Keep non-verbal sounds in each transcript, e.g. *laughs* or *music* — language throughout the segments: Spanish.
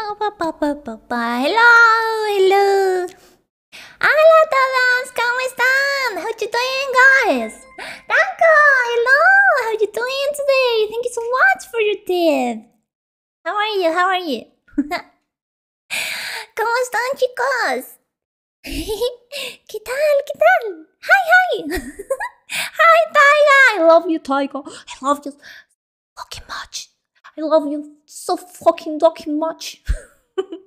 Hello, hello. Hola todos, ¿cómo están? How you doing, guys? Danko, hello. How you doing today? Thank you so much for your tip. How are you? How are you? *laughs* ¿Cómo están, chicos? *laughs* ¿Qué tal? ¿Qué tal? Hi, hi. *laughs* hi, Taiga. I love you, Taiga. I love you fucking much. I love you so fucking fucking much. *laughs* hola,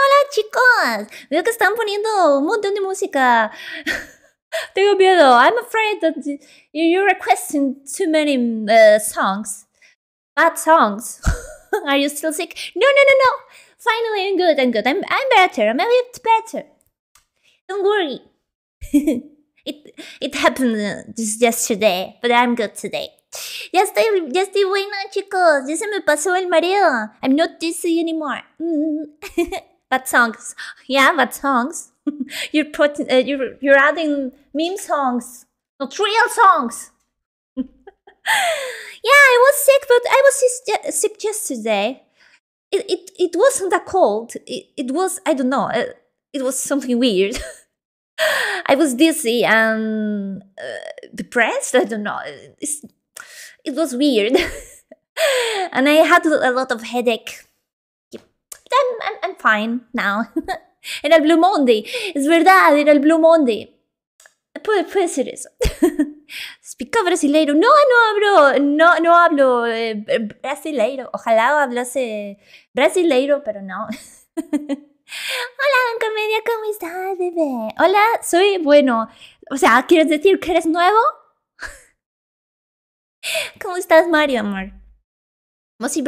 hola chicos. Veo que están poniendo un montón de música. *laughs* Tengo miedo. I'm afraid that you're requesting too many uh, songs. Bad songs. *laughs* Are you still sick? No, no, no, no. Finally, I'm good. I'm good. I'm, I'm better. I'm a bit better. Don't worry. it it happened uh, just yesterday, but I'm good today. Ya estoy, ya estoy buena, chicos. Ya se me pasó el mareo. I'm not dizzy anymore. Mm. *laughs* bad songs. Yeah, bad songs. *laughs* you're putting, uh, you're, you're adding meme songs, not real songs. *laughs* yeah, I was sick, but I was uh, sick yesterday. It, it, it wasn't a cold. It, it was, I don't know, it, uh, it was something weird. I was dizzy and uh, depressed. I don't know. It's, it was weird. *laughs* and I had a lot of headache. I'm, fine now. Era *laughs* el Blue Monday. Es verdad, era el Blue Monday. Puede, puede ser eso. *laughs* Speak brasileiro. No, no hablo, no, no hablo eh, brasileiro. Ojalá hablase brasileiro, pero no. Hola, Comedia, ¿cómo estás, bebé? Hola, soy bueno. O sea, ¿quieres decir que eres nuevo? *laughs* ¿Cómo estás, Mario, amor? Como si *laughs*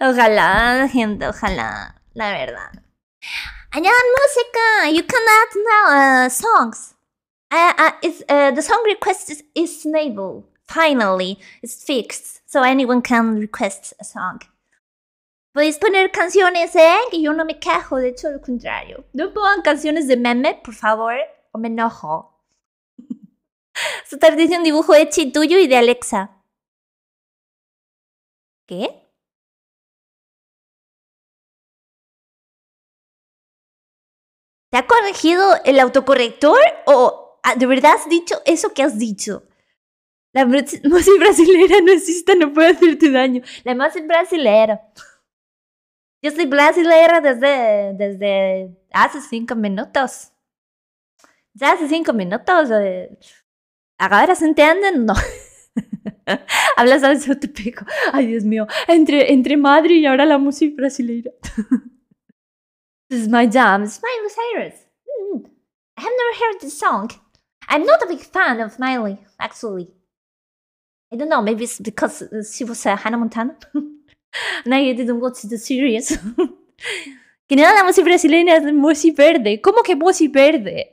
ojalá, gente, ojalá. La verdad. Allá música. You cannot now uh, songs. Uh, uh, uh, the song request is, is enabled. Finally, it's fixed. So anyone can request a song. Podéis poner canciones, ¿eh? Que yo no me quejo, de hecho, al contrario. No pongan canciones de meme, por favor, o me enojo. Su tarde un dibujo hecho tuyo y de Alexa. ¿Qué? ¿Te ha corregido el autocorrector o ah, de verdad has dicho eso que has dicho? La *laughs* música brasilera no existe, no puedo hacerte daño. La música brasilera. Yo soy brasilera desde, desde hace cinco minutos. ya hace cinco minutos. Eh acabar entendiendo. *laughs* Hablas al seu Ay, Dios mío. Entre, entre madre y ahora la música brasileira. *laughs* this is my jam. It's Miley Cyrus. Mm. I have never heard this song. I'm not a big fan of Miley, actually. I don't know. Maybe it's because uh, she was uh, Hannah Montana. *laughs* Now you didn't watch the series. que nada, la música brasileña es música verde. ¿Cómo que música verde?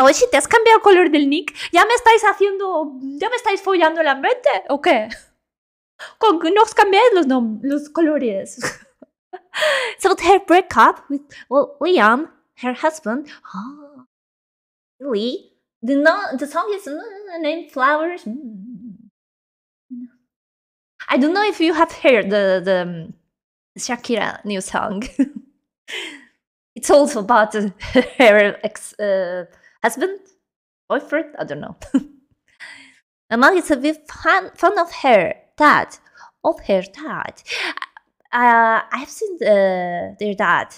Ahora sí, si te has cambiado el color del nick. ¿Ya me estáis haciendo. ya me estáis follando la mente? ¿O qué? Con que no os cambiáis los, los colores. *laughs* so her breakup with well, Liam, her husband. Oh, *gasps* really? The, no, the song is named Flowers. Mm. I don't know if you have heard the, the um, Shakira new song. *laughs* it's also about her ex, uh, husband, boyfriend, I don't know. Mama is a big fan, fan of her dad, of her dad. Uh, I've seen the, uh, their dad,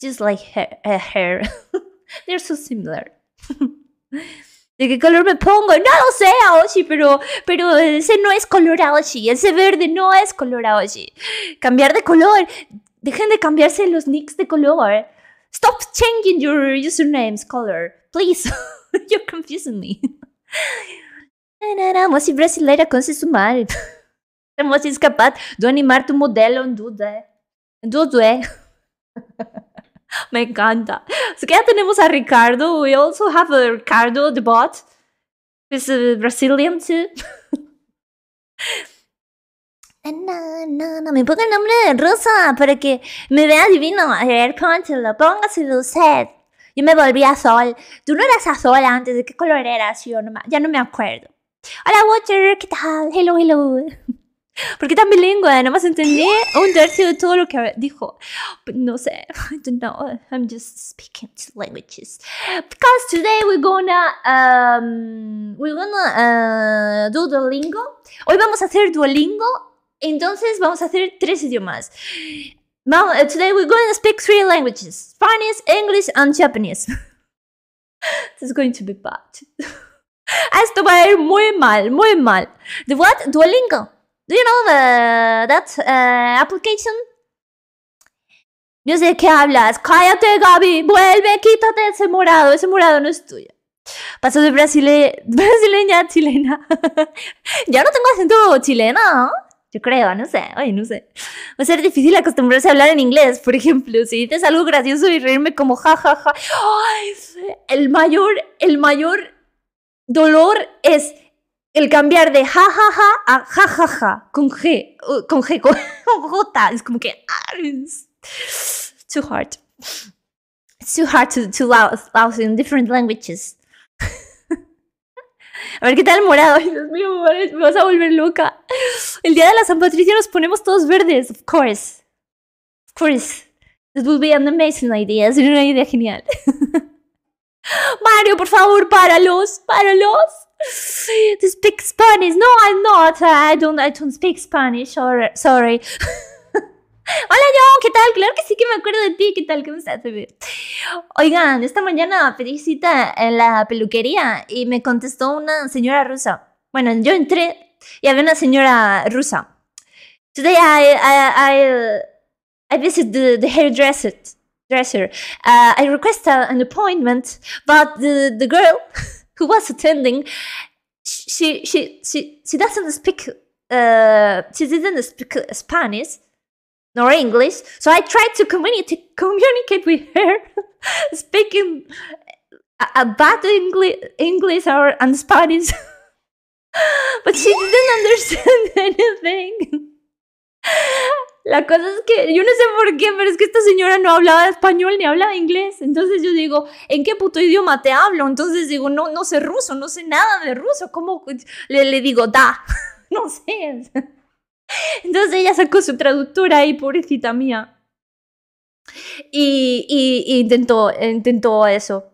just like her. Uh, her. *laughs* They're so similar. *laughs* ¿De qué color me pongo? No lo sé, Aoshi, pero, pero ese no es color Aoshi, ese verde no es color Aoshi. Cambiar de color, dejen de cambiarse los nicks de color. Stop changing your username's color, please. *laughs* You're confusing me. Nanana, moça brasileira com se sumar. A moça é capaz um de animar tu modelo em tudo, é. Em tudo, é. Me encanta. So, ya tenemos a Ricardo. We also have a Ricardo, the bot. He's a Brazilian too. *laughs* No, no, no, me ponga el nombre de Rosa para que me vea divino. A ver, póngaselo, póngase lo usted. Yo me volví a Sol. Tú no eras a antes, ¿de qué color eras? Yo no, ya no me acuerdo. Hola, Watcher, ¿qué tal? Hello, hello. *laughs* ¿Por qué tan bilingüe? Nada más entendí un tercio de todo lo que dijo. no sé, *laughs* I don't know. I'm just speaking two languages. Because today we're gonna, um, we're gonna uh, do Duolingo. Hoy vamos a hacer Duolingo entonces vamos a hacer tres idiomas. Eh, today we're going to speak three languages: Spanish, English, and Japanese. *laughs* This is going to be bad. *laughs* Esto va a ir muy mal, muy mal. The what? Duolingo. Do you know that uh, application? Yo sé qué hablas. Cállate, Gaby. Vuelve, quítate ese morado. Ese morado no es tuyo. Paso de *laughs* brasileña a chilena. ya no tengo acento chileno, yo creo, no sé, ay, no sé. Va a ser difícil acostumbrarse a hablar en inglés, por ejemplo. Si dices algo gracioso y reírme como ja, ja, ja. Ay, el mayor, el mayor dolor es el cambiar de ja, ja, ja a ja, ja, ja, con G, con G, con *laughs* J. Es como que, it's ah, too hard. It's too hard to, to in different languages. A ver qué tal morado. *laughs* Dios mío, me vas a volver loca. El día de la San Patricio nos ponemos todos verdes, of course. Of course. This would be an amazing idea. una idea genial. *laughs* Mario, por favor, páralos, páralos. To speak Spanish. No, I'm not. I don't, I don't speak Spanish. Sorry. *laughs* Hola, yo, ¿qué tal? Claro que sí que me acuerdo de ti. ¿Qué tal? ¿Cómo estás, Oigan, esta mañana pedí cita en la peluquería y me contestó una señora rusa. Bueno, yo entré y había una señora rusa. Today I, I, I, I visit the, hairdresser. Dresser. Uh, I requested an appointment, but the, the girl *laughs* who was attending, she, she, she, she doesn't speak, uh, she speak Spanish nor English. So I tried to communicate communicate with her, *laughs* speaking a, bad English, English or and Spanish, *laughs* but she didn't understand *laughs* anything. La cosa es que yo no sé por qué, pero es que esta señora no hablaba español ni hablaba inglés. Entonces yo digo, ¿en qué puto idioma te hablo? Entonces digo, no, no sé ruso, no sé nada de ruso. ¿Cómo le, le digo da? No sé. Entonces ella sacó su traductora ahí, pobrecita mía. Y, y, intentó, intentó eso.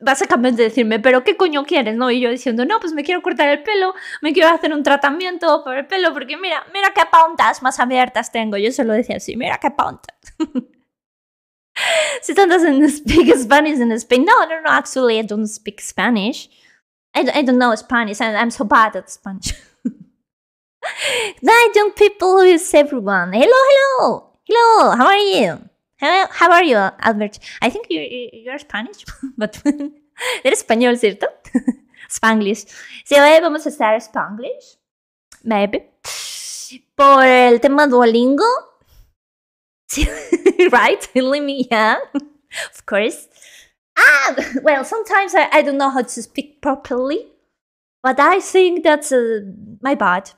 básicamente decirme, pero ¿qué coño quieres? ¿no? Y yo diciendo, no, pues me quiero cortar el pelo, me quiero hacer un tratamiento por el pelo, porque mira, mira qué puntas más abiertas tengo. Yo se lo decía así, mira qué puntas. *laughs* Si tantas en speak Spanish en Spain. No, no, no, actually I don't speak Spanish. I don't, I don't know Spanish, I'm so bad at Spanish. *laughs* *laughs* night, young people. Who is everyone? Hello, hello, hello. How are you? How, how are you, Albert? I think you you are Spanish, *laughs* but *laughs* eres español, ¿cierto? Spanglish. Sí, hoy vamos a estar Spanglish, maybe. Por el tema Duolingo. Sí, right? me, yeah. Of course. Ah, well, sometimes I, I don't know how to speak properly, but I think that's uh, my bad.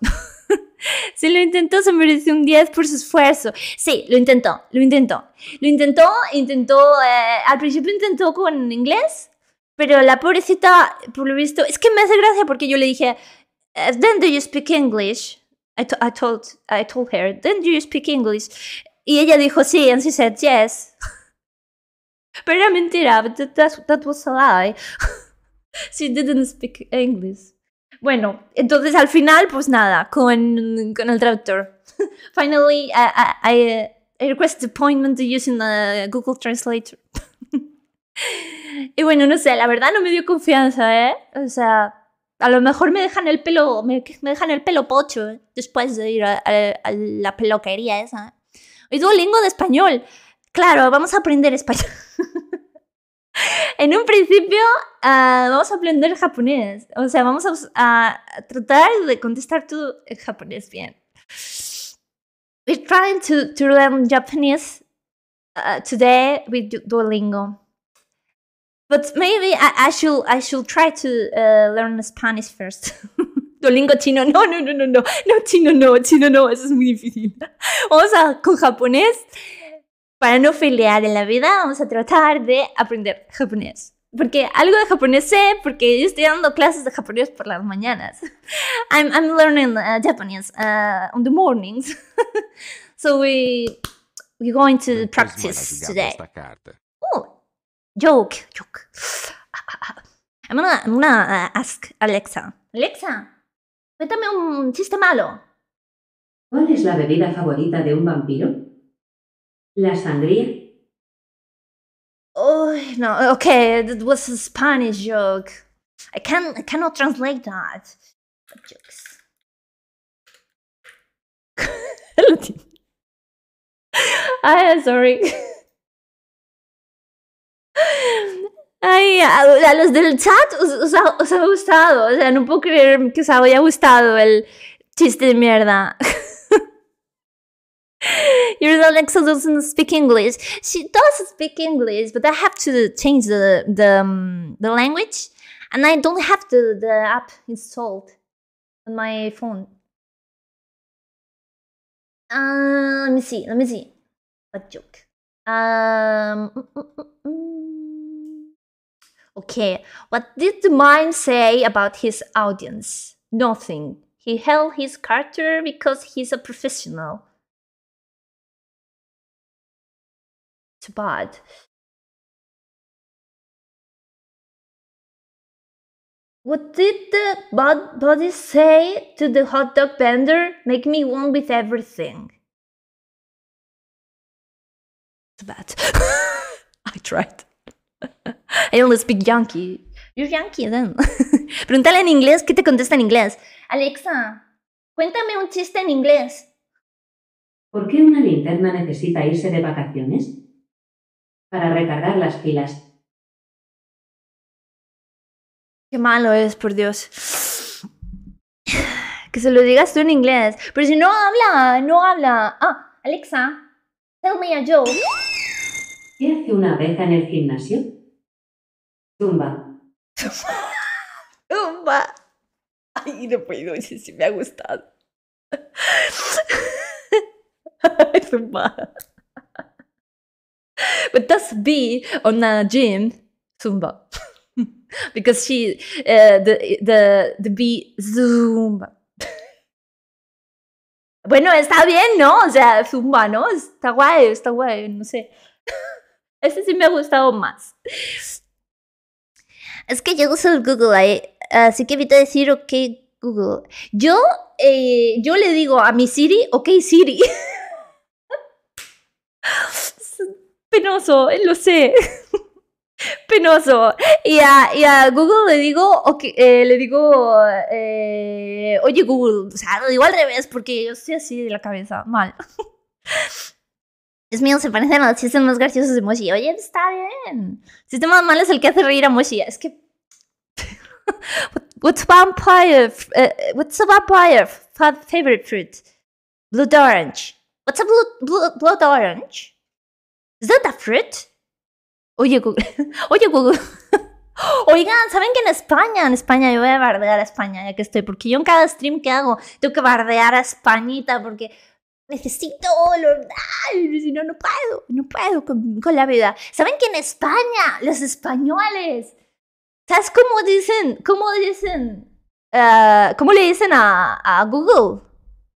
Si lo intentó, se merece un 10 por su esfuerzo. Sí, lo intentó, lo intentó. Lo intentó, intentó, eh, al principio intentó con inglés, pero la pobrecita, por lo visto, es que me hace gracia porque yo le dije, eh, then do you speak English? I, told, I told her, then do you speak English? Y ella dijo sí, and said yes. *laughs* pero era mentira, pero that was a lie. *laughs* she didn't speak English. Bueno, entonces al final, pues nada, con, el traductor. *laughs* Finally, I, I, I appointment using the Google Translator. *laughs* y bueno, no sé, la verdad no me dio confianza, ¿eh? O sea, a lo mejor me dejan el pelo, me, dejan el pelo pocho después de ir a, la peluquería esa. Y lengua de español. Claro, vamos a aprender español. *laughs* *laughs* en un principio ah, vamos a aprender japonés. O sea, vamos a, tratar de contestar todo en eh, japonés bien. We're trying to, to learn Japanese ah, today with Duolingo. But maybe I, I should I should try to eh, learn Spanish first. *laughs* Duolingo chino, no, no, no, no, no, no chino, no, chino, no, eso es muy difícil. *laughs* Vamos a con japonés para no filiar en la vida, vamos a tratar de aprender japonés. Porque algo de japonés sé, porque yo estoy dando clases de japonés por las mañanas. *laughs* I'm, I'm learning uh, Japanese uh, on the mornings. *laughs* so we, we're going to practice today. Oh, joke, joke. *sighs* I'm gonna, a uh, ask Alexa. Alexa, métame un chiste malo. ¿Cuál es la bebida favorita de un vampiro? La sangría. Oh no! Okay, that was a Spanish joke. I can I cannot translate that. But jokes. *laughs* ah, sorry. *laughs* Ay, a, a, los del chat os, os, ha, os ha gustado. O sea, no puedo creer que os haya gustado el chiste de mierda. *laughs* you're doesn't speak English. She does speak English, but I have to change the the um, the language, and I don't have the the app installed on my phone. Uh, let me see. Let me see. A joke. Um. Mm, mm, mm, okay. What did the mime say about his audience? Nothing. He held his character because he's a professional. spot What did the bod body say to the hot dog vendor? Make me one with everything. Too bad. *laughs* I tried. I *laughs* only speak Yankee. You're Yankee then. *laughs* Pregúntale en inglés, ¿qué te contesta en inglés? Alexa, cuéntame un chiste en inglés. ¿Por qué una linterna necesita irse de vacaciones? para recargar las pilas. Qué malo es, por Dios. Que se lo digas tú en inglés. Pero si no habla, no habla. Ah, Alexa, tell me a joke. ¿Qué hace una abeja en el gimnasio? Tumba. Tumba. *laughs* Ay, no puedo, decir si me ha gustado. Tumba. *laughs* *laughs* but that's B on a gym Zumba. *laughs* because she uh, the the the B Zumba. *laughs* bueno, está bien, ¿no? O sea, Zumba, ¿no? Está guay, está guay, no sé. Ese sí me ha gustado más. Es que yo uso el Google así que evito decir ok Google. Yo, eh, yo le digo a mi Siri, ok Siri. penoso, eh, lo sé. *laughs* penoso. Y a, a, Google le digo, okay, eh, le digo, eh, oye Google, o sea, lo digo al revés porque yo estoy así de la cabeza, mal. Es *laughs* mío, se parecen a los chistes más graciosos de Moshi. Oye, está bien. El sistema mal es el que hace reír a Moshi. Es que... what's *laughs* vampire? what's a vampire favorite fruit? Blood orange. What's a blue blue, blood orange? ¿Is that a fruit? Oye, Google. *laughs* Oye, Google. *laughs* Oigan, ¿saben que en España? En España, yo voy a bardear a España ya que estoy, porque yo en cada stream que hago tengo que bardear a Españita porque necesito olor, si no, no puedo, no puedo con, la vida. ¿Saben que en España, los españoles, ¿sabes cómo dicen? ¿Cómo dicen? Eh, ¿Cómo le dicen a, a Google?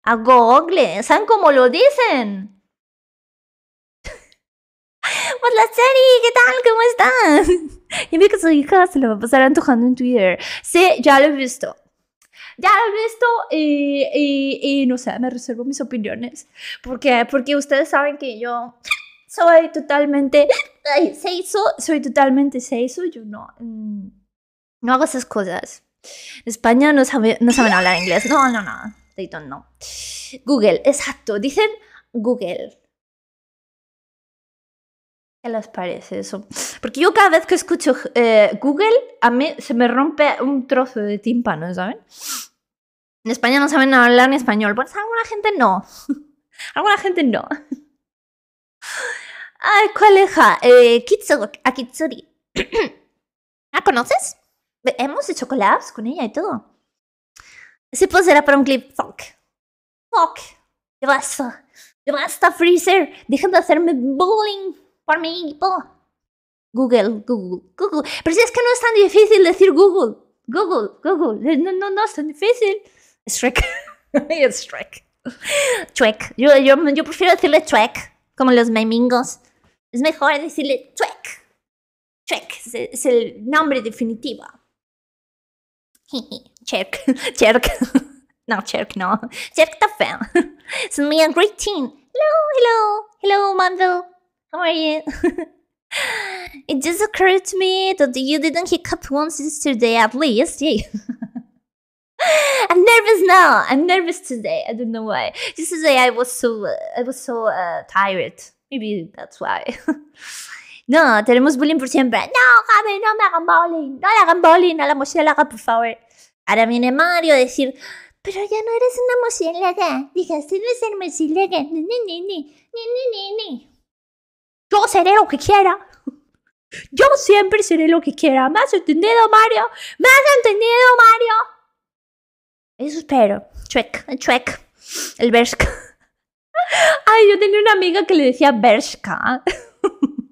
A Google, ¿saben cómo lo dicen? ¡Hola, la serie, ¿qué tal? ¿Cómo están? *laughs* Y mira que su hija se la va a pasar antojando en Twitter. Sí, ya lo he visto. Ya lo he visto y, no sé, me reservo mis opiniones. Porque, porque ustedes saben que yo soy totalmente seiso, soy totalmente seiso, yo no, mm, no hago esas cosas. En España no, sabe, no saben hablar inglés, no, no, no, they no. Google, exacto, dicen Google. ¿Qué les parece eso? Porque yo cada vez que escucho eh, Google, a mí se me rompe un trozo de tímpano, ¿saben? En España no saben hablar en español. Pues alguna gente no. *laughs* alguna gente no. Ay, ¿cuál es? Ah, eh, a Kitsuri. *clears throat* ¿La conoces? Hemos hecho collabs con ella y todo. Ese pues era para un clip. Fuck. Fuck. Yo basta. yo basta, Freezer. Dejen de hacerme bullying. Google, Google, Google. Pero si es que no es tan difícil decir Google. Google, Google. Eh, no, no, no es tan difícil. Shrek. *laughs* es Shrek. Yo, yo, yo prefiero decirle chuek, como los memingos. Es mejor decirle chuek. Chuek es, el nombre definitivo. Cherk. *laughs* Cherk. *laughs* No, Cherk no. Cherk está feo. Es mi great team Hello, hello. Hello, Mando. How are you? *laughs* it just occurred to me that you didn't hiccup once yesterday, at least. Yay. *laughs* I'm nervous now. I'm nervous today. I don't know why. Yesterday I was so I was so uh, tired. Maybe that's why. *laughs* no, tenemos bullying por siempre. No, Javi, no me hagan bullying. No le hagan bullying a la murciélaga, por favor. Ahora viene Mario a decir, pero ya no eres una murciélaga. Dejaste de ser murciélaga. Ni, ni, ni, ni, ni, ni, ni. Yo seré lo que quiera. *laughs* Yo siempre seré lo que quiera. ¿Me has entendido, Mario? ¿Me has entendido, Mario? Eso espero. el Chueck. El Bershka. *laughs* Ay, yo tenía una amiga que le decía Bershka.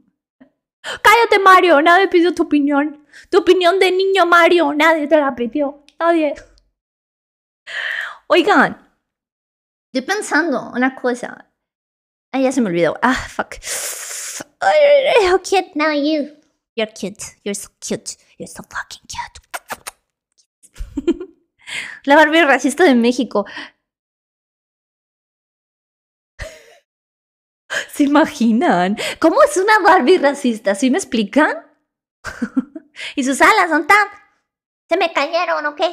*laughs* Cállate, Mario. Nadie pidió tu opinión. Tu opinión de niño, Mario. Nadie te la pidió. Nadie. Oigan, estoy pensando una cosa. Ay, ya se me olvidó. Ah, fuck cute *laughs* now you. You're cute. You're so cute. You're so fucking cute. *laughs* La Barbie racista de México. *laughs* ¿Se imaginan? ¿Cómo es una Barbie racista? ¿Sí me explican? y sus alas son tan... Se me cayeron, ¿o qué?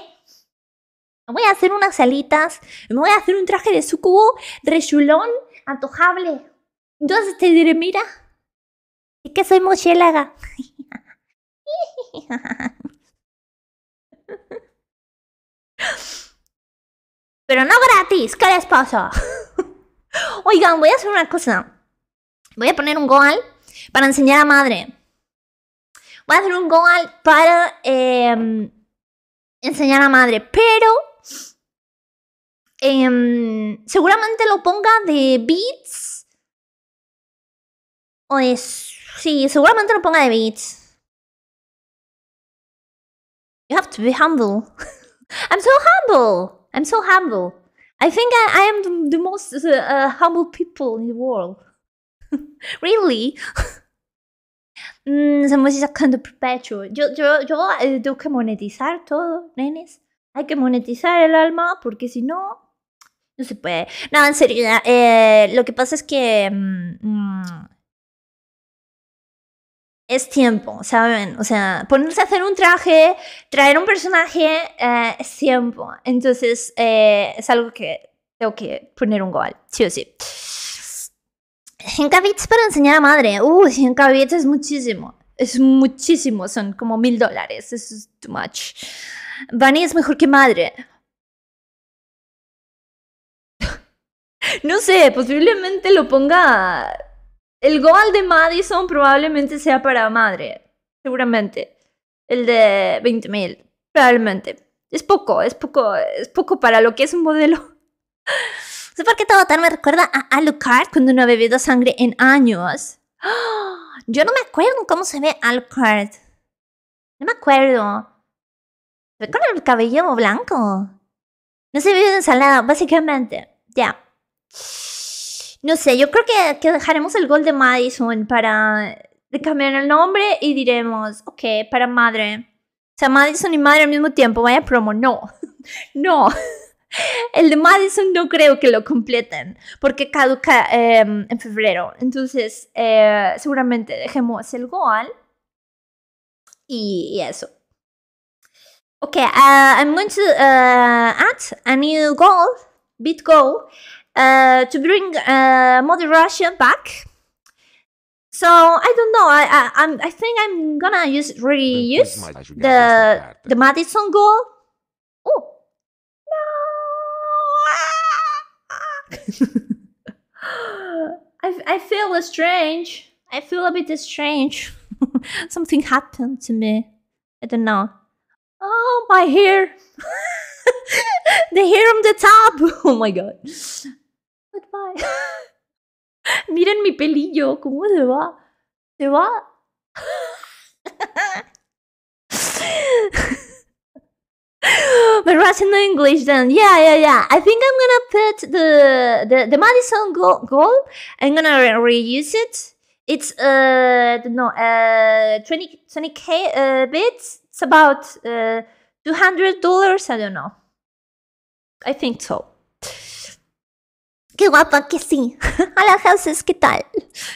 Me voy a hacer unas alitas, me voy a hacer un traje de sucubo, rechulón, antojable. Entonces te diré, mira, es que soy mochilaga Pero no gratis, ¿qué les pasa? Oigan, voy a hacer una cosa. Voy a poner un goal para enseñar a madre. Voy a hacer un goal para em, enseñar a madre, pero em, seguramente lo ponga de beats o es Sí, seguramente lo ponga de beats. You have to be humble. *laughs* I'm so humble. I'm so humble. I think I, I am the, the most uh, uh humble people in the world. *laughs* really? *laughs* mm, estamos sacando perpetuo. Yo, yo, yo eh, tengo que monetizar todo, nenes. Hay que monetizar el alma porque si no, no se puede. No, en serio, eh, lo que pasa es que... Mm, mm es tiempo, ¿saben? O sea, ponerse a hacer un traje, traer un personaje, eh, es tiempo. Entonces, eh, es algo que tengo que poner un goal. sí o sí. 100 bits para enseñar a madre. Uh, 100 bits es muchísimo. Es muchísimo, son como mil dólares. es too much. Bunny es mejor que madre. *laughs* no sé, posiblemente lo ponga el gol de Madison probablemente sea para madre. Seguramente. El de 20.000. Probablemente. Es poco, es poco, es poco para lo que es un modelo. No *laughs* ¿Sé por qué todo tan me recuerda a Alucard cuando no ha bebido sangre en años? *gasps* Yo no me acuerdo cómo se ve Alucard. No me acuerdo. Se ve con el cabello blanco. No se ve ensalada, básicamente. Ya. No sé, yo creo que, dejaremos el gol de Madison para cambiar el nombre y diremos, ok, para madre. O sea, Madison y madre al mismo tiempo, vaya promo, no, *laughs* no. *laughs* El de Madison no creo que lo completen porque caduca em, en febrero. Entonces, eh, seguramente dejemos el gol y, eso. Okay, ah, I'm going to ah, add a new goal, bit uh, to bring uh, moderation back. So I don't know. I I I'm, I think I'm gonna use reuse the the Madison goal. Oh no! I I feel strange. I feel a bit strange. *laughs* Something happened to me. I don't know. Oh my hair! *laughs* the hair on the top. *laughs* Oh my god bye. *laughs* Miren mi pelillo, cómo se va. Se va. but *laughs* rational English then. Yeah, yeah, yeah. I think I'm gonna put the the, the Madison goal, I'm gonna re reuse it. It's uh know, uh 20 20k uh, bits. It's about uh two hundred dollars. I don't know. I think so. guapa que sí. *laughs* Hola, Houses, ¿qué tal?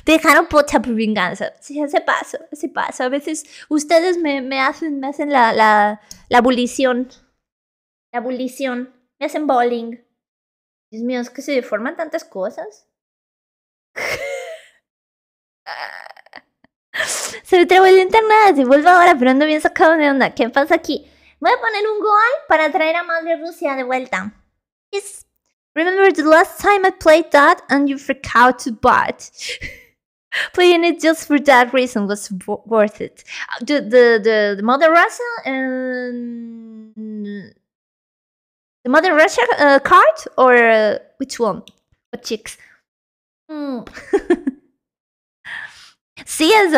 Te dejaron pocha por venganza. Sí, hace paso, hace paso. A veces ustedes me, me hacen, me hacen la, la, la abolición La abolición Me hacen bowling. Dios mío, es que se deforman tantas cosas. *laughs* se me trabó el internet y vuelvo ahora, pero ando bien sacado de onda. ¿Qué pasa aquí? Voy a poner un gol para traer a Madre Rusia de vuelta. Es Remember the last time I played that and you freak out to butt. *laughs* Playing it just for that reason was worth it. Uh, the the the, the Russia and the mother Russia uh, card or uh, which one? What chicks? Hmm. *laughs* See, as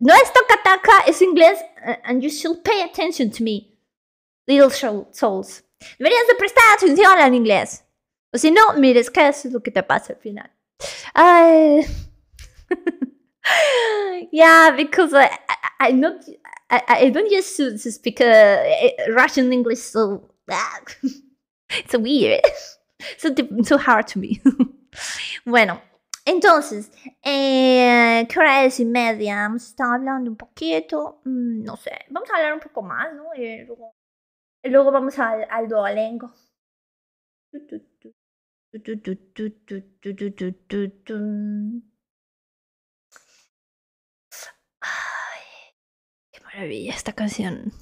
nuestro no is English, and you should pay attention to me, little souls. Deberías de prestar atención al inglés. O si no, mires qué lo que te pasa al final. Ay. *laughs* yeah, because I, I, I not I, I don't use to, to speak Russian English, so ah, *laughs* it's weird. so so hard to me. *laughs* bueno, entonces, eh, ¿qué hora es y media? Hemos hablando un poquito, mm, no sé, vamos a hablar un poco más, ¿no? Y luego, luego vamos al, al Duolingo. Ay, qué maravilla esta canción.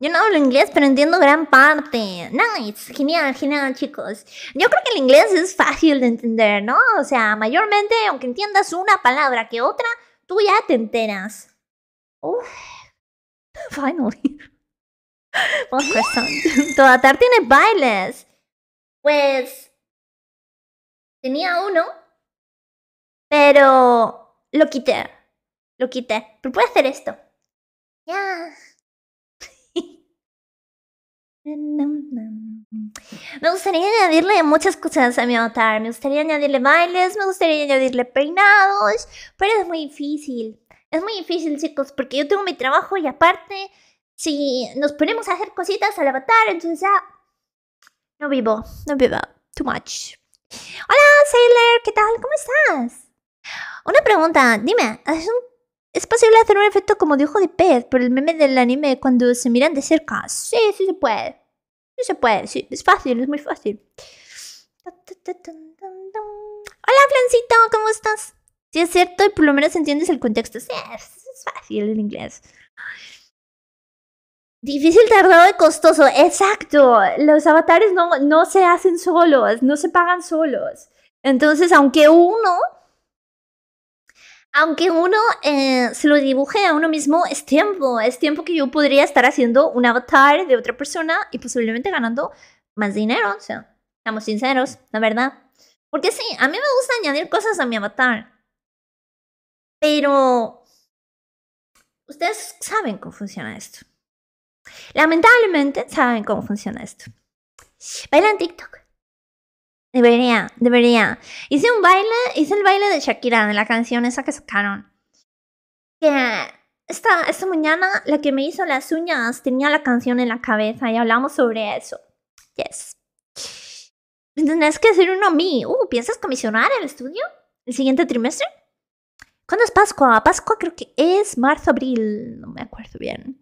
Yo no hablo inglés, pero entiendo gran parte. Nice, genial, genial, chicos. Yo creo que el inglés es fácil de entender, ¿no? O sea, mayormente, aunque entiendas una palabra que otra, tú ya te enteras. Uf. *laughs* Finally. Vamos *laughs* Toda avatar tiene bailes. Pues tenía uno, pero lo quité. Lo quité. Pero puede hacer esto. Ya. *laughs* me gustaría añadirle muchas cosas a mi avatar. Me gustaría añadirle bailes, me gustaría añadirle peinados, pero es muy difícil. Es muy difícil, chicos, porque yo tengo mi trabajo y aparte, si nos ponemos a hacer cositas al avatar, entonces ya... No vivo, no vivo. Too much. Hola, Sailor, ¿qué tal? ¿Cómo estás? Una pregunta, dime, ¿es, posible hacer un efecto como de de pez por el meme del anime cuando se miran de cerca? Sí, sí se puede. Sí se puede, sí, es fácil, es muy fácil. Hola, Flancito, ¿cómo estás? Sí, es cierto, y por lo menos entiendes el contexto. Sí, es fácil en inglés. Difícil, tardado y costoso. Exacto. Los avatares no, no se hacen solos, no se pagan solos. Entonces, aunque uno aunque uno eh, se lo dibuje a uno mismo, es tiempo. Es tiempo que yo podría estar haciendo un avatar de otra persona y posiblemente ganando más dinero. O sea, estamos sinceros, la verdad. Porque sí, a mí me gusta añadir cosas a mi avatar. Pero ustedes saben cómo funciona esto. Lamentablemente saben cómo funciona esto. Bailan TikTok. Debería, debería. Hice un baile, hice el baile de Shakira, de la canción esa que sacaron. Que esta, esta mañana la que me hizo las uñas tenía la canción en la cabeza y hablamos sobre eso. Yes. Tendrás que hacer uno a mí. Uh, ¿piensas comisionar el estudio? ¿El siguiente trimestre? ¿Cuándo es Pascua? Pascua creo que es marzo, abril. No me acuerdo bien.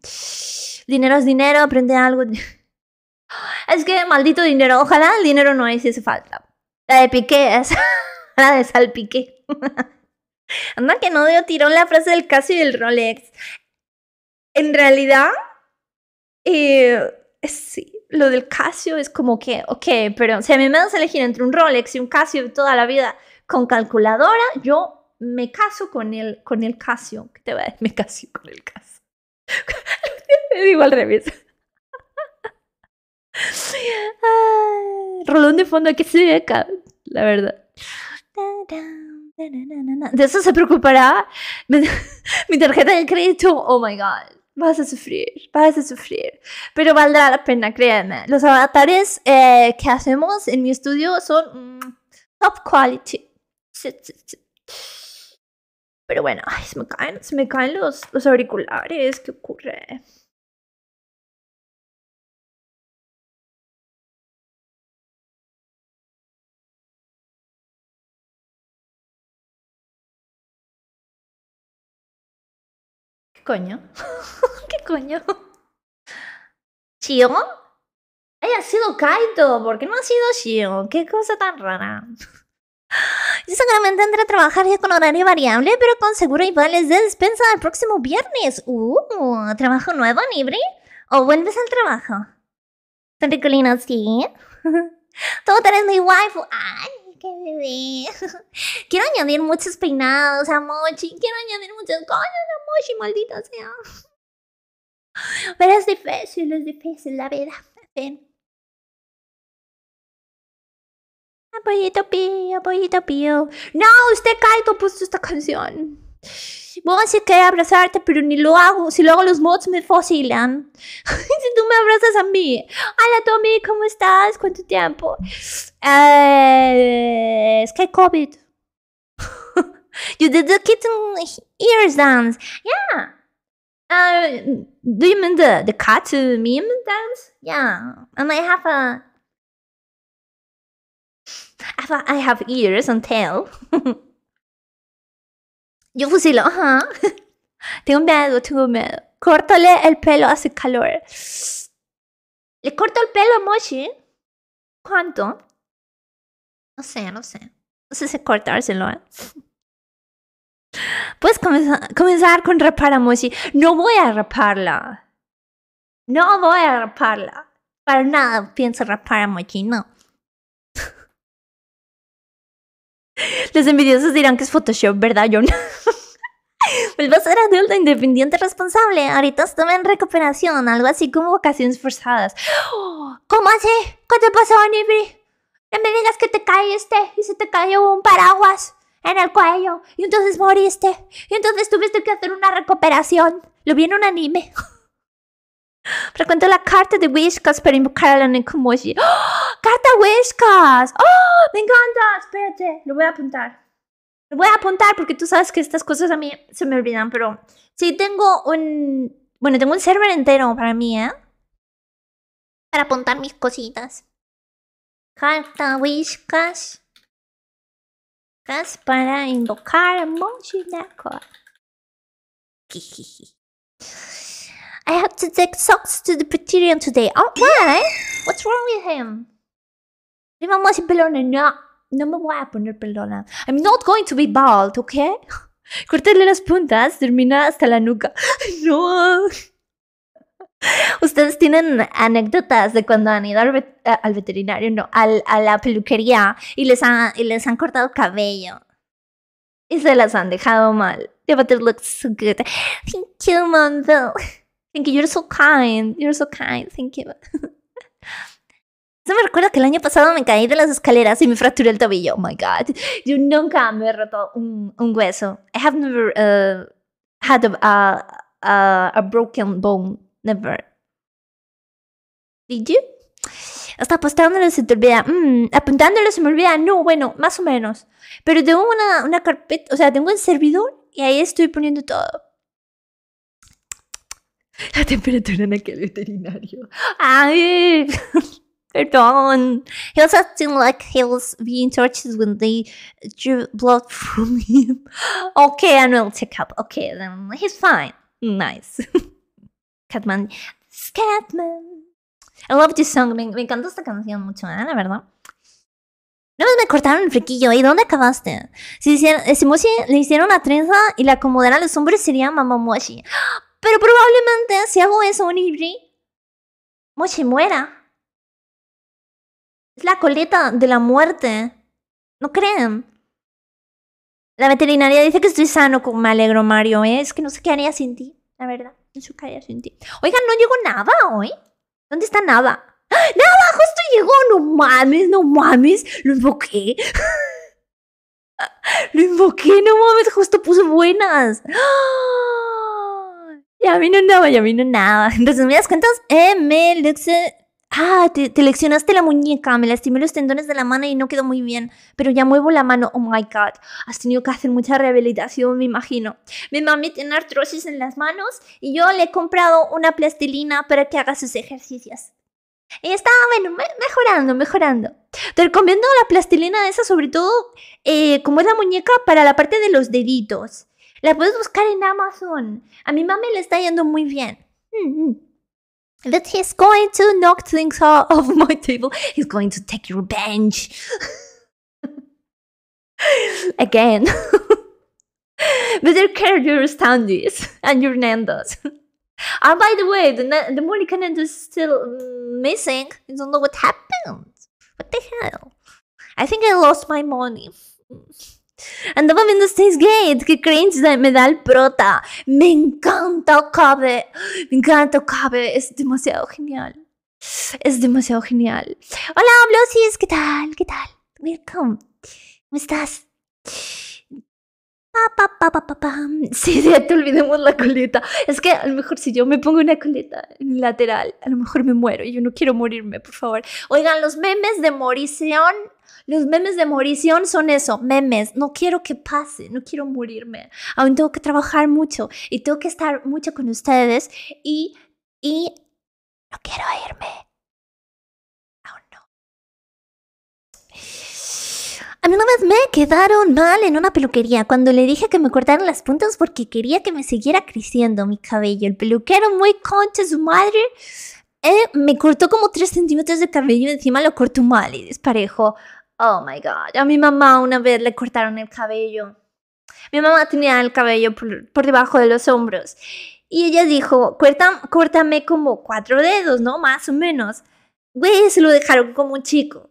Dinero es dinero, aprende algo. *laughs* es que maldito dinero. Ojalá el dinero no hiciese falta. La de piqué es *laughs* la de salpique. *laughs* Anda que no dio tirón la frase del Casio y del Rolex. En realidad, eh, sí, lo del Casio es como que, ok, pero si a mí me das a elegir entre un Rolex y un Casio toda la vida con calculadora, yo me caso con el, con el casio. ¿Qué te va a decir? *laughs* Me caso con el casio. Me *laughs* digo al revés. rolón de fondo que se acá, la verdad. De eso se preocupará *laughs* mi tarjeta de crédito. Oh my god, vas a sufrir, vas a sufrir. Pero valdrá la pena, Créeme. Los avatares eh, que hacemos en mi estudio son mm, top quality. Pero bueno, se me caen, me caen los, auriculares. ¿Qué ocurre? ¿Qué coño? *laughs* ¿Qué coño? ¿Shio? ha sido Kaito, ¿por qué no ha sido Shio? ¿Qué cosa tan rara? Yo seguramente tendré a trabajar ya con horario variable, pero con seguro y vales de despensa el próximo viernes. ¡Uh! ¿Trabajo nuevo, libre? ¿O vuelves al trabajo? Ricolino, sí. Tú eres *laughs* mi waifu. ¡Ay, qué bebé! *laughs* Quiero añadir muchos peinados a Mochi. Quiero añadir muchas cosas a Mochi, maldita sea. *laughs* Pero es difícil, es difícil la vida. la Apoyito pío, apoyito pío. No, usted to puso esta canción. Bueno, si que abrazarte, pero ni lo hago. Si lo hago, los mods me fosilan. *laughs* si tú me abrazas a mí. Hola, Tommy, ¿cómo estás? ¿Cuánto tiempo? Eh, es que COVID. you did the kitten ears dance. Yeah. Uh, do you mean the, the cat meme dance? Yeah. And I have a I have ears and tail. *laughs* Yo fusilo, ajá. *laughs* Tengo miedo, tengo miedo. Córtale el pelo, hace calor. ¿Le corto el pelo a Mochi? ¿Cuánto? No sé, no sé. No sé si cortárselo. ¿eh? *laughs* Puedes comenzar, comenzar con rapar a Mochi. No voy a raparla. No voy a raparla. Para nada pienso rapar a Mochi, no. Los envidiosos dirán que es Photoshop, ¿verdad, John? *laughs* Pues va a ser adulto independiente responsable. Ahorita estuve en recuperación, algo así como vacaciones forzadas. ¡Oh! ¿Cómo así? ¿Qué te pasó, Nibri? No me digas que te caíste y se te cayó un paraguas en el cuello y entonces moriste y entonces tuviste que hacer una recuperación. Lo vi en un anime. *laughs* Frecuento la carta de Whiskas para invocar a la Nekomoji. *gasps* ¡Carta Whiskas! ¡Oh! ¡Me encanta! Espérate, lo voy a apuntar. Lo voy a apuntar porque tú sabes que estas cosas a mí se me olvidan, pero sí tengo un... Bueno, tengo un server entero para mí, ¿eh? Para apuntar mis cositas. Carta Whiskas. para invocar a Jiji. I have to take socks to the hoy. today. Oh, why? What's wrong with him? Le mamá a pelona. No, no me voy a ah, poner pelona. I'm not going to be bald, okay? *laughs* Cortarle las puntas, termina hasta la nuca. *laughs* No. *laughs* Ustedes tienen anécdotas de cuando han ido al, eh, al veterinario, no, al, a la peluquería y les, ha, y les han cortado cabello y se las han dejado mal. Yeah, but it looks so good. Thank you, Mondo. Thank you, you're so kind, you're so kind, thank you. *laughs* Eso me recuerda que el año pasado me caí de las escaleras y me fracturé el tobillo. Oh my god. Yo nunca me he roto un, hueso. I have never uh, had a, broken bone. Never. Did you? Hasta apostándolo se te olvida. Mm, apuntándolo se me olvida. No, bueno, más o menos. Pero tengo una, una carpeta, o sea, tengo el servidor y ahí estoy poniendo todo. *laughs* la temperatura en aquel veterinario. Ay, *laughs* perdón. He was acting like he was being tortured when they drew blood from him. *laughs* Okay, and we'll take up. Okay, then he's fine. Nice. Catman. Catman. I love this song. Me, encanta esta canción mucho, ¿eh? La verdad. No me cortaron el friquillo, ¿Y dónde acabaste? Si, hicieron, si Moshi le hicieron una trenza y la acomodaron a los hombres, sería Mamamoshi. Pero probablemente si hago eso, Onibri, Mochi muera. Es la coleta de la muerte. ¿No creen? La veterinaria dice que estoy sano, con me alegro, Mario. ¿eh? Es que no sé qué haría sin ti, la verdad. No sé qué haría sin ti. Oigan, no llegó nada hoy. ¿Dónde está nada? ¡Ah! ¡Nada! ¡Justo llegó! ¡No mames! ¡No mames! Lo invoqué. *laughs* Lo invoqué, no mames, justo puso buenas. ¡Ah! ya a mí no andaba, y a mí no nada. *laughs* En resumidas cuentas, eh, me Ah, te, te, leccionaste la muñeca, me lastimé los tendones de la mano y no quedó muy bien, pero ya muevo la mano, oh my god, has tenido que hacer mucha rehabilitación, me imagino. Mi mami tiene artrosis en las manos y yo le he comprado una plastilina para que haga sus ejercicios. Y está, bueno, mejorando, mejorando. Te recomiendo la plastilina esa, sobre todo, eh, como es la muñeca, para la parte de los deditos. La puedes buscar en Amazon. A mi mami le está yendo muy bien. Mm mm-hmm. That he's going to knock things off my table. He's going to take your bench *laughs* Again. *laughs* Better care your standees and your Nandos. and *laughs* ah, by the way, the, Na the Monica Nando is still mm, missing. I don't know what happened. What the hell? I think I lost my money. Andaba viendo Stace Gate, que cringe me da el prota. Me encanta Okabe, me encanta Okabe, es demasiado genial. Es demasiado genial. Hola, Blossies, ¿qué tal? ¿Qué tal? Welcome. ¿Cómo estás? Pa, pa, pa, sí, *laughs* ya te olvidemos la coleta. Es que a lo mejor si yo me pongo una coleta en lateral, a lo mejor me muero. y Yo no quiero morirme, por favor. Oigan, los memes de morición los memes de morición son eso, memes. No quiero que pase, no quiero morirme. Aún tengo que trabajar mucho y tengo que estar mucho con ustedes y, y no quiero irme. Aún no. A mí una vez me quedaron mal en una peluquería cuando le dije que me cortaran las puntas porque quería que me siguiera creciendo mi cabello. El peluquero muy concha su madre eh, me cortó como 3 centímetros de cabello y encima lo cortó mal y desparejo. Oh my god. A mi mamá una vez le cortaron el cabello. Mi mamá tenía el cabello por, debajo de los hombros. Y ella dijo, córtame como cuatro dedos, ¿no? Más o menos. Güey, se lo dejaron como un chico.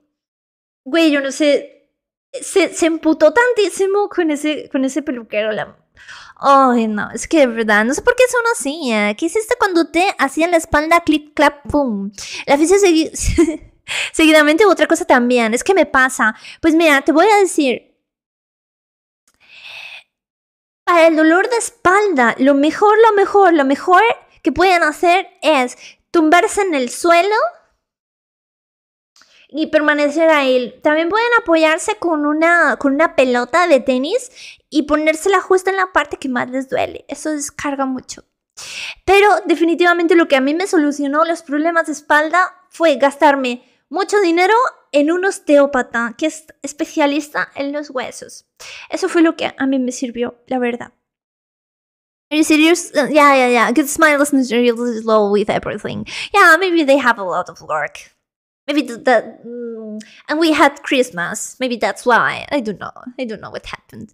Güey, yo no sé. Se, se emputó tantísimo con ese, con ese peluquero. Ay, no, es que de verdad, no sé por qué son así. ¿eh? ¿Qué hiciste cuando te hacían la espalda clip, clap, pum? La fiesta seguía... *laughs* Seguidamente otra cosa también, es que me pasa, pues mira, te voy a decir, para el dolor de espalda, lo mejor, lo mejor, lo mejor que pueden hacer es tumbarse en el suelo y permanecer ahí. También pueden apoyarse con una, con una pelota de tenis y ponérsela justo en la parte que más les duele. Eso descarga mucho. Pero definitivamente lo que a mí me solucionó los problemas de espalda fue gastarme mucho dinero en un osteópata que es especialista en los huesos. Eso fue lo que a mí me sirvió, la verdad. Are you serious? Uh, yeah, yeah, yeah. Because my really slow with everything. Yeah, maybe they have a lot of work. Maybe that, mm, and we had Christmas. Maybe that's why. I don't know. I don't know what happened.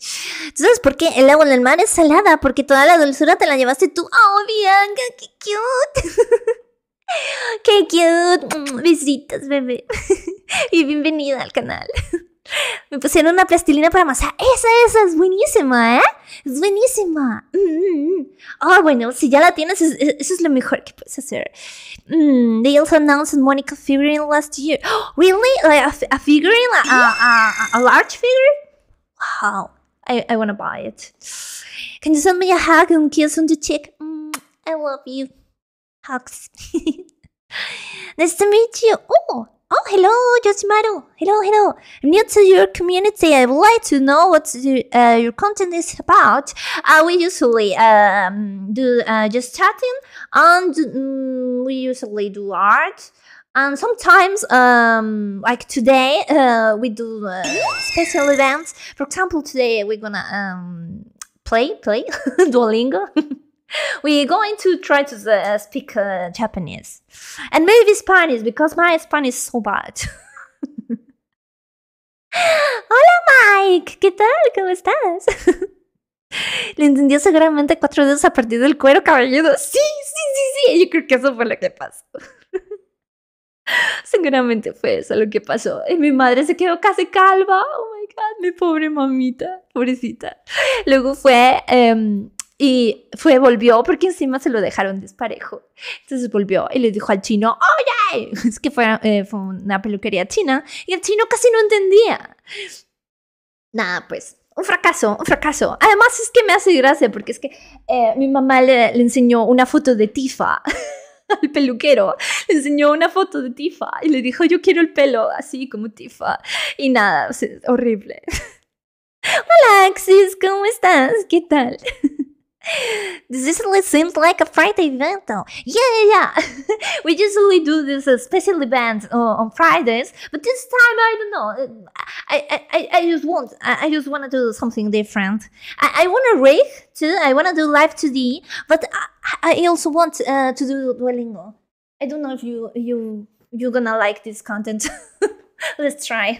¿Tú sabes por qué el agua en el mar es salada? Porque toda la dulzura te la llevaste tú. Oh, Bianca, qué cute. *laughs* ¡Qué cute! Besitos, bebé. *laughs* Y bienvenida al canal. *laughs* Me pusieron una plastilina para masa. Esa, esa es buenísima, ¿eh? Es buenísima. Mm, mm, mm. Ah, bueno, si ya la tienes, eso es lo mejor que puedes hacer. they also announced Monica figurine last year. *gasps* really? a, a figurine? A, a, a, large figure? Wow. I, I want to buy it. Can you send me a hug and kiss on the cheek? I love you. nice to meet you. Oh, oh, hello, Yoshimaru. Hello, hello. I'm new to your community. I would like to know what uh, your content is about. Uh, we usually um, do uh, just chatting, and um, we usually do art. And sometimes, um, like today, uh, we do uh, special events. For example, today we're gonna um, play, play *laughs* Duolingo. *laughs* *laughs* We're going to try to uh, speak uh, Japanese and maybe Spanish because my Spanish is so bad. *laughs* Hola Mike, ¿qué tal? ¿Cómo estás? Le *laughs* entendió seguramente cuatro dedos a partir del cuero cabelludo. Sí, sí, sí, sí. Yo creo que eso fue lo que pasó. Seguramente fue eso lo que pasó. Y mi madre se quedó casi calva. Oh my god, mi pobre mamita, pobrecita. Luego fue. Em, y fue, volvió, porque encima se lo dejaron desparejo. Entonces volvió y le dijo al chino, oye, *laughs* es que fue, eh, fue una peluquería china y el chino casi no entendía. Nada, pues un fracaso, un fracaso. Además es que me hace gracia porque es que eh, mi mamá le, enseñó una foto de Tifa *laughs* al peluquero, le enseñó una foto de Tifa y le dijo yo quiero el pelo así como Tifa y nada, o horrible. *laughs* Hola Axis, ¿cómo estás? ¿Qué tal? this really seems like a Friday event though. Yeah, yeah, yeah. *laughs* we usually do this uh, special event uh, on Fridays, but this time I don't know. Uh, I, I, I just want, I, I just want to do something different. I, I want to rig too. I want to do live 2D, but I, I also want uh, to do Duolingo. I don't know if you, you, you're gonna like this content. *laughs* Let's try.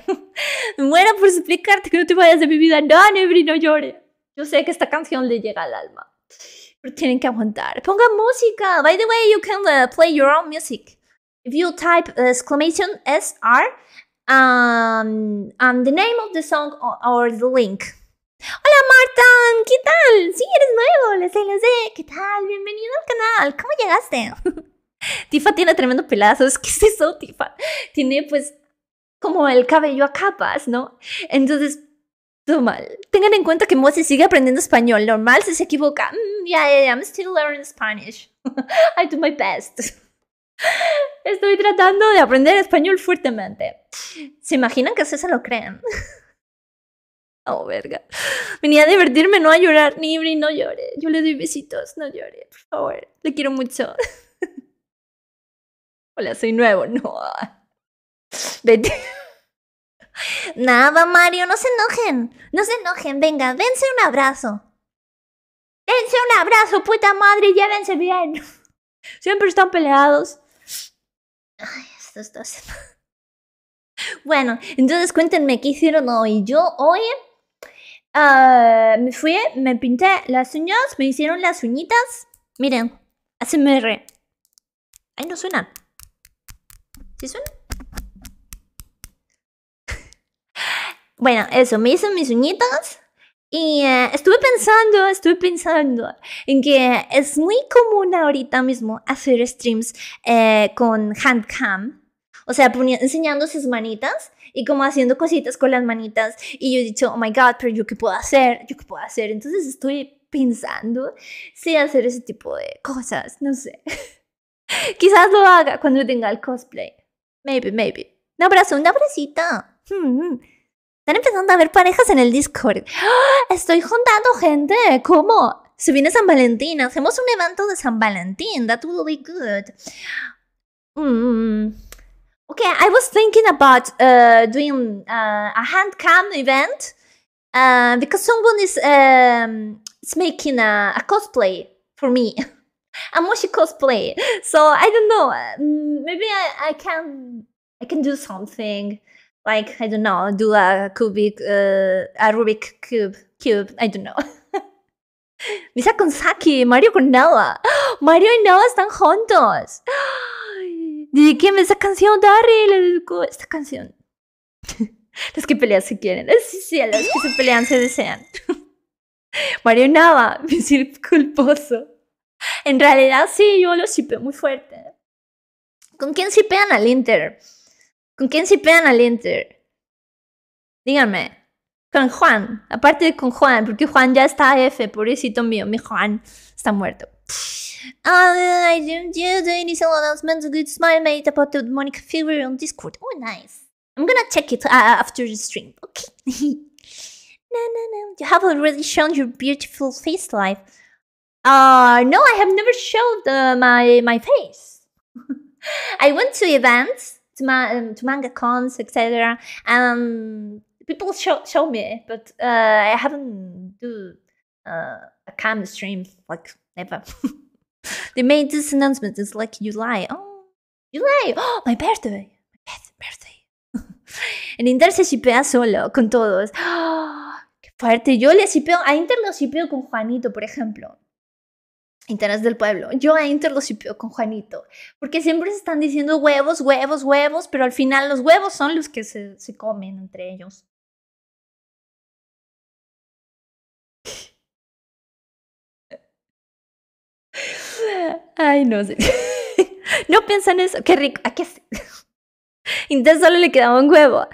Bueno, *laughs* por explicarte que no te vayas de mi vida. No, Nebri, no llores. Yo sé que esta canción le llega al alma. Pero tienen que aguantar. ponga música. By the way, you can uh, play your own music. If you type exclamation SR um, and the name of the song or the link. Hola Marta, ¿qué tal? Si eres nuevo, les sé, les sé. ¿Qué tal? Bienvenido al canal. ¿Cómo llegaste? *laughs* Tifa tiene tremendo pelazo. Es que es eso, Tifa. Tiene pues como el cabello a capas, ¿no? Entonces, mal. Tengan en cuenta que Mozi sigue aprendiendo español. Normal si se equivoca. yeah, mm, yeah, I'm still learning Spanish. *laughs* I do my best. *laughs* Estoy tratando de aprender español fuertemente. ¿Se imaginan que se lo creen? *laughs* oh, verga. Venía a divertirme, no a llorar. Nibri, no llore. Yo le doy besitos, no llore. Por favor, le quiero mucho. Hola, soy nuevo. No. Vete. Nada, Mario, no se enojen. No se enojen, venga, dense un abrazo. Dense un abrazo, puta madre, llévense bien. *laughs* Siempre están peleados. Ay, Bueno, entonces cuéntenme qué hicieron hoy. Yo hoy ah, me fui, me pinté las uñas, me hicieron las uñitas. Miren, re. ¿Ahí no suena. ¿Sí suena? Bueno, eso, me hice mis uñitas y eh, estuve pensando, estuve pensando en que es muy común ahorita mismo hacer streams eh, con handcam, o sea, enseñando sus manitas y como haciendo cositas con las manitas y yo he dicho, oh my god, pero yo qué puedo hacer, yo qué puedo hacer, entonces estoy pensando si hacer ese tipo de cosas, no sé. *laughs* Quizás lo haga cuando tenga el cosplay. Maybe, maybe. Un abrazo, un abracito. Hmm, hmm. Están empezando a haber parejas en el Discord. *gasps* Estoy juntando gente. ¿Cómo? Se viene San Valentín. Hacemos un evento de San Valentín. Eso will be good. Mm. Okay, I was thinking about uh, doing uh, a hand event uh, because someone is, um, making a, cosplay for me. *laughs* a Moshi cosplay. So I don't know. Maybe I, I can I can do something like I don't know, do a cubic, uh, Rubik cube, cube. I don't know. *laughs* Misa Konsaki, Mario con Nava *gasps* Mario y Nava están juntos. es *gasps* esa canción, Darryl. Le dedicó esta canción. *laughs* Los que pelean se quieren. Sí, sí, las que se pelean se desean. *laughs* Mario y Nava, mi culposo. En realidad sí, yo lo sipeo muy fuerte. ¿Con quién sipean al Inter? ¿Con quién se al Inter? Díganme. Con Juan. Aparte de con Juan, porque Juan ya está F, pobrecito mío. Mi Juan está muerto. I didn't do the initial announcement. Good smile made about the Monica figure on Discord. Oh, nice. I'm gonna check it uh, after the stream. Okay. no, no, no. You have already shown your beautiful face life. Uh, no, I have never showed uh, my my face. *laughs* I went to events to, um, manga cons, etc. And um, people show show me, but uh, I haven't do uh, a cam stream like never. *laughs* they made this announcement. It's like July. Oh, July. Oh, *gasps* my birthday. My birthday. *laughs* And Inter se shipea solo con todos. Oh, *gasps* ¡Qué fuerte! Yo le shipeo, a Inter lo shipeo con Juanito, por ejemplo. Interés del pueblo. Yo a Inter con Juanito, porque siempre se están diciendo huevos, huevos, huevos, pero al final los huevos son los que se, comen entre ellos. Ay, no sé. *laughs* no piensan eso. Qué rico. Aquí *laughs* Entonces solo le quedaba un huevo.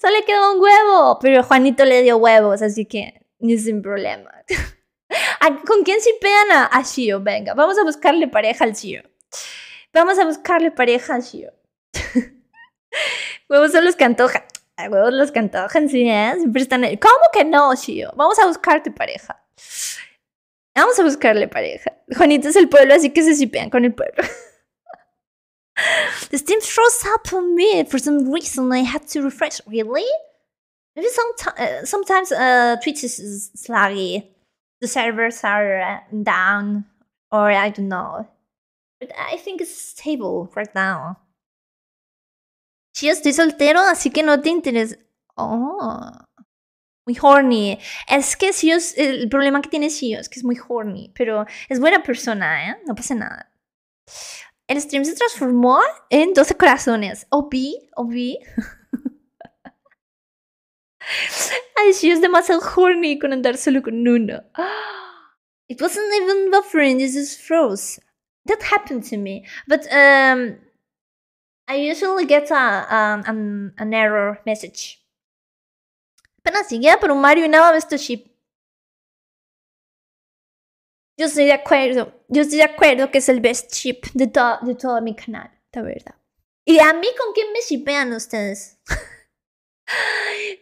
Solo le quedaba un huevo. Pero Juanito le dio huevos, así que ni sin problema. *laughs* ¿Con quién sipean a, a Shio? Venga, vamos a buscarle pareja al Shio. Vamos a buscarle pareja al Shio. *laughs* huevos son los que antojan. huevos los que antojan, sí, eh? Siempre están ahí. ¿Cómo que no, Shio? Vamos a buscarte pareja. Vamos a buscarle pareja. Juanito es el pueblo, así que se sipean con el pueblo. *laughs* The steam throws up on me. For some reason, I had to refresh. Really? Maybe eh, sometimes sometimes uh, Twitch is slaggy the servers are uh, down or I don't know. But I think it's stable right now. estoy soltero, así que no te interesa. Oh. Muy horny. Es que si el problema que tiene Shio es que es muy horny, pero es buena persona, ¿eh? No pasa nada. El stream se transformó en 12 corazones. Obi, Obi. *laughs* Ay, she was demasiado horny con andar solo con uno. *gasps* It wasn't even buffering, it just froze. That happened to me. But um, I usually get a, a, um, an, an error message. Pero llegué por un Mario y nada más ship. Yo estoy de acuerdo, yo estoy de acuerdo que es el best ship de, de todo mi canal, la verdad. ¿Y a mí con quién me shipean ustedes? *laughs*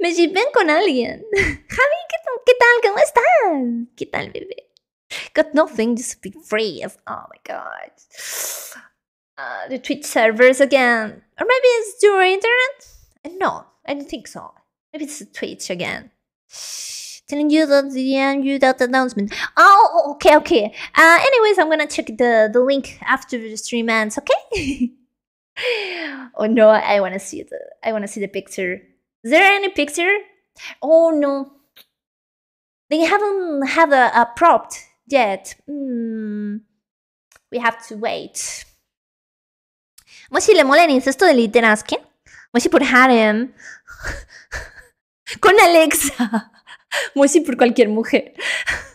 Me shipen con alguien. Javi, ¿qué, ¿qué, tal? ¿Cómo estás? ¿Qué tal, bebé? Got nothing, just be free. of. Oh my god. Uh, the Twitch servers again. Or maybe it's your internet? No, I don't think so. Maybe it's Twitch again. Telling you that the end, you that announcement. Oh, oh, okay, okay. Uh, anyways, I'm gonna check the, the link after the stream ends, okay? *laughs* oh no, I wanna see the I wanna see the picture. ¿Hay there any picture? Oh no. They haven't had a, a prop yet. Mm. We have to wait. Moshi le mola el incesto de Moshi por Harem. *laughs* Con Alexa. *laughs* Moshi por cualquier mujer. *laughs*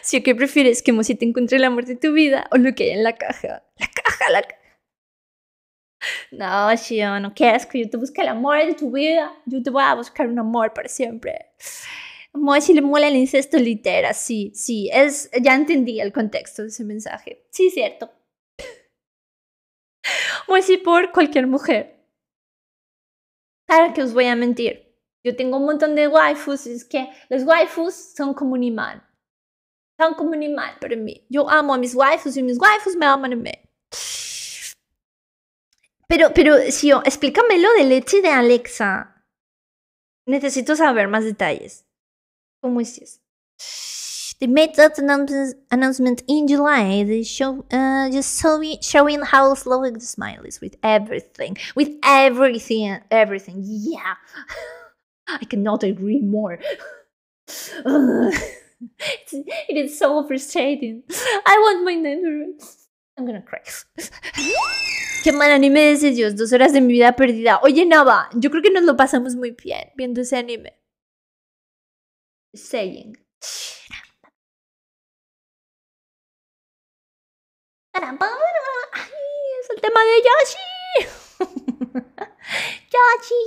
Si o qué prefieres que Moshi te encuentre el amor de tu vida o lo que hay en la caja. La caja, la caja. No, Shio, no quieres que yo te busque el amor de tu vida. Yo te voy a buscar un amor para siempre. si le mola el incesto litera, sí, sí, es, ya entendí el contexto de ese mensaje. Sí, cierto. si por cualquier mujer. Claro que os voy a mentir. Yo tengo un montón de waifus, es que los waifus son como un imán. Son como un imán para mí. Yo amo a mis waifus y mis waifus me aman a mí. Pero, pero, Sio, explícame lo de leche de Alexa. Necesito saber más detalles. ¿Cómo hiciste? They made that announcement in July. They show uh, just showing how slow the smile is with everything, with everything, everything. Yeah, *laughs* I cannot agree more. *laughs* it is so frustrating. I want my name. I'm gonna cry. *laughs* qué mal anime de Dios, dos horas de mi vida perdida. Oye, Nava, yo creo que nos lo pasamos muy bien viendo ese anime. Saying. Ay, es el tema de Yoshi. *laughs* Yoshi.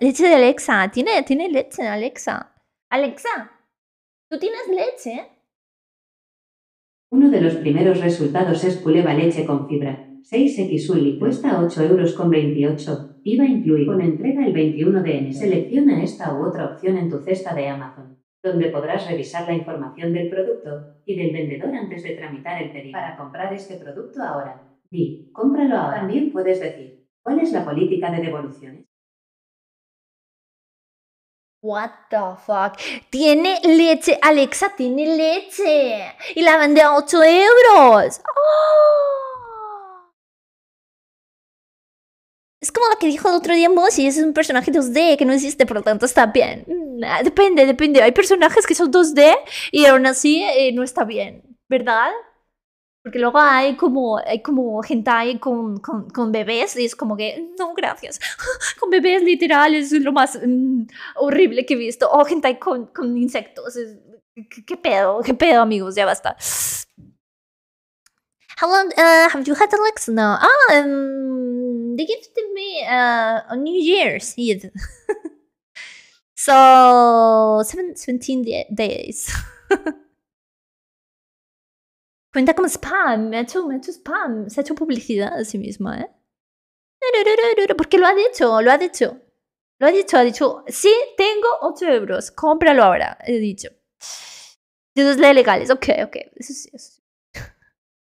Leche de Alexa. Tiene, tiene leche Alexa. Alexa, ¿tú tienes leche? Uno de los primeros resultados es puleva leche con fibra. 6 xuli cuesta 8 euros con 28. IVA incluido con entrega el 21 de enero. Selecciona esta u otra opción en tu cesta de Amazon, donde podrás revisar la información del producto y del vendedor antes de tramitar el pedido. Para comprar este producto ahora, di, cómpralo ahora. También puedes decir, ¿cuál es la política de devoluciones? What the fuck? Tiene leche, Alexa, tiene leche. Y la vende a 8 euros. ¡Oh! Es como lo que dijo el otro día y es un personaje 2D que no existe, por lo tanto está bien. Depende, depende. Hay personajes que son 2D y aún así eh, no está bien, ¿verdad? Porque luego hay como, hay como hentai con, con, con, bebés y es como que, no, gracias. *laughs* con bebés literal es lo más mm, horrible que he visto. O gente hentai con, con insectos. ¿qué, pedo? ¿Qué pedo, amigos? Ya basta. How long uh, have you had No. Ah, em, they gifted me uh, New Year's Eve. *laughs* so, seven, 17 days. *laughs* Cuenta como spam, me ha hecho, spam, se ha hecho publicidad a sí misma, ¿eh? Porque lo ha dicho, lo ha dicho. Lo ha dicho, ha dicho, sí, tengo 8 euros, cómpralo ahora, he dicho. Entonces, leyes legales, ok, ok, eso sí, *laughs*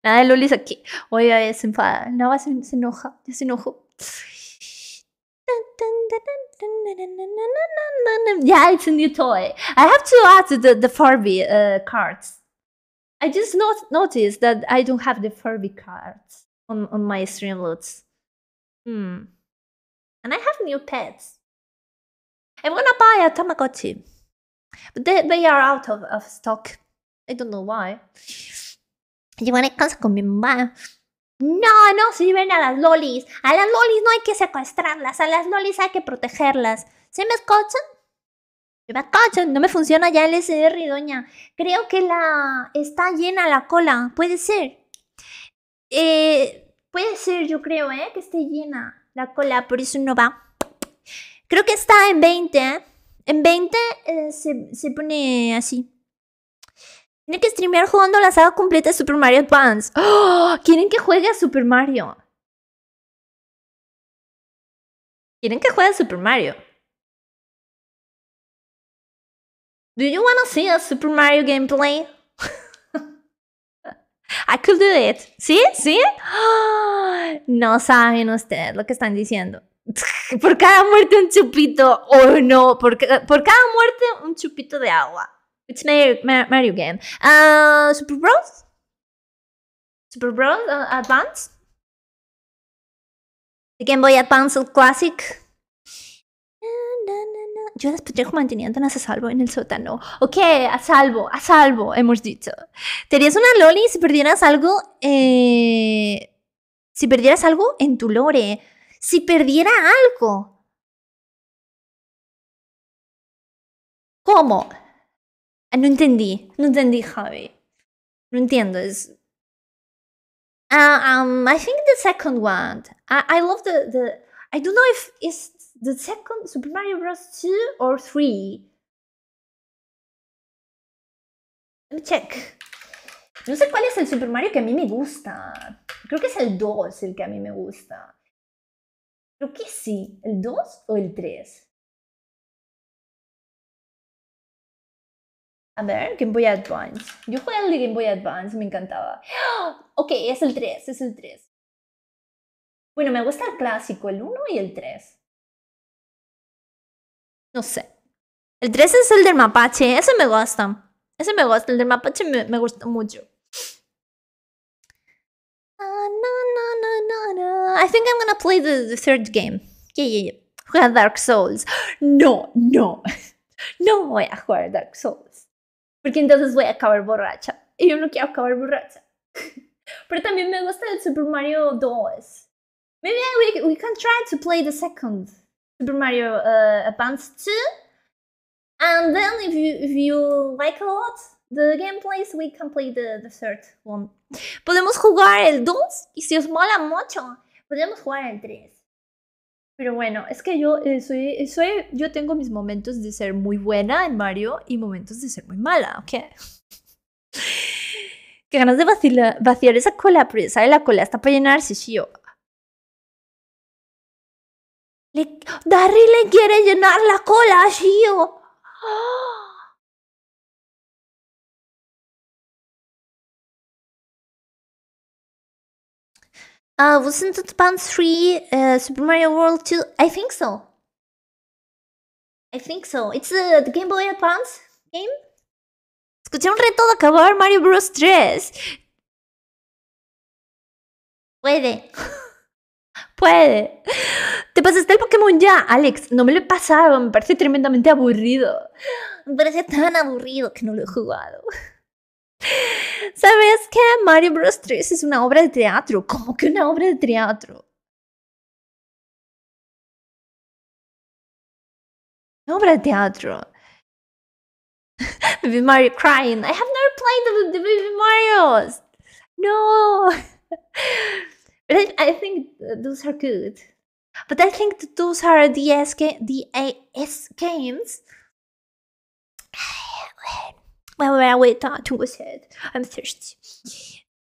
Nada de lolis aquí. Oiga, se enfada, nada se, se enoja, ya se enojó. *laughs* Yeah, it's a new toy. I have to add the, the Furby uh, cards. I just not noticed that I don't have the Furby cards on, on my Streamloots. Hmm. And I have new pets. I wanna buy a Tamagotchi. But they, they are out of, of stock. I don't know why. You wanna come to mi No, no sirven a las lolis. A las lolis no hay que secuestrarlas. A las lolis hay que protegerlas. ¿Se me escuchan? Se me escuchan? No me funciona ya el SDR, doña. Creo que la está llena la cola. Puede ser. Eh, puede ser, yo creo, ¿eh? Que esté llena la cola, por eso no va. Creo que está en 20, ¿eh? En 20 eh, se pone así. Tiene que streamear jugando la saga completa de Super Mario Advance. ¡Oh! ¿Quieren que juegue a Super Mario? ¿Quieren que juegue a Super Mario? Do you to see a Super Mario gameplay? *laughs* I could do ¿Sí? ¿Sí? *gasps* No saben ustedes lo que están diciendo. *laughs* Por cada muerte un chupito. Oh no, por cada muerte un chupito de agua. It's Mario, Mario game? Uh, Super Bros? Super Bros uh, advanced. The Game Boy Advance Classic? Yo las protejo manteniendo a salvo en el sótano. Ok, a salvo, a salvo, hemos dicho. ¿Terías una loli si perdieras algo? Eh, si perdieras algo en tu lore. Si perdiera algo. ¿Cómo? Ah, no entendí, no entendí, Javi. No entiendo. es... Uh, um, I think the second one. I, I love the, the. I don't know if it's the second Super Mario Bros. 2 or 3. Let me check. No sé cuál es el Super Mario que a mí me gusta. Creo que es el 2 el que a mí me gusta. Creo que sí. ¿El 2 o el 3? A ver, Game Boy Advance. Yo jugué el de Game Boy Advance, me encantaba. *gasps* Ok, es el 3, es el 3. Bueno, me gusta el clásico, el 1 y el 3. No sé. El 3 es el del mapache, ese me gusta. Ese me gusta, el del mapache me, gusta mucho. Ah, no, no, no, I think I'm gonna play the, the third game. Dark Souls. *gasps* No, no. *laughs* No voy a jugar Dark Souls porque entonces voy a acabar borracha. Y yo no quiero acabar borracha. *laughs* Pero también me gusta el Super Mario 2. Maybe we, we can try to play the second Super Mario uh, Advance 2. And then if you, if you like a lot the gameplays, we can play the, the third one. Podemos jugar el 2 y si os mola mucho, podemos jugar el 3. Pero bueno, es que yo eh, eh, soy, yo tengo mis momentos de ser muy buena en Mario y momentos de ser muy mala, ¿ok? *laughs* Qué ganas de vaciar esa cola, pero sabe la cola está para llenarse, sí, yo. Darry le quiere llenar la cola, sí, Uh, wasn't it Bound 3 uh, Super Mario World 2? I think so. I think so. It's uh, the Game Boy Advance game. Escuché un reto de acabar Mario Bros 3. Puede. *laughs* Puede. Te pasaste el Pokémon ya, Alex. No me lo he pasado. Me parece tremendamente aburrido. Me parece tan aburrido que no lo he jugado. *laughs* ¿Sabes qué? Mario Bros 3 es una obra de teatro. ¿Cómo que una obra de teatro? Una obra de teatro. *laughs* Baby Mario crying. I have never played the, the Baby Marios. No. *laughs* but I, I, think those are good. But I think those are DS, ¡Ay, DS games. *sighs* Agüita, tengo sed. I'm thirsty.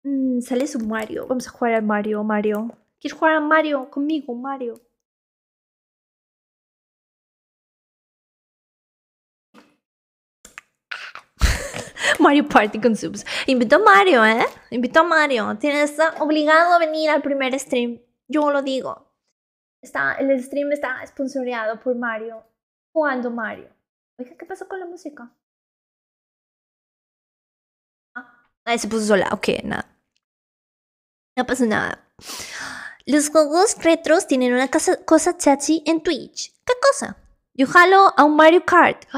Mm, sale su Mario. Vamos a jugar al Mario, Mario. ¿Quieres jugar a Mario conmigo, Mario? *laughs* Mario Party con subs. Invito a Mario, ¿eh? Invito a Mario. Tienes obligado a venir al primer stream. Yo lo digo. Está, el stream está patrocinado por Mario. Jugando Mario. Oiga, ¿qué pasó con la música? Ahí se puso sola. Ok, nada. No pasa nada. Los juegos retros tienen una cosa, cosa chachi en Twitch. ¿Qué cosa? Yo jalo a un Mario Kart. *gasps*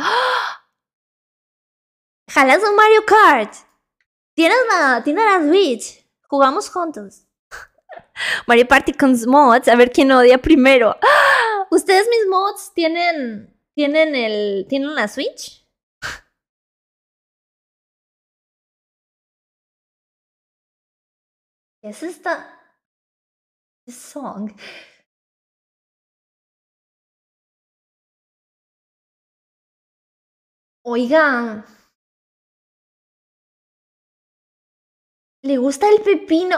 ¿Jalas a un Mario Kart? Tienes la, tienes la Switch. Jugamos juntos. *laughs* Mario Party con mods. A ver quién odia primero. *gasps* ¿Ustedes mis mods tienen, tienen, el, tienen la Switch? This is song. Oigan. Le gusta el pepino.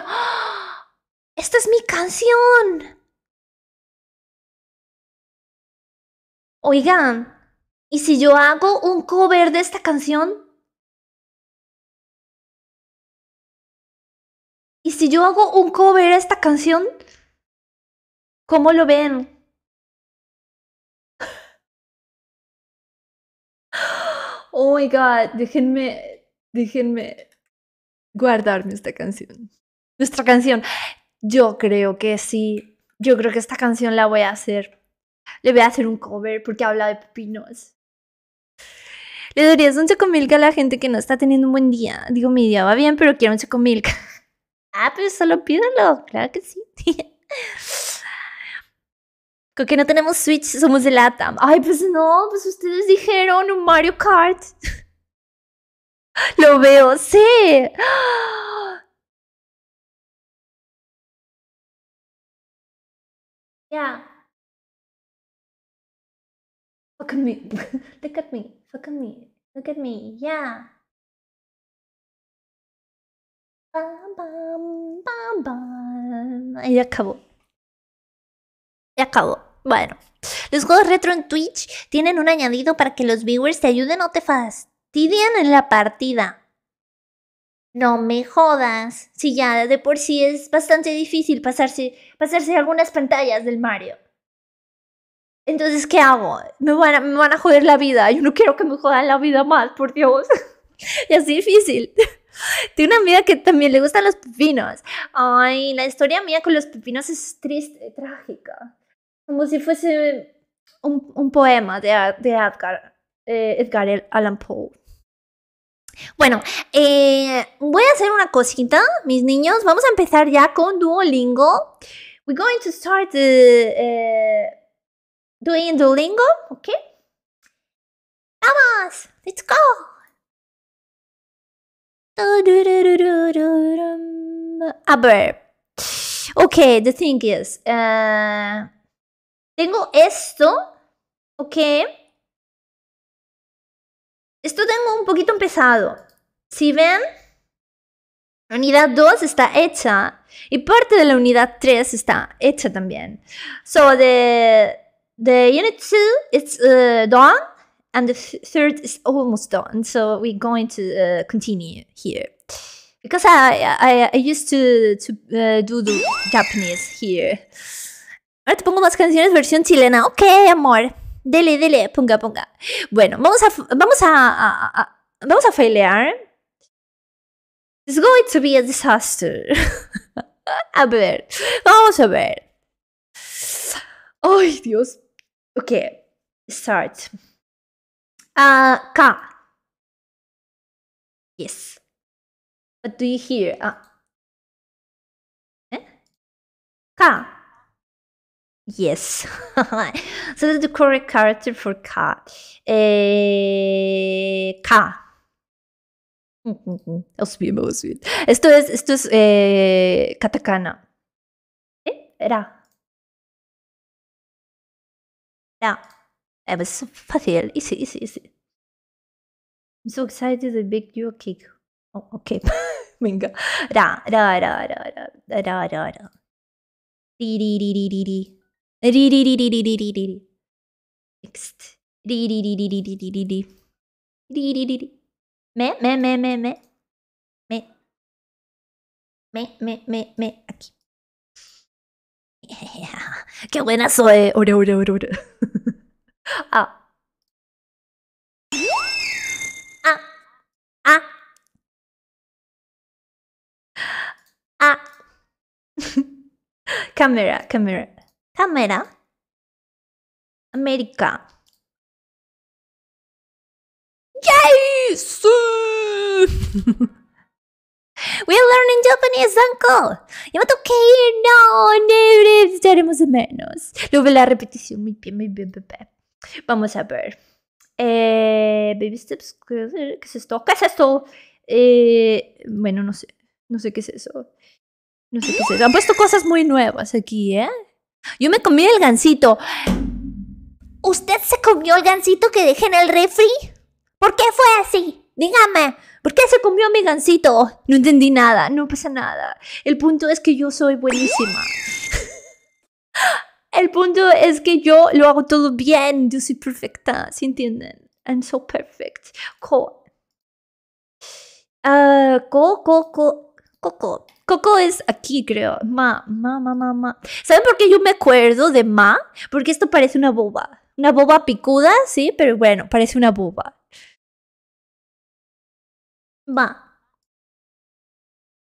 *gasps* Esta es mi canción. Oigan, ¿y si yo hago un cover de esta canción? ¿Y si yo hago un cover a esta canción? ¿Cómo lo ven? *gasps* Oh my god, déjenme, déjenme guardarme esta canción. Nuestra canción. Yo creo que sí. Yo creo que esta canción la voy a hacer. Le voy a hacer un cover porque habla de pepinos. Le darías un chocomilk a la gente que no está teniendo un buen día. Digo, mi día va bien, pero quiero un chocomilk. *laughs* Ah, pero solo pídalo, claro que sí. *laughs* Con que no tenemos Switch, somos de LATAM. Ay, pues no, pues ustedes dijeron un Mario Kart. *laughs* Lo veo, sí. *gasps* Ya. Yeah. *laughs* Look at me. Look at me. Look me. Look at me. Yeah. Y acabó. Y acabó. Bueno, los juegos retro en Twitch tienen un añadido para que los viewers te ayuden o te fastidien en la partida. No me jodas, si ya de por sí es bastante difícil pasarse, pasarse algunas pantallas del Mario. Entonces, ¿qué hago? Me van, a, me van a joder la vida. Yo no quiero que me jodan la vida más, por Dios. *laughs* ya es difícil. *laughs* Tiene una amiga que también le gustan los pepinos. Ay, la historia mía con los pepinos es triste, trágica. Como si fuese un, un poema de, de eh, Edgar, Allan Poe. Bueno, eh, voy a hacer una cosita, mis niños. Vamos a empezar ya con Duolingo. We're going to start eh, Duolingo, ¿ok? ¡Vamos! ¡Let's go! A ver Ok, the thing is, eh, tengo esto, ok. Esto tengo un poquito empezado. Si ven, la unidad 2 está hecha y parte de la unidad 3 está hecha también. So, the, the unit 2 is eh, done. and the third is almost done. So we're going to uh, continue here because I I, I used to to uh, do the Japanese here. Ahora te pongo más canciones versión chilena. Ok, amor. Dele, dele, ponga ponga. Bueno, vamos a vamos a, a, a vamos a failear. It's going to be a disaster. *laughs* a ver, vamos a ver. Ay, Dios. Ok, start. Uh, ka. Yes. What do you hear? Uh, eh? Ka. Yes. *laughs* so that's the correct character for ka. Eh, ka. *laughs* Eh, katakana. ¿Eh? Ra. Ra. I was so fatty. Easy, easy, easy. I'm so excited I baked your cake. Oh, okay. Minga. Ra, ra, ra, ra, ra, ra, ra, ra. Dee, dee, dee, dee, dee, dee. Dee, dee, dee, dee, dee, dee, dee, dee. Next. Dee, dee, dee, dee, dee, dee, dee, dee, dee. Dee, dee, dee, dee. Me, me, me, me, me. Me. Me, me, me, me. Aquí. Qué buena soy. Ore, ore, ore, ore. Camera, camera, America. Yes! we We're learning Japanese, uncle. Yo me toqué, no, no, no, estaremos menos. Luego la repetición, muy bien, muy bien, muy bien. Vamos a ver. Eh, baby steps, ¿qué es esto? ¿Qué es esto? Eh, bueno, no sé. No sé qué es eso. No sé qué es eso. Han puesto cosas muy nuevas aquí, ¿eh? Yo me comí el gansito. ¿Usted se comió el gansito que dejé en el refri? ¿Por qué fue así? Dígame, ¿por qué se comió mi gansito? No entendí nada, no pasa nada. El punto es que yo soy buenísima. El punto es que yo lo hago todo bien, yo soy perfecta, ¿sí entienden? I'm so perfect. Coco. Ah, co, co, co, coco. Coco es aquí, creo. Ma, ma, ma, ma, ma. ¿Saben por qué yo me acuerdo de ma? Porque esto parece una boba. Una boba picuda, sí, pero bueno, parece una boba. Ma.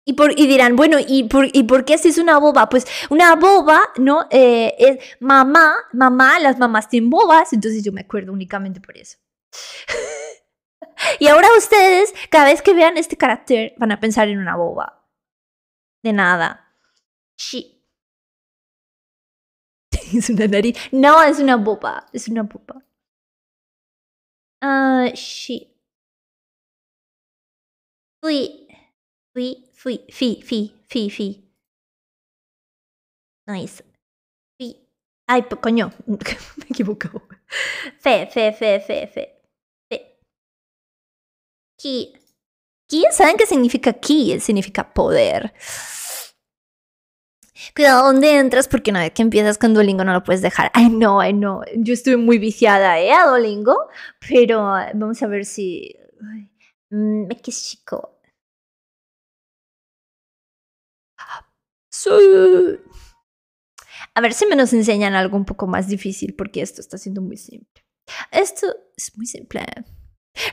Y, dirán, bueno, ¿y por, ¿y por qué si es una boba? Pues una boba, ¿no? Eh, es mamá, mamá, las mamás tienen bobas, entonces yo me acuerdo únicamente por eso. *laughs* y ahora ustedes, cada vez que vean este carácter, van a pensar en una boba. De nada. Sí. *laughs* es una nariz. No, es una boba, es una boba. Ah, sí sí. Uy, Fui, fi, fi, fi, fi. Nice. fi. Ay, coño, *laughs* me he equivocado. Fe, fe, fe, fe, fe. fe. Ki. Ki, ¿saben qué significa ki? Significa poder. Cuidado dónde entras porque una vez que empiezas con Dolingo no lo puedes dejar. Ay, no, ay, no. Yo estoy muy viciada ¿eh? a Duolingo, pero eh, vamos a ver si... Mm, me chico. A ver si me nos enseñan algo un poco más difícil, porque esto está siendo muy simple. Esto es muy simple.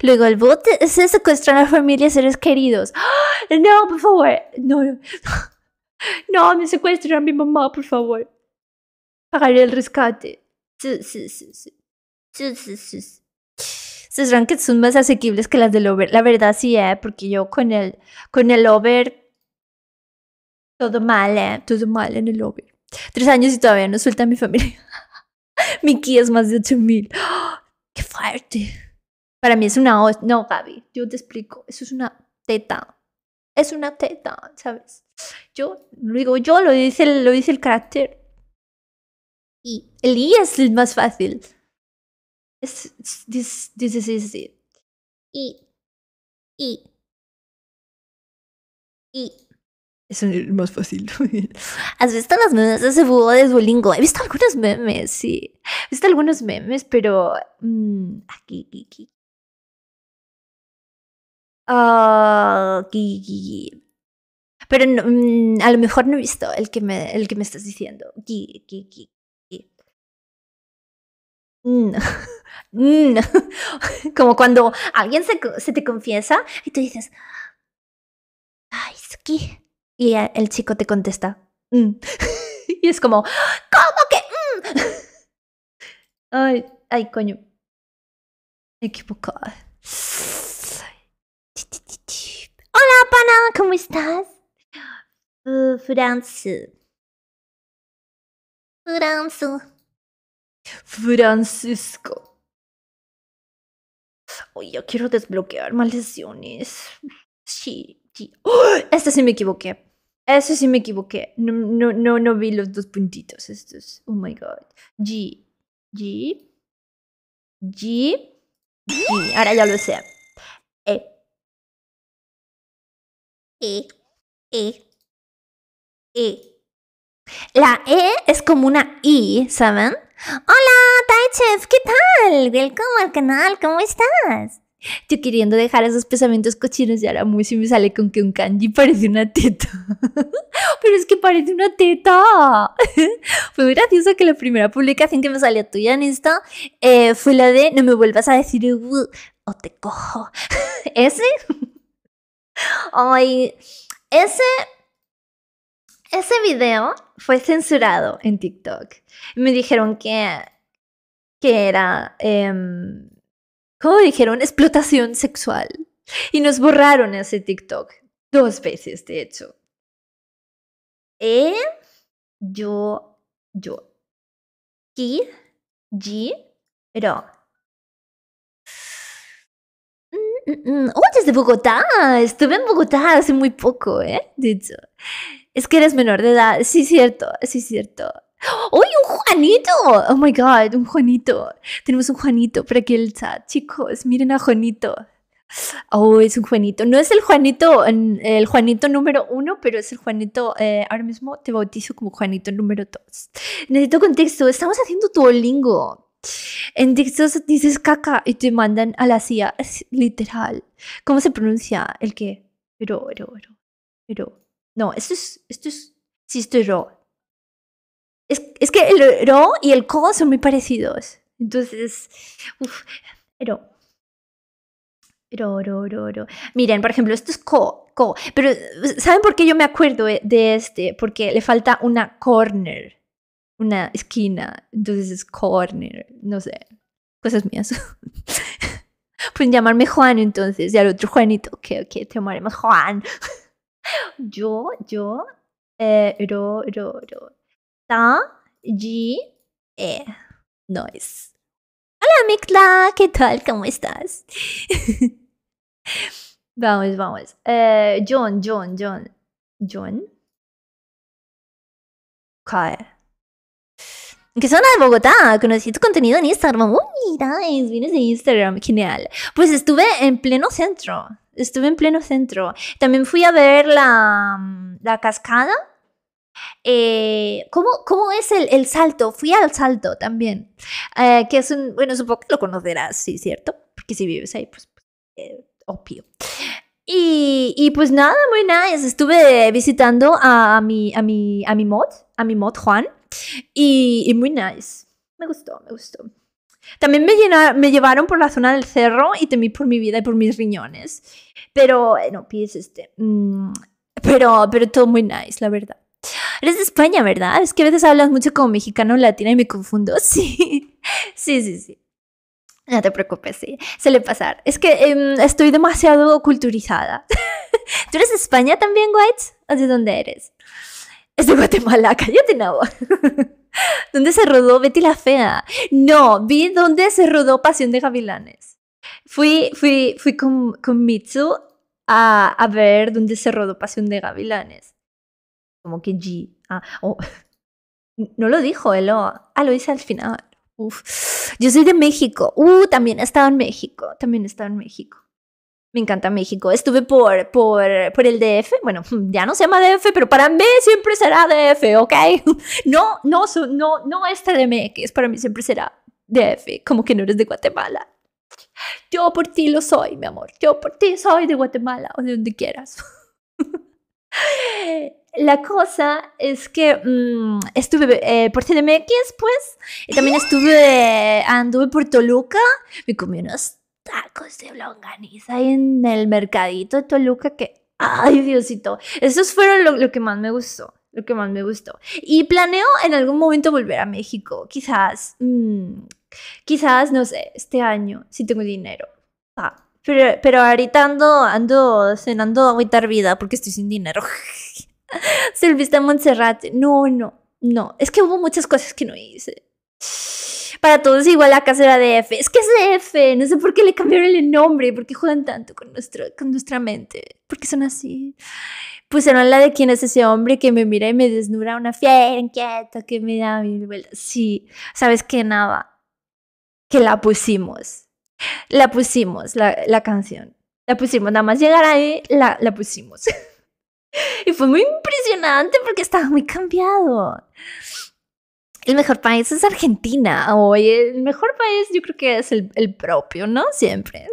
Luego, el bote Se secuestra a la familia, seres queridos. ¡Ah! No, por favor. No, no. *laughs* me secuestran a mi mamá, por favor. Pagaré el rescate. Sí, sí, Sus rankings son más asequibles que las del over. La verdad sí, eh, porque yo con el, con el over todo mal, ¿eh? todo mal en el lobby. Tres años y todavía no suelta a mi familia. *laughs* mi Kia es más de 8000. *gasps* ¡Qué fuerte! Para mí es una... No, Gaby, yo te explico. Eso es una teta. Es una teta, ¿sabes? Yo lo digo yo, lo dice, lo dice el carácter. Y el I es el más fácil. Es, this, is it. Y, y, y. Es el más fácil. *laughs* ¿Has visto las memes de ese búho de Duolingo? He visto algunos memes, sí. He visto algunos memes, pero. Mm, aquí, aquí, ah, aquí. aquí, aquí. Pero mm, a lo mejor no he visto el que me, el que me estás diciendo. Aquí, aquí, aquí. Mm, *laughs* *laughs* como cuando alguien se, te confiesa y tú dices, ay, aquí y el chico te contesta, mm". *laughs* y es como, ¿cómo que? Mm?". ay, ay, coño. Equivocada. Hola, pana, ¿cómo estás? Uh, Francisco. Oye, yo quiero desbloquear Maldiciones Sí, sí. *gasps* esta sí me equivoqué. Eso sí me equivoqué. No, no, no, vi los dos puntitos estos. Oh my god. G. G. G. G. Ahora ya lo sé. E. E. E. e. La E es como una I, ¿saben? Hola, Chef, ¿qué tal? Bienvenido al canal, ¿cómo estás? Yo queriendo dejar esos pensamientos cochinos ahora muy si me sale con que un kanji parece una teta. *laughs* Pero es que parece una teta. *laughs* fue gracioso que la primera publicación que me salió tuya en Insta eh, fue la de No me vuelvas a decir o te cojo. *laughs* ¿Ese? Ay, ese. Ese video fue censurado en TikTok. Me dijeron que, que era eh, ¿Cómo dijeron, explotación sexual. Y nos borraron ese TikTok dos veces, de hecho. eh yo, yo. Ki, ¿Gi? ro. Mm, mm, mm. Oh, desde Bogotá. Estuve en Bogotá hace muy poco, ¿eh? De hecho. Es que eres menor de edad. Sí, cierto, sí, cierto. ¡Uy, un Juanito! Oh my God, un Juanito. Tenemos un Juanito ¿Para aquí el chat. Chicos, miren a Juanito. Oh, es un Juanito. No es el Juanito, el Juanito número uno, pero es el Juanito. Eh, ahora mismo te bautizo como Juanito número dos. Necesito contexto. Estamos haciendo lingo. En textos dices caca y te mandan a la CIA. literal. ¿Cómo se pronuncia? ¿El qué? Pero, pero, pero. No, esto es. Esto es. Sí, esto es es, que el ro y el co son muy parecidos. Entonces, uff, ro. Ro, ro, ro, Miren, por ejemplo, esto es co, co. Pero, ¿saben por qué yo me acuerdo de este? Porque le falta una corner, una esquina. Entonces es corner, no sé. Cosas mías. *laughs* Pueden llamarme Juan entonces y al otro Juanito. Ok, ok, te llamaremos Juan. *laughs* yo, yo, eh, ro, ro, ro. Ta, G, E. No es. Hola, Mikla, ¿qué tal? ¿Cómo estás? *laughs* vamos, vamos. Eh, John, John, John. John. ¿Qué? Que son de Bogotá, conocí tu contenido en Instagram. Uy, nice, vienes de Instagram, genial. Pues estuve en pleno centro, estuve en pleno centro. También fui a ver la mm, cascada eh, ¿cómo, ¿cómo, es el, el, salto? Fui al salto también, eh, que es un, bueno, supongo que lo conocerás, sí, ¿cierto? Porque si vives ahí, pues, eh, obvio. Y, y, pues nada, muy nice. Estuve visitando a, mi, a, mi, a mi mod, a mi mod Juan, y, muy nice. Me gustó, me gustó. También me, me llevaron por la zona del cerro y temí por mi vida y por mis riñones. Pero, no, pies este. Mm, pero, pero todo muy nice, la verdad. Eres de España, ¿verdad? Es que a veces hablas mucho como mexicano latina y me confundo. *laughs* Sí, sí, sí, sí. No te preocupes, sí. le pasar. Es que em, estoy demasiado culturizada. *laughs* ¿Tú eres de España también, White? ¿O de dónde eres? Es de Guatemala, *laughs* cállate, Nabo. ¿Dónde se rodó Betty la Fea? No, vi dónde se rodó Pasión de Gavilanes. Fui, fui, fui con, con Mitsu a, a ver dónde se rodó Pasión de Gavilanes como que G. Ah, *laughs* No lo dijo, él lo, ah, lo dice al final. Uf. Yo soy de México. Uh, también he estado en México. También he estado en México. Me encanta México. Estuve por, por, por el DF. Bueno, *laughs* ya no se llama DF, pero para mí siempre será DF, ¿ok? *laughs* No, no, no, no este de Es Para mí siempre será DF, como que no eres de Guatemala. Yo por ti lo soy, mi amor. Yo por ti soy de Guatemala o de donde quieras la cosa es que mm, estuve eh, por CDMX, pues, y también estuve, anduve por Toluca, me comí unos tacos de longaniza ahí en el mercadito de Toluca que, ay Diosito, esos fueron lo, que más me gustó lo que más me gustó. Y planeo en algún momento volver a México, quizás, mm, quizás, no sé, este año, si tengo dinero. Ah, pero, pero ahorita ando, cenando agüita vida porque estoy sin dinero. *laughs* Silvista *laughs* Montserrat, no, no, no. Es que hubo muchas cosas que no hice. Para todos igual la casa de F Es que es F, no sé por qué le cambiaron el nombre, por qué juegan tanto con, con nuestra mente, porque son así. Pues Pusieron la de quién es ese hombre que me mira y me desnuda una fiera inquieta que me da mi vueltas. Sí, sabes que nada, que la pusimos. La pusimos, la, canción. La pusimos, nada más llegar ahí, la, la pusimos. *laughs* *laughs* Y fue muy impresionante porque estaba muy cambiado. El mejor país es Argentina. Hoy el mejor país yo creo que es el, propio, ¿no? Siempre.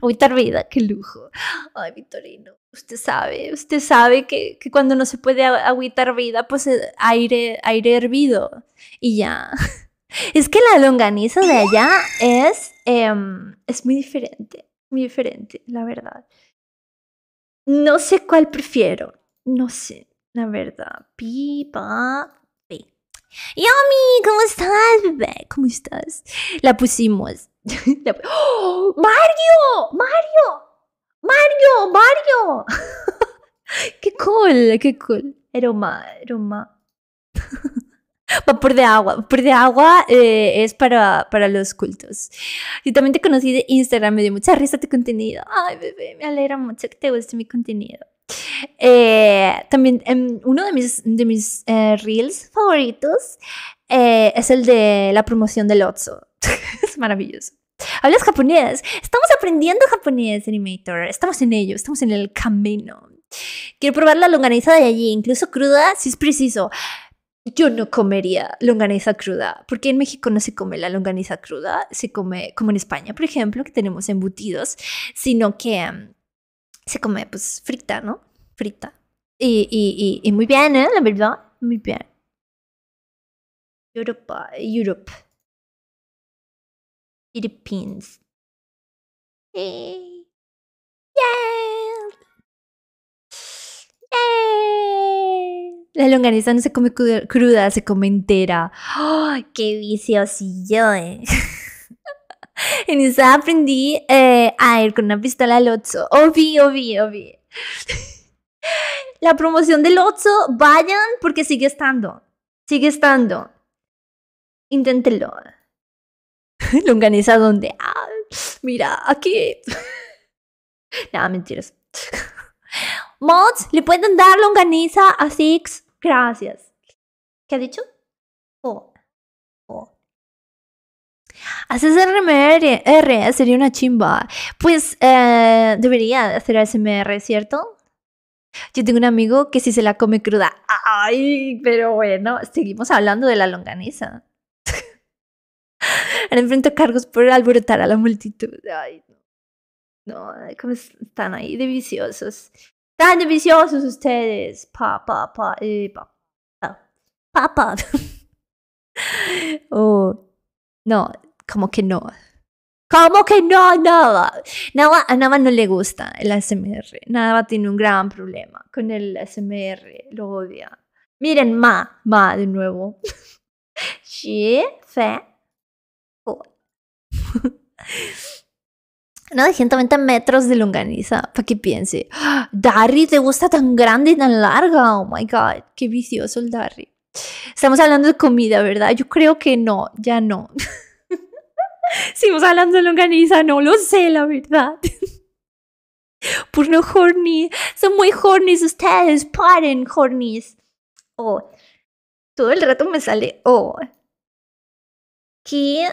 agüitar *laughs* vida, qué lujo. Ay, Vitorino, usted sabe, usted sabe que, cuando no se puede agüitar vida, pues eh, aire, aire hervido. Y ya. *laughs* Es que la longaniza de allá es, em, es muy diferente, muy diferente, la verdad. No sé cuál prefiero no sé, la verdad. Pipa. Yami, ¿cómo estás, bebé? ¿Cómo estás? La pusimos. *laughs* ¡Oh! ¡Mario! ¡Mario! ¡Mario! ¡Mario! *laughs* ¡Qué cool! ¡Qué cool! Aroma, aroma. *laughs* Vapor de agua. Vapor de agua eh, es para, para los cultos. Yo también te conocí de Instagram, me dio mucha risa tu contenido. Ay, bebé, me alegra mucho que te guste mi contenido. Eh, también uno de mis, de mis eh, reels favoritos eh, es el de la promoción del Otso. *laughs* es maravilloso. Hablas japonés. Estamos aprendiendo japonés, Animator. Estamos en ello, estamos en el camino. Quiero probar la longaniza de allí, incluso cruda, si es preciso. Yo no comería longaniza cruda, porque en México no se come la longaniza cruda, se come como en España, por ejemplo, que tenemos embutidos, sino que mm, se come pues frita, ¿no? Frita. Y, y, muy bien, ¿eh? La verdad, muy bien. Europa, Europe. Philippines. Yeah. Yay. La longaniza no se come cruda, se come entera. Ay, ¡Qué viciosillo! Eh! *laughs* *laughs* en esa aprendí eh, a ir con una pistola al Otso. Obvio, obvio, obvio. La promoción del Otso, vayan porque sigue estando. Sigue estando. Inténtelo. *laughs* Longaniza donde. mira, aquí. *laughs* Nada, mentiras. Mods, ¿le pueden dar longaniza a Six? Gracias. ¿Qué ha dicho? Oh. Haces RMR, R, ah, sería una chimba. Pues eh, debería hacer ASMR, ¿cierto? Yo tengo un amigo que si se la come cruda. Ay, pero bueno, seguimos hablando de la longaniza. *laughs* Enfrento cargos por alborotar a la multitud. Ay, no. ¿cómo están ahí de viciosos? Tan de viciosos ustedes. Pa, pa, pa, eh, Papá. *laughs* oh, no, como que no. ¿Cómo que no? nada, nada, a Nava no le gusta el ASMR. Nava tiene un gran problema con el SMR, Lo odia. Miren, ma, ma de nuevo. She, *laughs* fe, oh. *laughs* No, de 120 metros de longaniza, para que piense. *gasps* Darry, ¿te gusta tan grande y tan larga? Oh my god, qué vicioso el Darry. Estamos hablando de comida, ¿verdad? Yo creo que no, ya no. *laughs* vos hablando de longaniza, no lo sé, la verdad. Por pues no horny. Son muy hornies ustedes, paren, hornies. Oh. Todo el rato me sale oh. ¿Qué?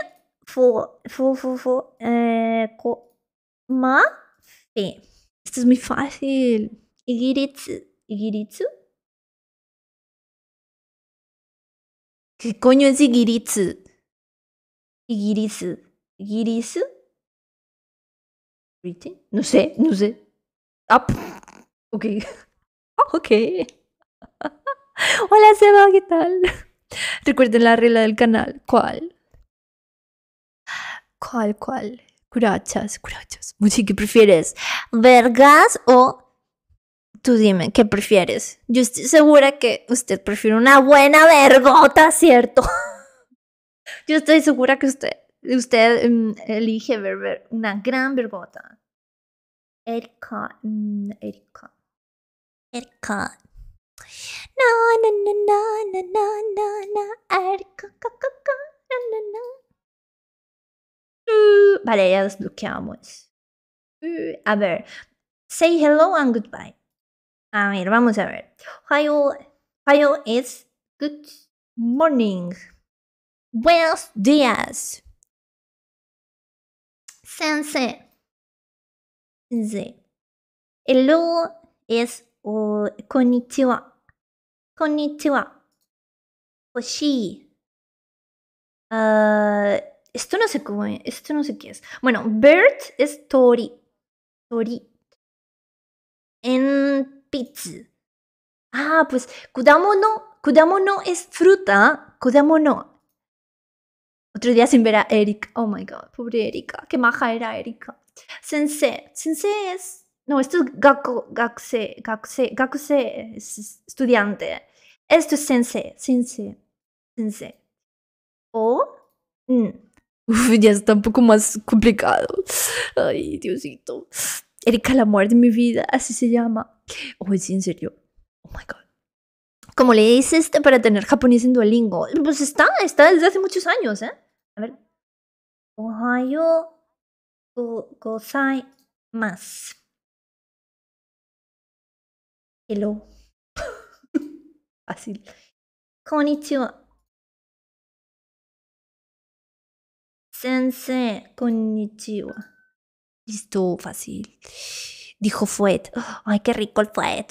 fu, fu, fu, fu, eh, co, ma, fe. Esto es muy fácil. Igiritsu. Igiritsu. ¿Qué coño es Igiritsu? Igiritsu. ¿Giris? no sé, no sé. Ah, ok. *laughs* Ah, ok. *laughs* Hola Seba, ¿qué tal? *laughs* Recuerden la regla del canal. ¿Cuál? ¿Cuál, cuál? Curachas, curachas. Muchi, ¿qué prefieres? ¿Vergas o...? Tú dime, ¿qué prefieres? Yo estoy segura que usted prefiere una buena vergota, ¿cierto? Yo estoy segura que usted Usted mm, elige ver, una gran vergota. Erika. Erica, Erika. No, no, no, no, no, no, no, no. na. no, no, uh, vale, ya desbloqueamos. Uh, a ver. Say hello and goodbye. A ver, vamos a ver. es good morning. Buenos días sensei. Sensei luego es konnichiwa. Konnichiwa. Oshi. Ah, esto no sé cómo es. Esto no sé qué es. Bueno, bird es Tori. Tori. En Pizza. Ah, pues Kudamono. Kudamono es fruta. Kudamono. Otro día sin ver a Erika. Oh my god, pobre Erika. Qué maja era Erika. Sensei. Sensei es. No, esto es Gaku, Gakuse. Gakuse. Gakuse es estudiante. Esto es Sensei. Sensei. Sensei. Oh, Uf, ya está un poco más complicado. Ay, Diosito. Erika, la muerte de mi vida. Así se llama. oh, sí, en serio. Oh my god. ¿Cómo le dices este para tener japonés en Duolingo? Pues está, está desde hace muchos años, ¿eh? a ver, Ohio gozai más. Hello. *laughs* Fácil. Konnichiwa. Sensei, konnichiwa. Listo, fácil. Dijo Fuet. *gasps* Ay, qué rico el Fuet.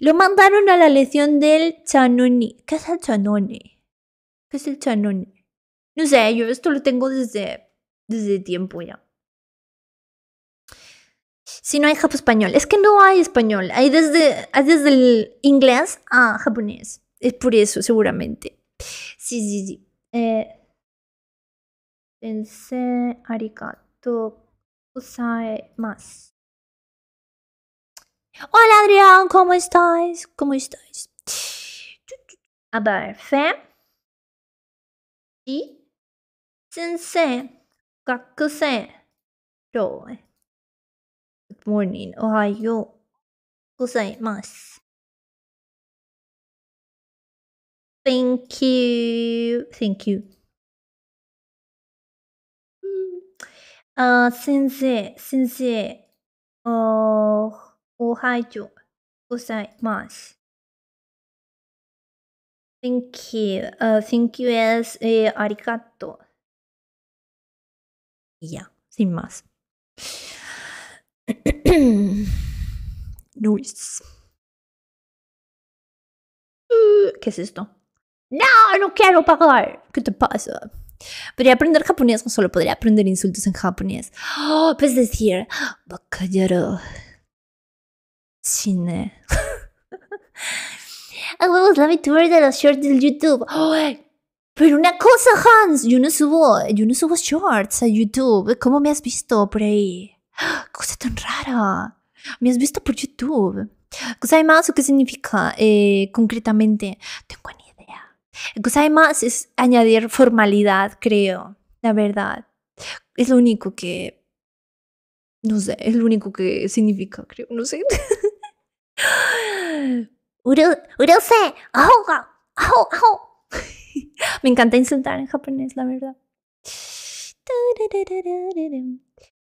Lo mandaron a la lección del Chanoni. ¿Qué es el Chanoni? ¿Qué es el Chanoni? No sé, yo esto lo tengo desde, desde tiempo ya. Si no hay japo español, es que no hay español, hay desde, hay desde el inglés a japonés. Es por eso, seguramente. Sí, sí, sí. Eh, pensé, arigato, usai más. Hola Adrián, ¿cómo estáis? ¿Cómo estáis? A ver, fe. Y 先生、学生、今日、Good morning, おはようございます。Thank you, thank you. あ、先生、先生、おおはようございます。Thank you, uh, thank you as、えー、ありがとう。Y ya, sin más. *clears throat* Luis. Uh, ¿Qué es esto? No, no quiero pagar. ¿Qué te pasa? Podría aprender japonés, no solo podría aprender insultos en japonés. Oh, puedes decir, bakayaro. Cine. Hagamos *laughs* oh, la aventura de los shorts del YouTube. Oh, pero una cosa, Hans, yo no subo, yo no subo shorts a YouTube. ¿Cómo me has visto por ahí? *gasps* Cosa tan rara. Me has visto por YouTube. ¿Cosa o ¿qué significa eh, concretamente? Tengo ni idea. Cosa más es añadir formalidad, creo. La verdad. Es lo único que. No sé, es lo único que significa, creo. No sé. se. Oh, oh, oh. *laughs* Me encanta insultar en japonés, la verdad.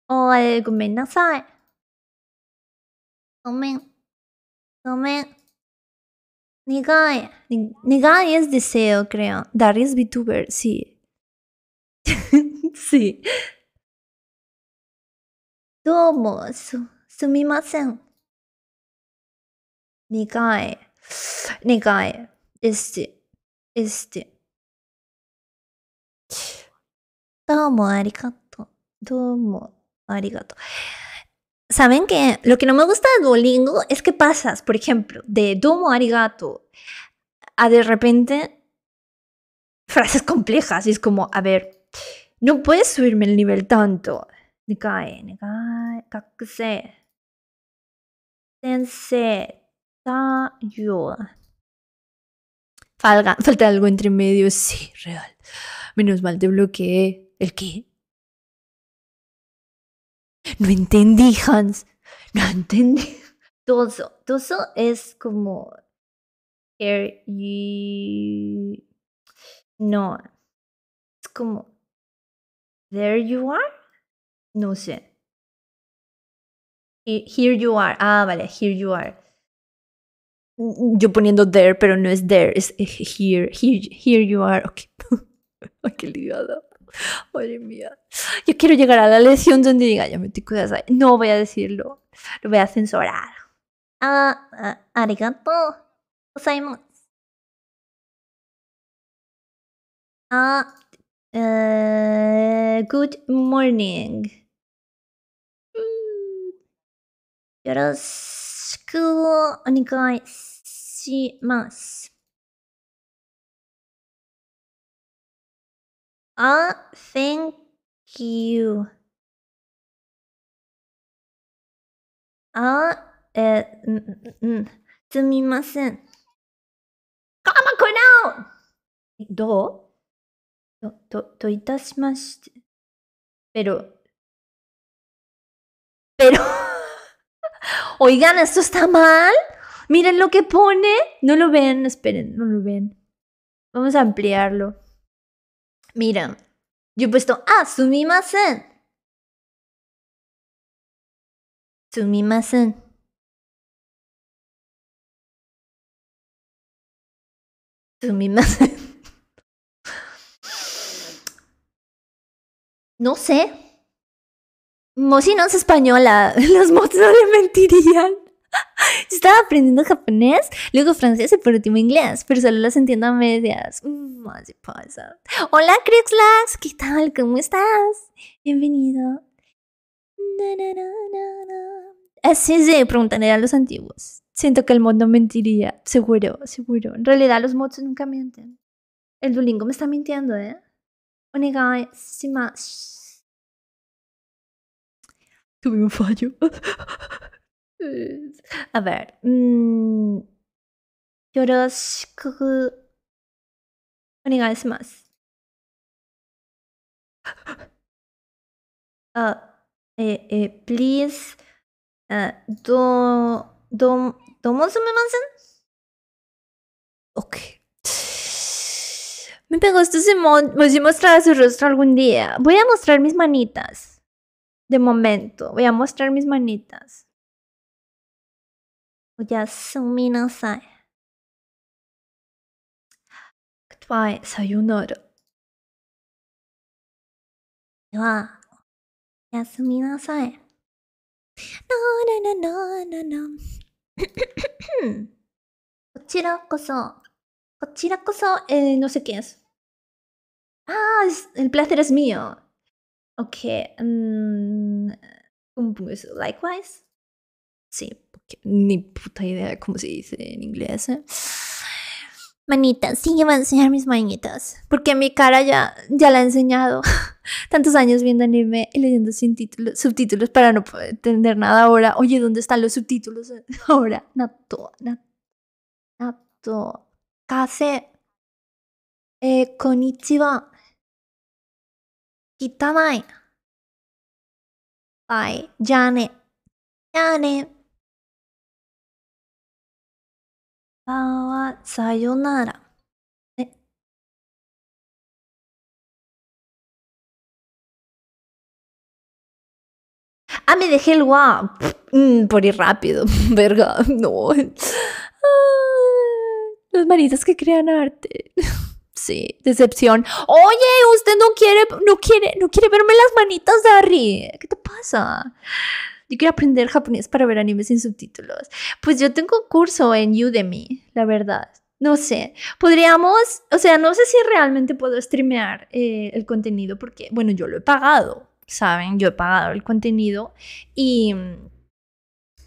Oh, *laughs* gomen nasai. Gomen. Gomen. nigai Negai es deseo, creo. Dari es VTuber, sí. *laughs* sí. Domo, su, sumimasen. Nigai *sighs* Negai. Este. Este. arigato. Saben que lo que no me gusta de Duolingo es que pasas, por ejemplo, de domo arigato a de repente frases complejas y es como, a ver, no puedes subirme el nivel tanto. Nikae, nikae, kakuse, Sensei, tayo. Falta algo entre medio, sí, real. Menos mal te bloqueé. ¿El qué? No entendí, Hans. No entendí. *laughs* Toso. Toso es como. you... No. Es como. There you are? No sé. Here you are. Ah, vale. Here you are. Mm, yo poniendo there, pero no es there, es eh, here. Here, you are. *laughs* Ok. Ay, qué ligado. Madre mía. Yo quiero llegar a la lección donde diga, ya me te ahí. No voy a decirlo. Lo voy a censurar. Ah, ah arigato. Osaimasu Ah, eh, good morning. Yoroshiku Ah, thank you. Ah, eh, mm, mm, mm, mm. pero, *laughs* Oigan, esto está mal. Miren lo que pone. No lo ven, esperen, no lo ven. Vamos a ampliarlo. Mira, yo he puesto, ah, sumimasen. Sumimasen. Sumimasen. *laughs* No sé. Mosi no es española. *laughs* Los mozos no le mentirían. *laughs* Estaba aprendiendo japonés, luego francés y por último inglés, pero solo las entiendo a medias. Mm, pasa. Hola, Crixlas, ¿qué tal? ¿Cómo estás? Bienvenido. Así ah, se preguntan a los antiguos. Siento que el mod no mentiría, seguro, seguro. En realidad los mods nunca mienten. El Duolingo me está mintiendo, ¿eh? Onegai, más Tuve un fallo. *laughs* A ver. Mmm, yoroshiku. más ah, eh, eh, please. Uh, Ok. Me pegó esto si me mostrar su rostro algún día. Voy a mostrar mis manitas. De momento, voy a mostrar mis manitas. O ya no sai ¿Qué fue? soy un ah. Ya sai no no No, no, no, no, no, no. Ochirakozo. ¿Eh, no sé qué es. Ah, el placer es mío. Ok. ¿Likewise? Sí ni puta idea de cómo se dice en inglés. ¿eh? Manitas, sí, voy a enseñar mis manitas. Porque mi cara ya, ya la he enseñado. *laughs* Tantos años viendo anime y leyendo sin títulos, subtítulos para no poder entender nada ahora. Oye, ¿dónde están los subtítulos *laughs* ahora? Nato, nato, nato. Kase. Eh, konnichiwa. Kitamai. Bye. Jane. Yane. Ah, me dejé el guau. por mm, ir rápido. *laughs* Verga, no. Ah, las manitas que crean arte. *laughs* Sí, decepción. Oye, usted no quiere, no quiere, no quiere verme las manitas, Darry. ¿Qué te pasa? yo quiero aprender japonés para ver animes sin subtítulos. Pues yo tengo un curso en Udemy, la verdad. No sé, podríamos, o sea, no sé si realmente puedo streamear eh, el contenido porque, bueno, yo lo he pagado, ¿saben? Yo he pagado el contenido y,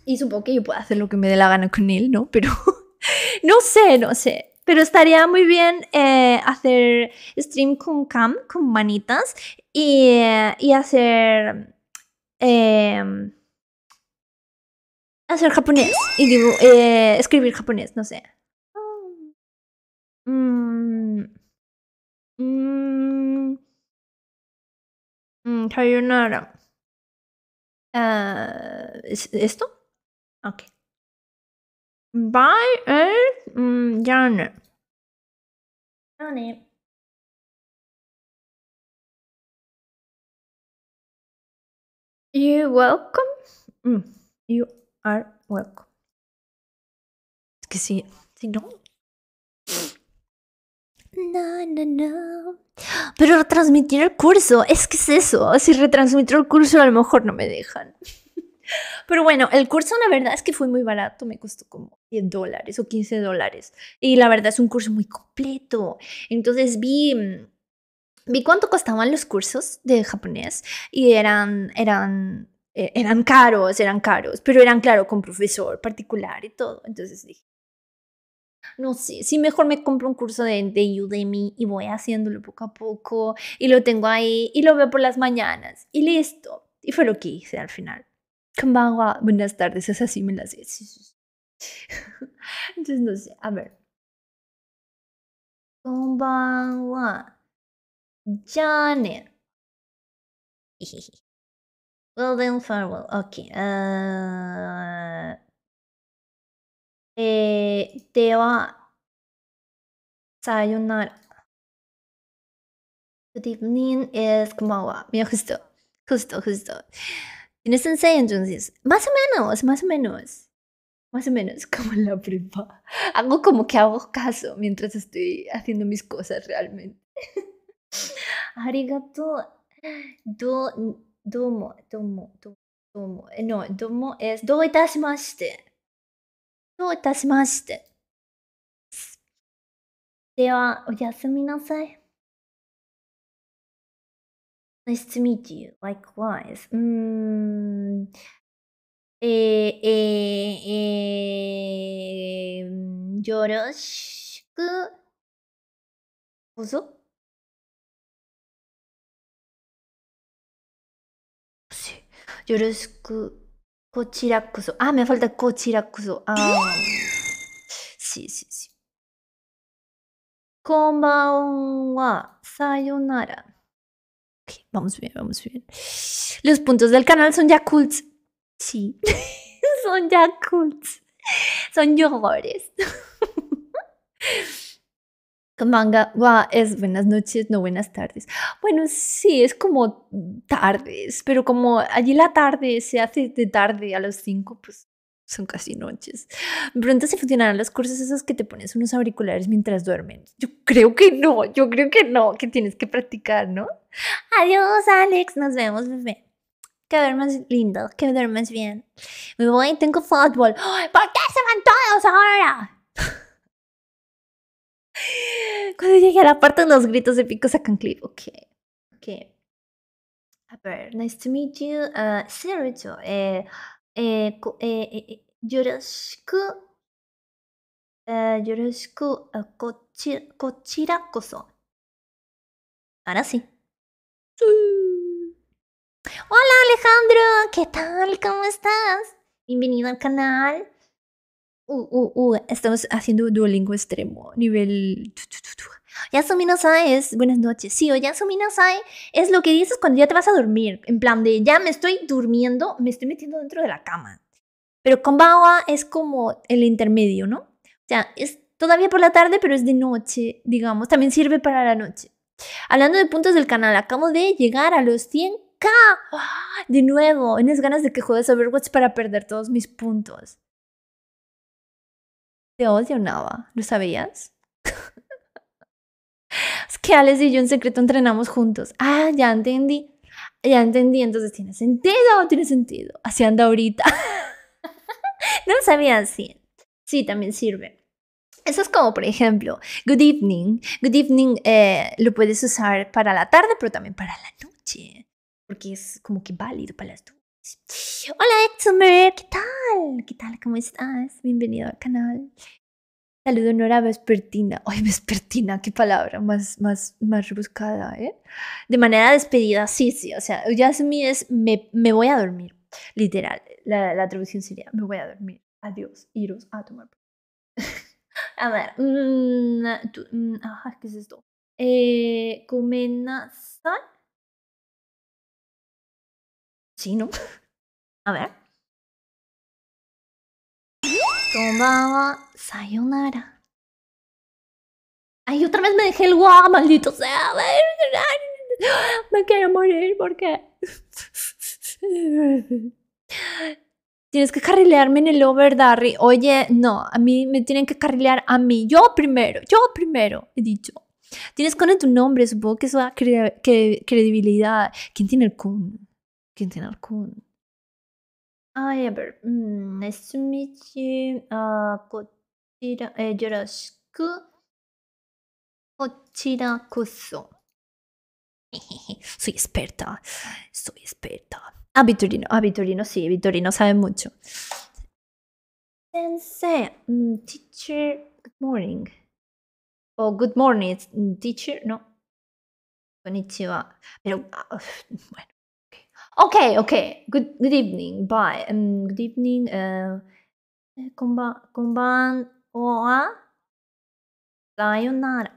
y supongo que yo puedo hacer lo que me dé la gana con él, ¿no? Pero *laughs* no sé, no sé. Pero estaría muy bien eh, hacer stream con cam, con manitas, y, eh, y hacer... Em, hacer japonés y digo, eh, escribir japonés, no sé. Mm. Mm. mm sayonara. Ah, ¿Esto? okay Bye eh, mm, You welcome? Mm, are welcome. Es que sí, si no. No, no, no. Pero retransmitir el curso, es que es eso. Si retransmito el curso, a lo mejor no me dejan. *laughs* Pero bueno, el curso la verdad es que fue muy barato, me costó como 10 dólares o 15 dólares. Y la verdad es un curso muy completo. Entonces vi, vi cuánto costaban los cursos de japonés y eran, eran eh, eran caros, eran caros, pero eran, claro, con profesor particular y todo. Entonces dije, no sé, si mejor me compro un curso de, de Udemy y voy haciéndolo poco a poco y lo tengo ahí y lo veo por las mañanas y listo. Y fue lo que hice al final. Konbanwa, buenas tardes, es así, me las... *laughs* Entonces, no sé, a ver. Konbanwa, Janet. *laughs* Well then farewell. Ok. Ah. eh, te va. Sayonara. Good evening es Kumawa. Mira, justo. Justo, justo. Tienes un entonces. Más o menos, más o menos. Más o menos *laughs* como la prepa. Hago como que hago caso mientras estoy haciendo mis cosas realmente. *laughs* Arigato. Do どうも、どうも、どうも、え、o どうも、え、どういたしまして。どういたしまして。では、おやすみなさい。Nice to meet you. Likewise. うーん。えー、えー、えー、よろしく。どうぞ。Kochirakuso, Ah, me falta Kochirakuso, Ah. Sí, sí, sí. Konbanwa. Sayonara. vamos bien, vamos bien. Los puntos del canal son yakults. Sí. *laughs* son yakults. Son yogures. *laughs* Manga, va, es buenas noches, no buenas tardes. Bueno, sí, es como tardes, pero como allí la tarde se hace de tarde a las 5, pues son casi noches. Pronto se funcionarán los cursos esos que te pones unos auriculares mientras duermen. Yo creo que no, yo creo que no, que tienes que practicar, ¿no? Adiós, Alex, nos vemos, bebé. Que duermas lindo, que duermas bien. Me voy, tengo fútbol. ¿Por qué se van todos ahora? Cuando llegué a la parte de los gritos de picos a Clip. Ok, ok. A ver, nice to meet you. Uh, Seruto, eh, eh, eh, eh, kochira Ahora sí. Hola Alejandro, ¿qué tal? ¿Cómo estás? Bienvenido al canal estamos haciendo Duolingo extremo, nivel... Ya es buenas noches. Sí, o Yasumi es lo que dices cuando ya te vas a dormir. En plan de, ya me estoy durmiendo, me estoy metiendo dentro de la cama. Pero Konbawa es como el intermedio, ¿no? O sea, es todavía por la tarde, pero es de noche, digamos. También sirve para la noche. Hablando de puntos del canal, acabo de llegar a los 100k. ¡Ah! De nuevo, tienes ganas de que juegues Overwatch para perder todos mis puntos. Te odio, ¿Lo sabías? es que Alex y yo en secreto entrenamos juntos. Ah, ya entendí. Ya entendí. Entonces, ¿tiene sentido? Tiene sentido. Así anda ahorita. *laughs* no sabía así. Sí, también sirve. Eso es como, por ejemplo, good evening. Good evening eh, lo puedes usar para la tarde, pero también para la noche. Porque es como que válido para las dos. Hola Exomer, ¿qué tal? ¿Qué tal? ¿Cómo estás? Bienvenido al canal. Saludo Nora Vespertina. *laughs* Ay, Vespertina, qué palabra más, más, más rebuscada, ¿eh? De manera despedida, sí, sí. O sea, ya es me, me voy a dormir. Literal, la, traducción sería me voy a dormir. Adiós, iros a tomar. *laughs* a ver, mmm, ¿qué es esto? Eh, comenazar chino. *laughs* A ver. Tomaba sayonara. Ay, otra vez me dejé el guau, maldito sea. Me quiero morir porque... Tienes que carrilearme en el over, Darry. Oye, no, a mí me tienen que carrilear a mí. Yo primero, yo primero, he dicho. Tienes con tu nombre, supongo que eso da credibilidad. ¿Quién tiene el con? Kent je Narkoon? あ、やばい。うん、nice to meet you. あ、こちら、え、よろしく。こちらこそ。soy esperta, soy esperta. a v i t u r i n o a v i t u r i n o s í v i t u r i n o sabe mucho. Sensei, mm, teacher, good morning. Oh, good morning, teacher, no. Konnichiwa. Pero, uh, bueno. Okay, okay. Good good evening. Bye. Um good evening. Uh konban konban wa sayonara.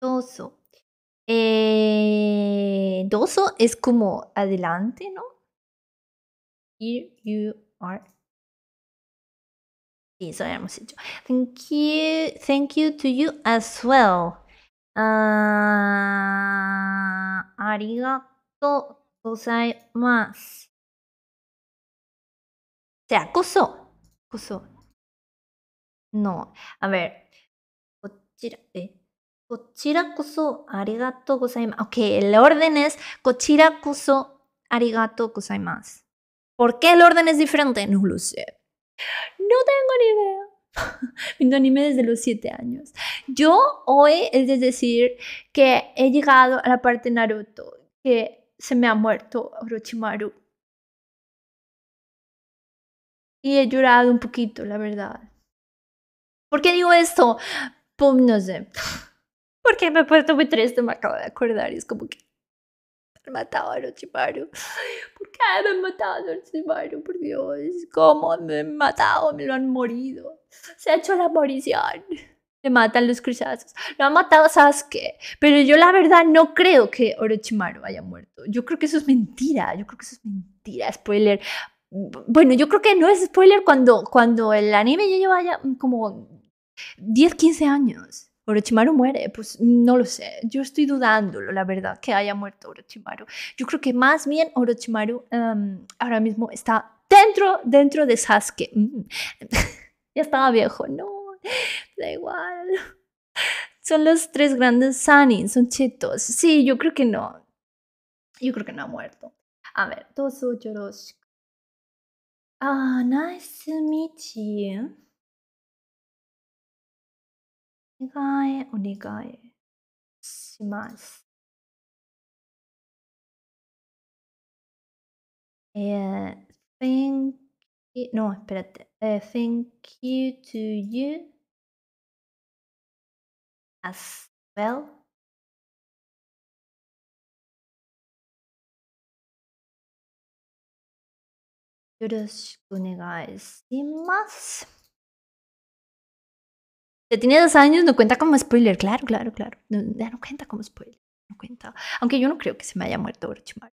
どうぞ。Eh, doso es como adelante, ¿no? Here you are. Sí, eso hemos hecho. Thank you, thank you to you as well. Uh, arigato. o sea, kuso kuso No. A ver. Eh, más. ok el orden es arigato, ¿por qué el orden es diferente? No lo sé. No tengo ni idea. *laughs* viendo anime desde los 7 años. Yo hoy, es decir, que he llegado a la parte Naruto, que se me ha muerto Orochimaru. Y he llorado un poquito, la verdad. ¿Por qué digo esto? Pum, pues, no sé. *laughs* Porque me he puesto muy triste, me acabo de acordar es como que han matado a Orochimaru. *laughs* ¿Por qué me han matado a Orochimaru? Por Dios, ¿cómo me han matado? Me lo han morido. Se ha hecho la morición le matan los cruzados Lo ha matado Sasuke. Pero yo la verdad no creo que Orochimaru haya muerto. Yo creo que eso es mentira. Yo creo que eso es mentira. Spoiler. Bueno, yo creo que no es spoiler cuando, cuando el anime ya lleva ya como 10, 15 años. Orochimaru muere, pues no lo sé. Yo estoy dudándolo, la verdad, que haya muerto Orochimaru. Yo creo que más bien Orochimaru em, ahora mismo está dentro, dentro de Sasuke. Mm. *laughs* ya estaba viejo, no *laughs* da igual. Son los tres grandes Sunny, son chitos Sí, yo creo que no. Yo creo que no ha muerto. A ver, Tosu Yoroshiku. Ah, nice to meet you. Shimasu. Eh, thank you. No, espérate. Eh, thank you to you as well. Ya tiene dos años, no cuenta como spoiler, claro, claro, claro. No, ya no cuenta como spoiler, no cuenta. Aunque yo no creo que se me haya muerto Orochimaru.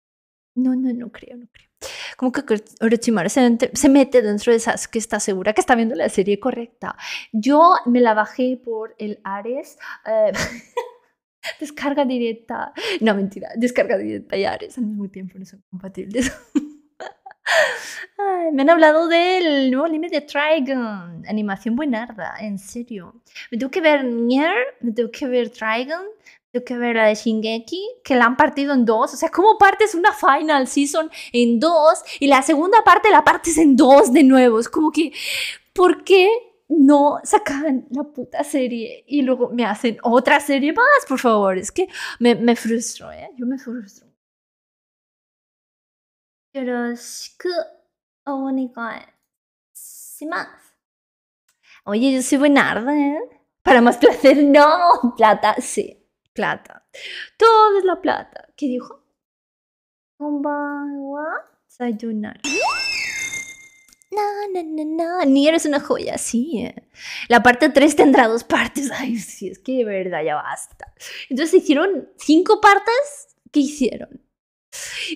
No, no, no creo, no creo. Como que Orochimaru se, se, mete dentro de esas que está segura que está viendo la serie correcta. Yo me la bajé por el Ares. Eh, *laughs* descarga directa. No, mentira. Descarga directa y Ares al mismo tiempo no son compatibles. *laughs* me han hablado del nuevo anime de Trigon. Animación buenarda, en serio. Me tengo que ver Nier, me tengo que ver Trigon, que ver la de Shingeki, que la han partido en dos. O sea, ¿cómo partes una final season en dos y la segunda parte la partes en dos de nuevo? Es como que, ¿por qué no sacan la puta serie y luego me hacen otra serie más, por favor? Es que me, me frustro, ¿eh? Yo me frustro. Yoroshiku Oye, yo soy buenarda, ¿eh? Para más placer, no, plata, sí plata. Todo es la plata. ¿Qué dijo? Sayonara. No, no, no, no. Ni eres una joya, sí. Eh. La parte 3 tendrá dos partes. *laughs* Ay, sí, es que de verdad ya basta. Entonces hicieron cinco partes. ¿Qué hicieron?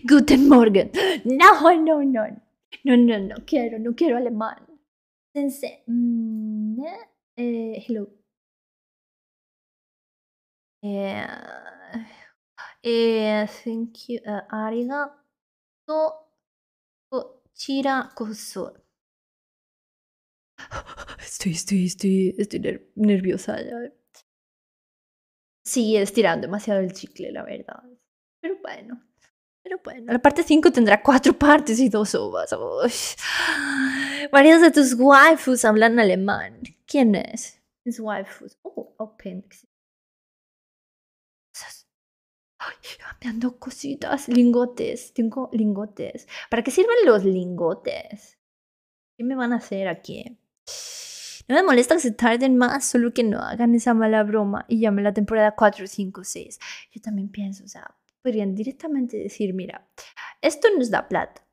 Guten Morgen. No, no, no. No, no, no quiero, no quiero alemán. Sense. Mm, eh, hello. Eh, eh, thank you, eh, estoy, estoy, estoy nerviosa ya. sí, estirando demasiado el chicle, la verdad. Pero bueno, pero bueno. La parte 5 tendrá cuatro *laughs* partes y dos ovas. Varios de tus waifus hablan alemán. ¿Quién es? Oh, open. Ay, me ando cositas, lingotes, tengo lingotes. ¿Para qué sirven los lingotes? ¿Qué me van a hacer aquí? No me molesta que se tarden más, solo que no hagan esa mala broma y llame la temporada 4, 5, 6. Yo también pienso, o sea, podrían directamente decir, mira, esto nos da plata,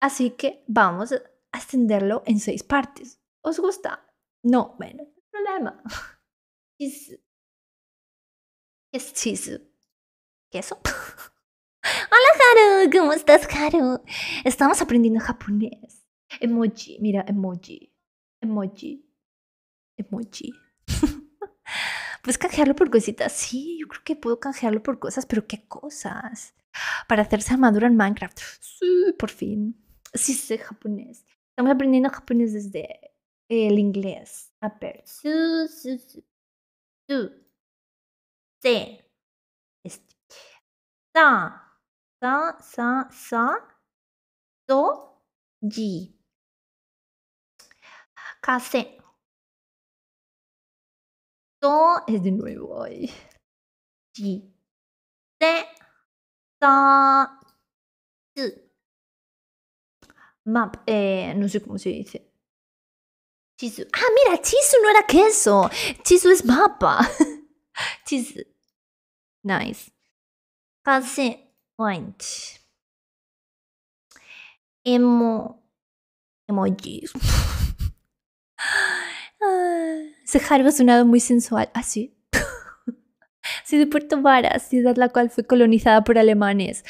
así que vamos a extenderlo en seis partes. ¿Os gusta? No, bueno, no problema. *laughs* Es, es eso? *laughs* Hola, Haru. ¿Cómo estás, Haru? Estamos aprendiendo japonés. Emoji. Mira, emoji. Emoji. Emoji. *laughs* Puedes canjearlo por cositas. Sí, yo creo que puedo canjearlo por cosas, pero ¿qué cosas? Para hacerse armadura en Minecraft. por fin. Sí, sé japonés. Estamos aprendiendo japonés desde el inglés. A ver. Sí, sí, sí sa, sa, sa, sa, do, ji. Case. Do es de nuevo ahí. Ji. Se, sa, su. Map, eh, no sé cómo se dice. Ah, mira, chisu no era queso. Chisu es mapa. *laughs* chisu. Nice. Pase point. Emo. Emojis. *laughs* Ah, ese es sonado sonado muy sensual, así. ¿ah, *laughs* sí de Puerto Vara, ciudad la cual fue colonizada por alemanes,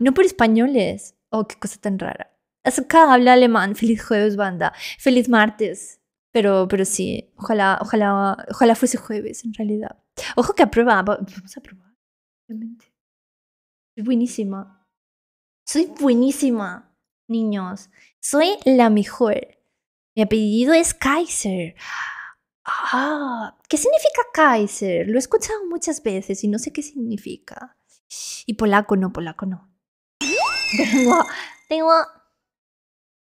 no por españoles. Oh, qué cosa tan rara. Acá habla alemán. Feliz jueves, banda. Feliz martes. Pero, pero sí, ojalá, ojalá, ojalá fuese jueves en realidad. Ojo que aprueba, vamos a probar, Realmente. Soy buenísima. Soy buenísima, niños. Soy la mejor. Mi apellido es Kaiser. Ah, ¿qué significa Kaiser? Lo he escuchado muchas veces y no sé qué significa. Y polaco no, polaco no. *laughs* Tengo, tengo,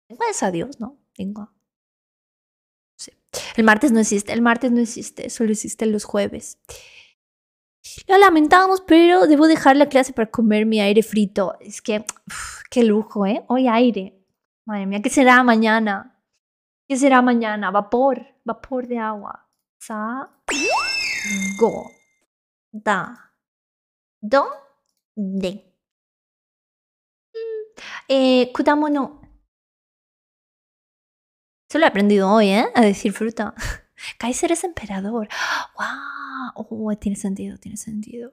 tengo es a Dios, ¿no? Tengo. Sí. El martes no existe, el martes no existe, solo existe los jueves. Lo lamentamos, pero debo dejar la clase para comer mi aire frito. Es que, qué lujo, ¿eh? Hoy aire. Madre mía, ¿qué será mañana? ¿Qué será mañana? Vapor, vapor de agua. Sa, go, da, do, de. Mm, eh, kudamono. Solo he aprendido hoy, ¿eh? A decir fruta. *laughs* Kaiser es emperador. ¡Wow! Oh, tiene sentido, tiene sentido.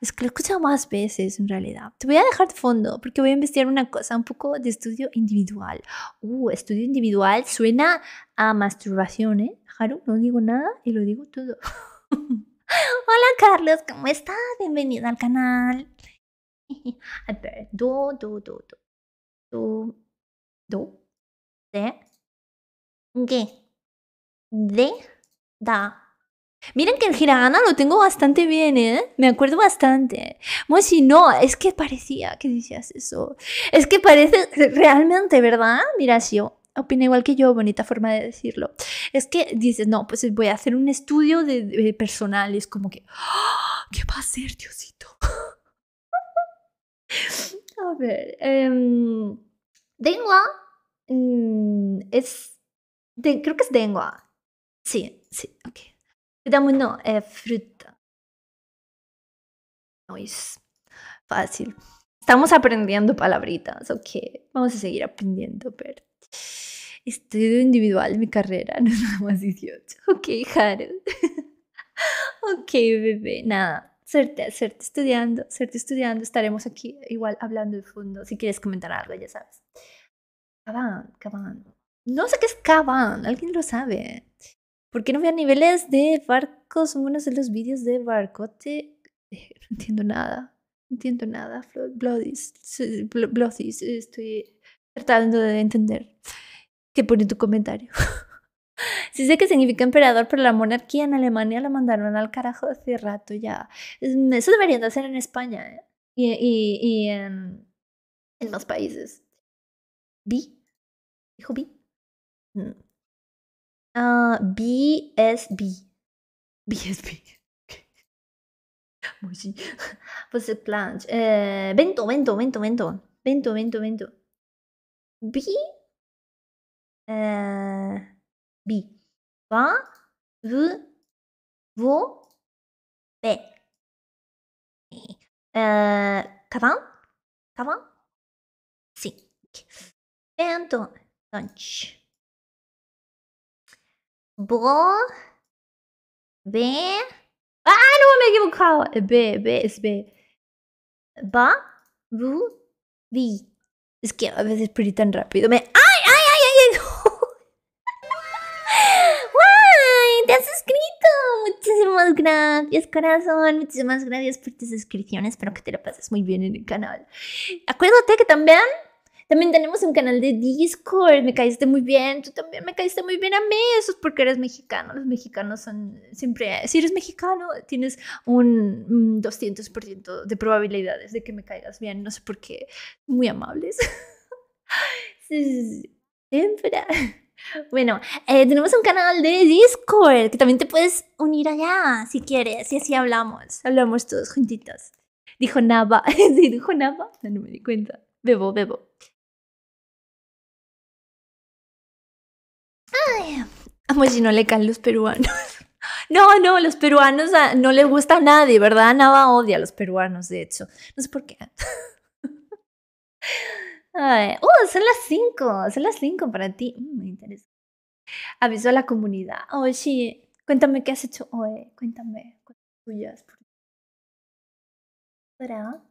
Es que lo he escuchado más veces en realidad. Te voy a dejar de fondo porque voy a investigar una cosa, un poco de estudio individual. Uh, estudio individual suena a masturbación, ¿eh? Haru, no digo nada y lo digo todo. *laughs* Hola Carlos, ¿cómo estás? Bienvenido al canal. *laughs* A ver, do, do, do, do. Do, do, de, ¿qué? de da. Miren que el hiragana lo tengo bastante bien, ¿eh? Me acuerdo bastante. si no, es que parecía que decías eso. Es que parece realmente, ¿verdad? Mira, si yo opina igual que yo, bonita forma de decirlo. Es que dices, no, pues voy a hacer un estudio de, personal. es como que, ¡Ah! ¿qué va a ser, Diosito? *laughs* a ver. Em, dengua mm, es. creo que es Dengua. Sí, sí, ok. Damos no, es eh, fruta. No, es fácil. Estamos aprendiendo palabritas, ok. Vamos a seguir aprendiendo, pero... Estudio individual mi carrera, *laughs* no nada más 18. Ok, Harold. *laughs* ok, bebé, nada. Suerte, suerte estudiando, serte estudiando. Estaremos aquí igual hablando de fondo. Si quieres comentar algo, ya sabes. Caban, cabán. No sé qué es cabán, alguien lo sabe. ¿Por qué no veo niveles de barcos? Son buenos en los vídeos de barcote. Eh, no entiendo nada. No entiendo nada. Bloodies. Bloodies. Estoy tratando de entender. ¿Qué pone tu comentario? *laughs* Sí sé que significa emperador, pero la monarquía en Alemania la mandaron al carajo hace rato ya. Mm, eso deberían de hacer en España ¿eh? y, y, y en, en, más países. ¿Vi? ¿Dijo vi? Mm. Uh, BSB. BSB. Moji. Você plante. É, bento, bento, bento, bento. Bento, bento, bento. B. É, B. Va. V. Vo. Be. É, cavan? Tá cavan? Tá Sim. Bento. Lunch. Bo B... ah no me he equivocado b b es b ba bu vi es que a veces pretty tan rápido me ay ay ay ay, ay. *laughs* te has suscrito muchísimas gracias corazón muchísimas gracias por tus suscripciones espero que te lo pases muy bien en el canal acuérdate que también también tenemos un canal de Discord, me caíste muy bien, tú también me caíste muy bien a mí, eso es porque eres mexicano, los mexicanos son siempre, si eres mexicano, tienes un 200% de probabilidades de que me caigas bien, no sé por qué, muy amables. *laughs* siempre. *laughs* Bueno, eh, tenemos un canal de Discord que también te puedes unir allá si quieres y así hablamos, hablamos todos juntitos. Dijo Nava, *laughs* ¿Sí, dijo Nava, no me di cuenta. Bebo, bebo. Ay, pues si no le caen los peruanos. *laughs* No, no, los peruanos ah, no les gusta a nadie, ¿verdad? Nada odia a los peruanos, de hecho. No sé por qué. *laughs* Ay, oh, son las cinco. son las cinco para ti. Mm, me interesa. Aviso a la comunidad. Oye, sí, cuéntame qué has hecho hoy. Cuéntame cosas tuyas. ¿Para?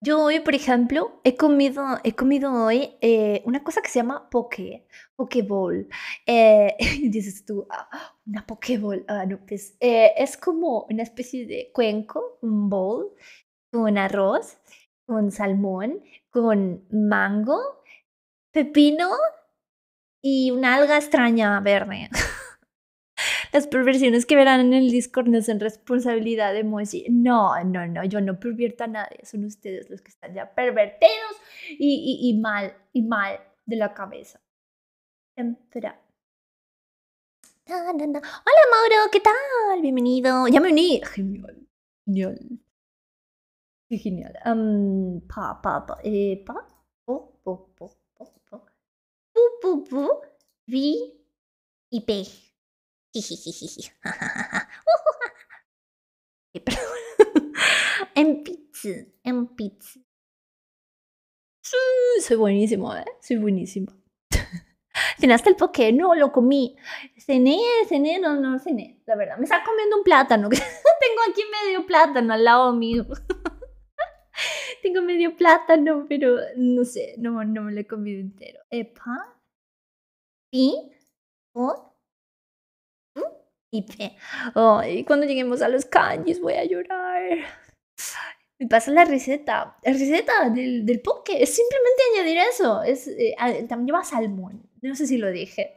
Yo hoy, por ejemplo, he comido, he comido hoy eh, una cosa que se llama poke, pokeball. Eh, *laughs* dices tú, ah, una pokeball. bowl, ah, pues, eh, es como una especie de cuenco, un bowl, con arroz, con salmón, con mango, pepino y una alga extraña verde. *laughs* las perversiones que verán en el Discord no son responsabilidad de Moisés. No, no, no, yo no pervierto a nadie, son ustedes los que están ya pervertidos y, mal, y mal de la cabeza. Hola Mauro, ¿qué tal? Bienvenido. Ya me uní. Genial. Genial. Qué genial. pa, pa, pa. Eh, pa. Po, Pu, pu, pu. Vi y pe. *laughs* *laughs* *laughs* en pizza, en pizza. Sí, soy buenísimo, ¿eh? Soy buenísimo. ¿Cenaste el poke? No, lo comí. Cené, cené, no, no cené. La verdad, me está comiendo un plátano. Tengo aquí medio plátano al lado mío. Tengo medio plátano, pero no sé, no, no me lo he comido entero. Epa. Pi. O y cuando lleguemos a los kanjis voy a llorar. Me pasa la receta. La receta del, del poke. Es simplemente añadir eso. Es, eh, también lleva salmón. No sé si lo dije.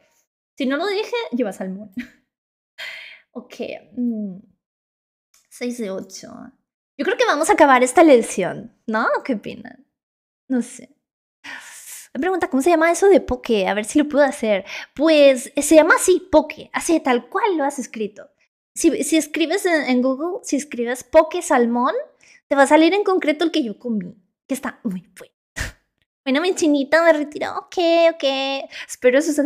Si no lo dije, lleva salmón. *laughs* ok. Mm. 6 de 8. Yo creo que vamos a acabar esta lección. ¿No? ¿Qué opinan? No sé. Me pregunta cómo se llama eso de poke, a ver si lo puedo hacer. Pues se llama así, poke, así tal cual lo has escrito. Si, si escribes en, Google, si escribes poke salmón, te va a salir en concreto el que yo comí, que está muy bueno. *laughs* Bueno, mi chinita me retiró. Ok, ok. Espero sus, *laughs* sus,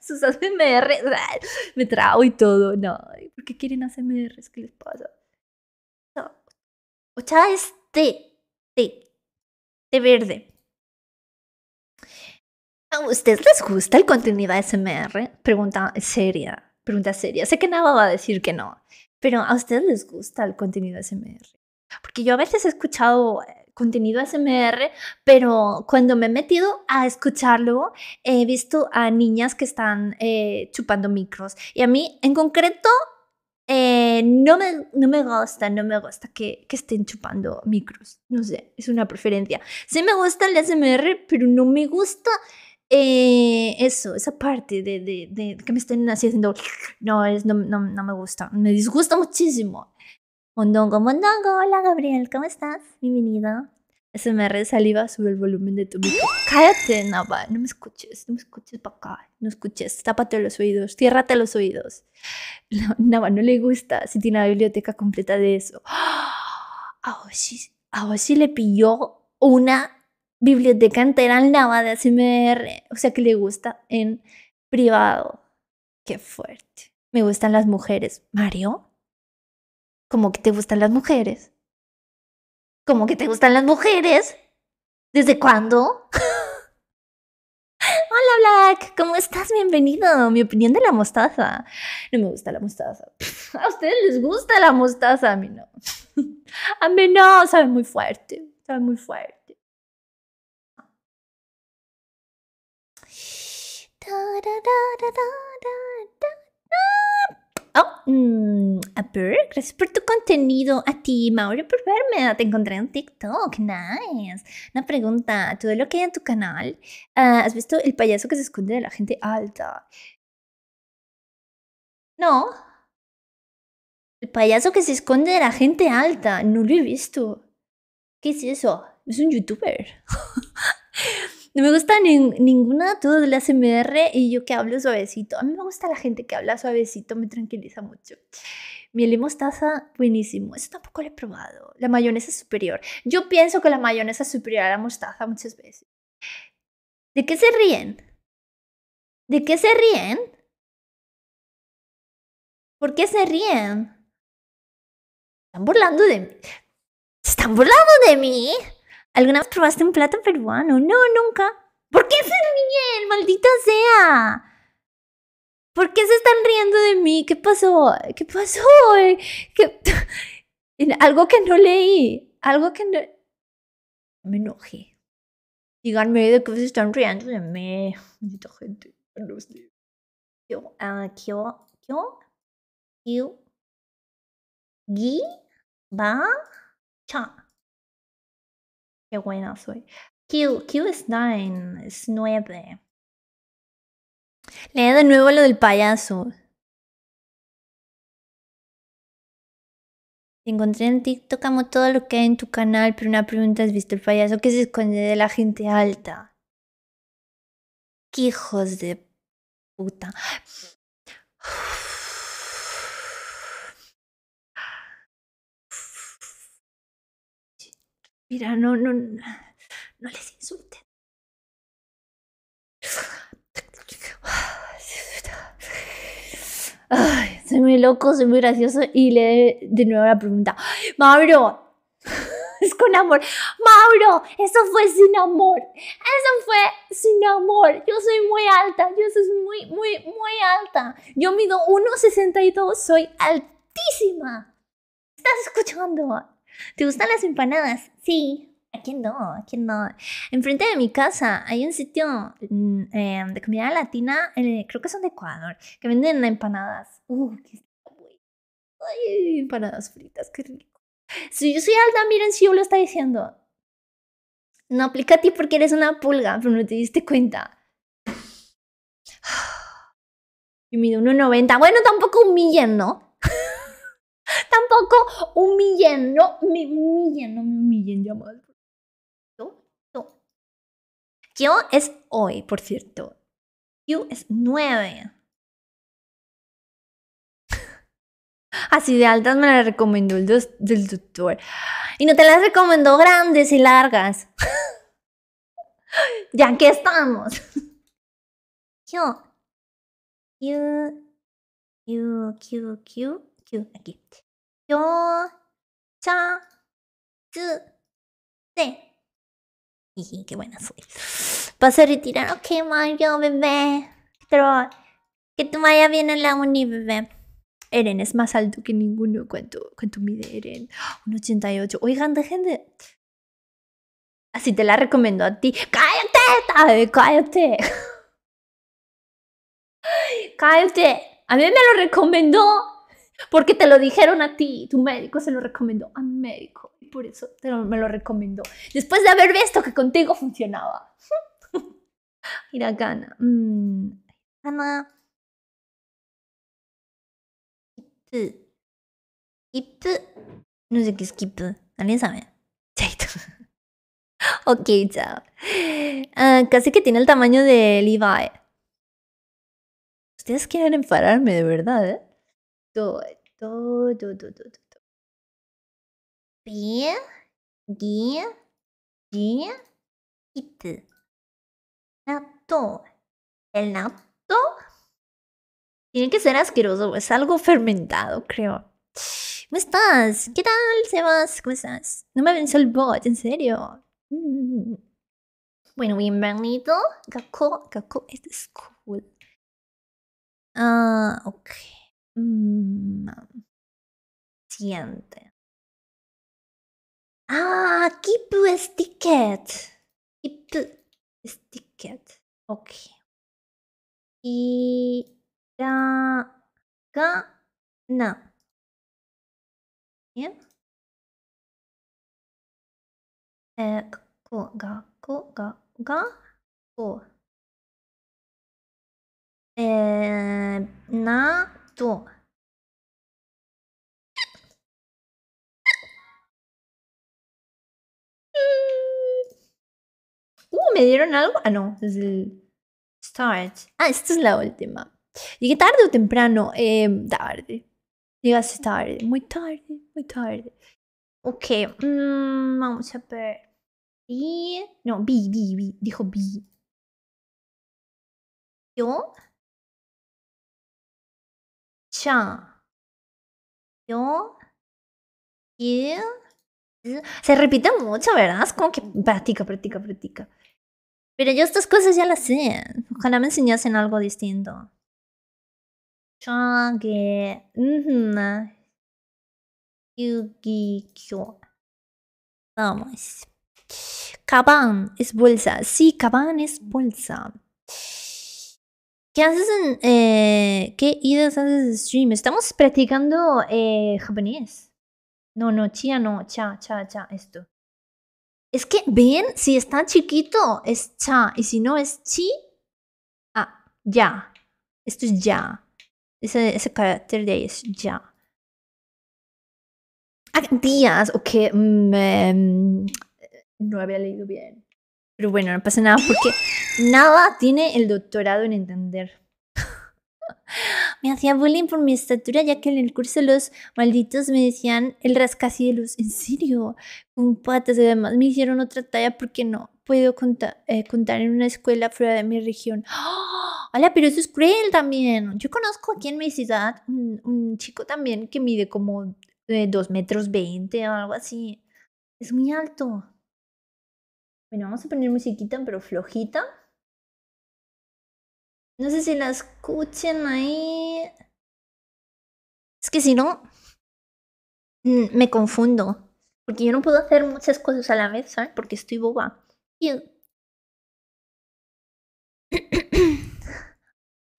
sus ASMR. *laughs* Me trago y todo. No, ¿por qué quieren ASMR? ¿Qué les pasa? No. Ochada es té. Té. Té verde. ¿A ustedes les gusta el contenido ASMR? Pregunta seria, pregunta seria. Sé que nada va a decir que no, pero ¿a ustedes les gusta el contenido ASMR? Porque yo a veces he escuchado eh, contenido ASMR, pero cuando me he metido a escucharlo, he visto a niñas que están eh, chupando micros. Y a mí, en concreto, eh, no, me, no me gusta, no me gusta que, que, estén chupando micros. No sé, es una preferencia. Sí me gusta el ASMR, pero no me gusta eh, eso, esa parte de, que me estén así haciendo, no, es, no, no, me gusta, me disgusta muchísimo. Mondongo, mondongo, hola Gabriel, ¿cómo estás? Bienvenido. Ese me resaliva sube el volumen de tu Cállate, Nava, no me escuches, no me escuches para acá, no escuches, tápate los oídos, ciérrate los oídos. Nava no le gusta si tiene la biblioteca completa de eso. ahora sí, le pilló una biblioteca entera al Nava de ASMR, o sea, que le gusta en privado. Qué fuerte. Me gustan las mujeres. Mario, ¿cómo que te gustan las mujeres? ¿Cómo que te gustan las mujeres? ¿Desde cuándo? *laughs* Hola Black, ¿cómo estás? Bienvenido. Mi opinión de la mostaza. No me gusta la mostaza. *laughs* A ustedes les gusta la mostaza, a mí no. *laughs* A mí no, sabe muy fuerte, sabe muy fuerte. Oh, mmm, a ver, gracias por tu contenido. A ti, Mauro, por verme. Te encontré en TikTok. Nice. Una pregunta. ¿tú ¿Todo lo que hay en tu canal? Ah, ¿Has visto el payaso que se esconde de la gente alta? No. El payaso que se esconde de la gente alta. No lo he visto. ¿Qué es eso? Es un youtuber. *laughs* No me gusta ninguna de todas las MR y yo que hablo suavecito. A mí me gusta la gente que habla suavecito, me tranquiliza mucho. Miel y mostaza, buenísimo. Eso tampoco lo he probado. La mayonesa superior. Yo pienso que la mayonesa superior a la mostaza muchas veces. ¿De qué se ríen? ¿De qué se ríen? ¿Por qué se ríen? ¿Están burlando de mí? ¿Se están burlando de mí están burlando de mí ¿Alguna vez probaste un plato peruano? No, nunca. ¿Por qué se ríen? Maldita sea. ¿Por qué se están riendo de mí? ¿Qué pasó? ¿Qué pasó? ¿Qué... *laughs* algo que no leí. Algo que no... Me enojé. Díganme de qué se están riendo de mí. Maldita gente. Yo, yo, yo, yo, gui, ba, cha. Qué buena soy. Q, Q es 9, es 9. Lea de nuevo lo del payaso. Te encontré en TikTok amo todo lo que hay en tu canal, pero una pregunta, ¿has visto el payaso que se esconde de la gente alta? ¡Qué hijos de puta! Mira, no, no, no les insulten. Ay, soy muy loco, soy muy gracioso y le de nuevo la pregunta. Mauro, *laughs* es con amor. Mauro, eso fue sin amor. Eso fue sin amor. Yo soy muy alta, yo soy muy, muy, muy alta. Yo mido 1,62, soy altísima. ¿Estás escuchando? ¿Te gustan las empanadas? Sí. ¿A quién no? ¿A quién no? Enfrente de mi casa hay un sitio mm, em, de comida latina, eh, creo que son de Ecuador, que venden empanadas. ¡Uh, qué Ay, empanadas fritas, qué rico. Si yo soy alta, miren si yo lo está diciendo. No aplica a ti porque eres una pulga, pero no te diste cuenta. *sighs* Y mide 1,90. Bueno, tampoco millón, ¿no? poco humillen, no me humillen, no me humillen ya mal. Yo es hoy, por cierto. Yo es nueve *laughs* Así de altas me la recomendó el, del doctor. Y no te las recomendó grandes y largas. *laughs* ya que estamos. *laughs* Yo. Q, Q, Q, Q, aquí yo, cha, tu, te. Y qué buena soy. Vas *gasps* a retirar. Ok, Mario, bebé. Pero que tu vaya bien en la uni, bebé. Eren es más alto que ninguno. ¿Cuánto, cuánto mide Eren? *gasps* Un 88. Oigan, dejen de... Así te la recomiendo a ti. ¡Cállate! Tabe! ¡Cállate! *laughs* ¡Cállate! A mí me lo recomendó porque te lo dijeron a ti, tu médico se lo recomendó a mi médico y por eso me lo recomendó. Después de haber visto que contigo funcionaba. *laughs* Mira, gana. Mm, Ana. No sé qué es Kip. ¿Alguien sabe? Chaito. *laughs* ok, chao. Ah, casi que tiene el tamaño de Levi. Ustedes quieren enfadarme de verdad, ¿eh? todo, todo, todo, todo, todo. Bien, it. Nato. El nato... tiene que ser asqueroso, es algo fermentado, creo. ¿Cómo estás? ¿Qué tal, Sebas? ¿Cómo estás? No me venció el bot, en serio. Mm. Bueno, bienvenido. Gakko, Kako, esto es cool. Ah, ok. Mmm, siente. Ah, keep ticket! Keep ticket... Ok. na. ¿Qué? Eh, co ga, ga, ga, Eh, na, *laughs* Uh, me dieron algo. Ah, no, es el start. Ah, esta es la última. Llegué tarde o temprano. Eh, tarde. Llegaste tarde, muy tarde, muy tarde. Ok, mm, vamos a ver. Y. No, B, B b, Dijo b. Yo yo, se repite mucho, ¿verdad? Es como que practica, practica, practica. Pero yo estas cosas ya las sé. Ojalá me enseñasen algo distinto. Vamos. Caban es bolsa. Sí, caban es bolsa. ¿Qué haces en... Eh, ¿Qué idas haces en stream? Estamos practicando eh, japonés. No, no, chía no, cha, cha, cha, esto. Es que ven, si está chiquito es cha y si no es chi, ah, ya. Esto es ya. Ese, carácter de ahí es ya. Ah, días, ok. Mm, em, no había leído bien. Pero bueno, no pasa nada porque nada tiene el doctorado en entender. *laughs* me hacía bullying por mi estatura ya que en el curso los malditos me decían el rascacielos. En serio, con patas. Además me hicieron otra talla porque no puedo eh, contar, en una escuela fuera de mi región. ¡Ah! ¡Hala, Hola, pero eso es cruel también. Yo conozco aquí en mi ciudad un, chico también que mide como 2 eh, metros 20 o algo así. Es muy alto. Bueno, vamos a poner musiquita, pero flojita. No sé si la escuchen ahí. Es que si no, mm, me confundo. Porque yo no puedo hacer muchas cosas a la vez, ¿sabes? Porque estoy boba. *coughs*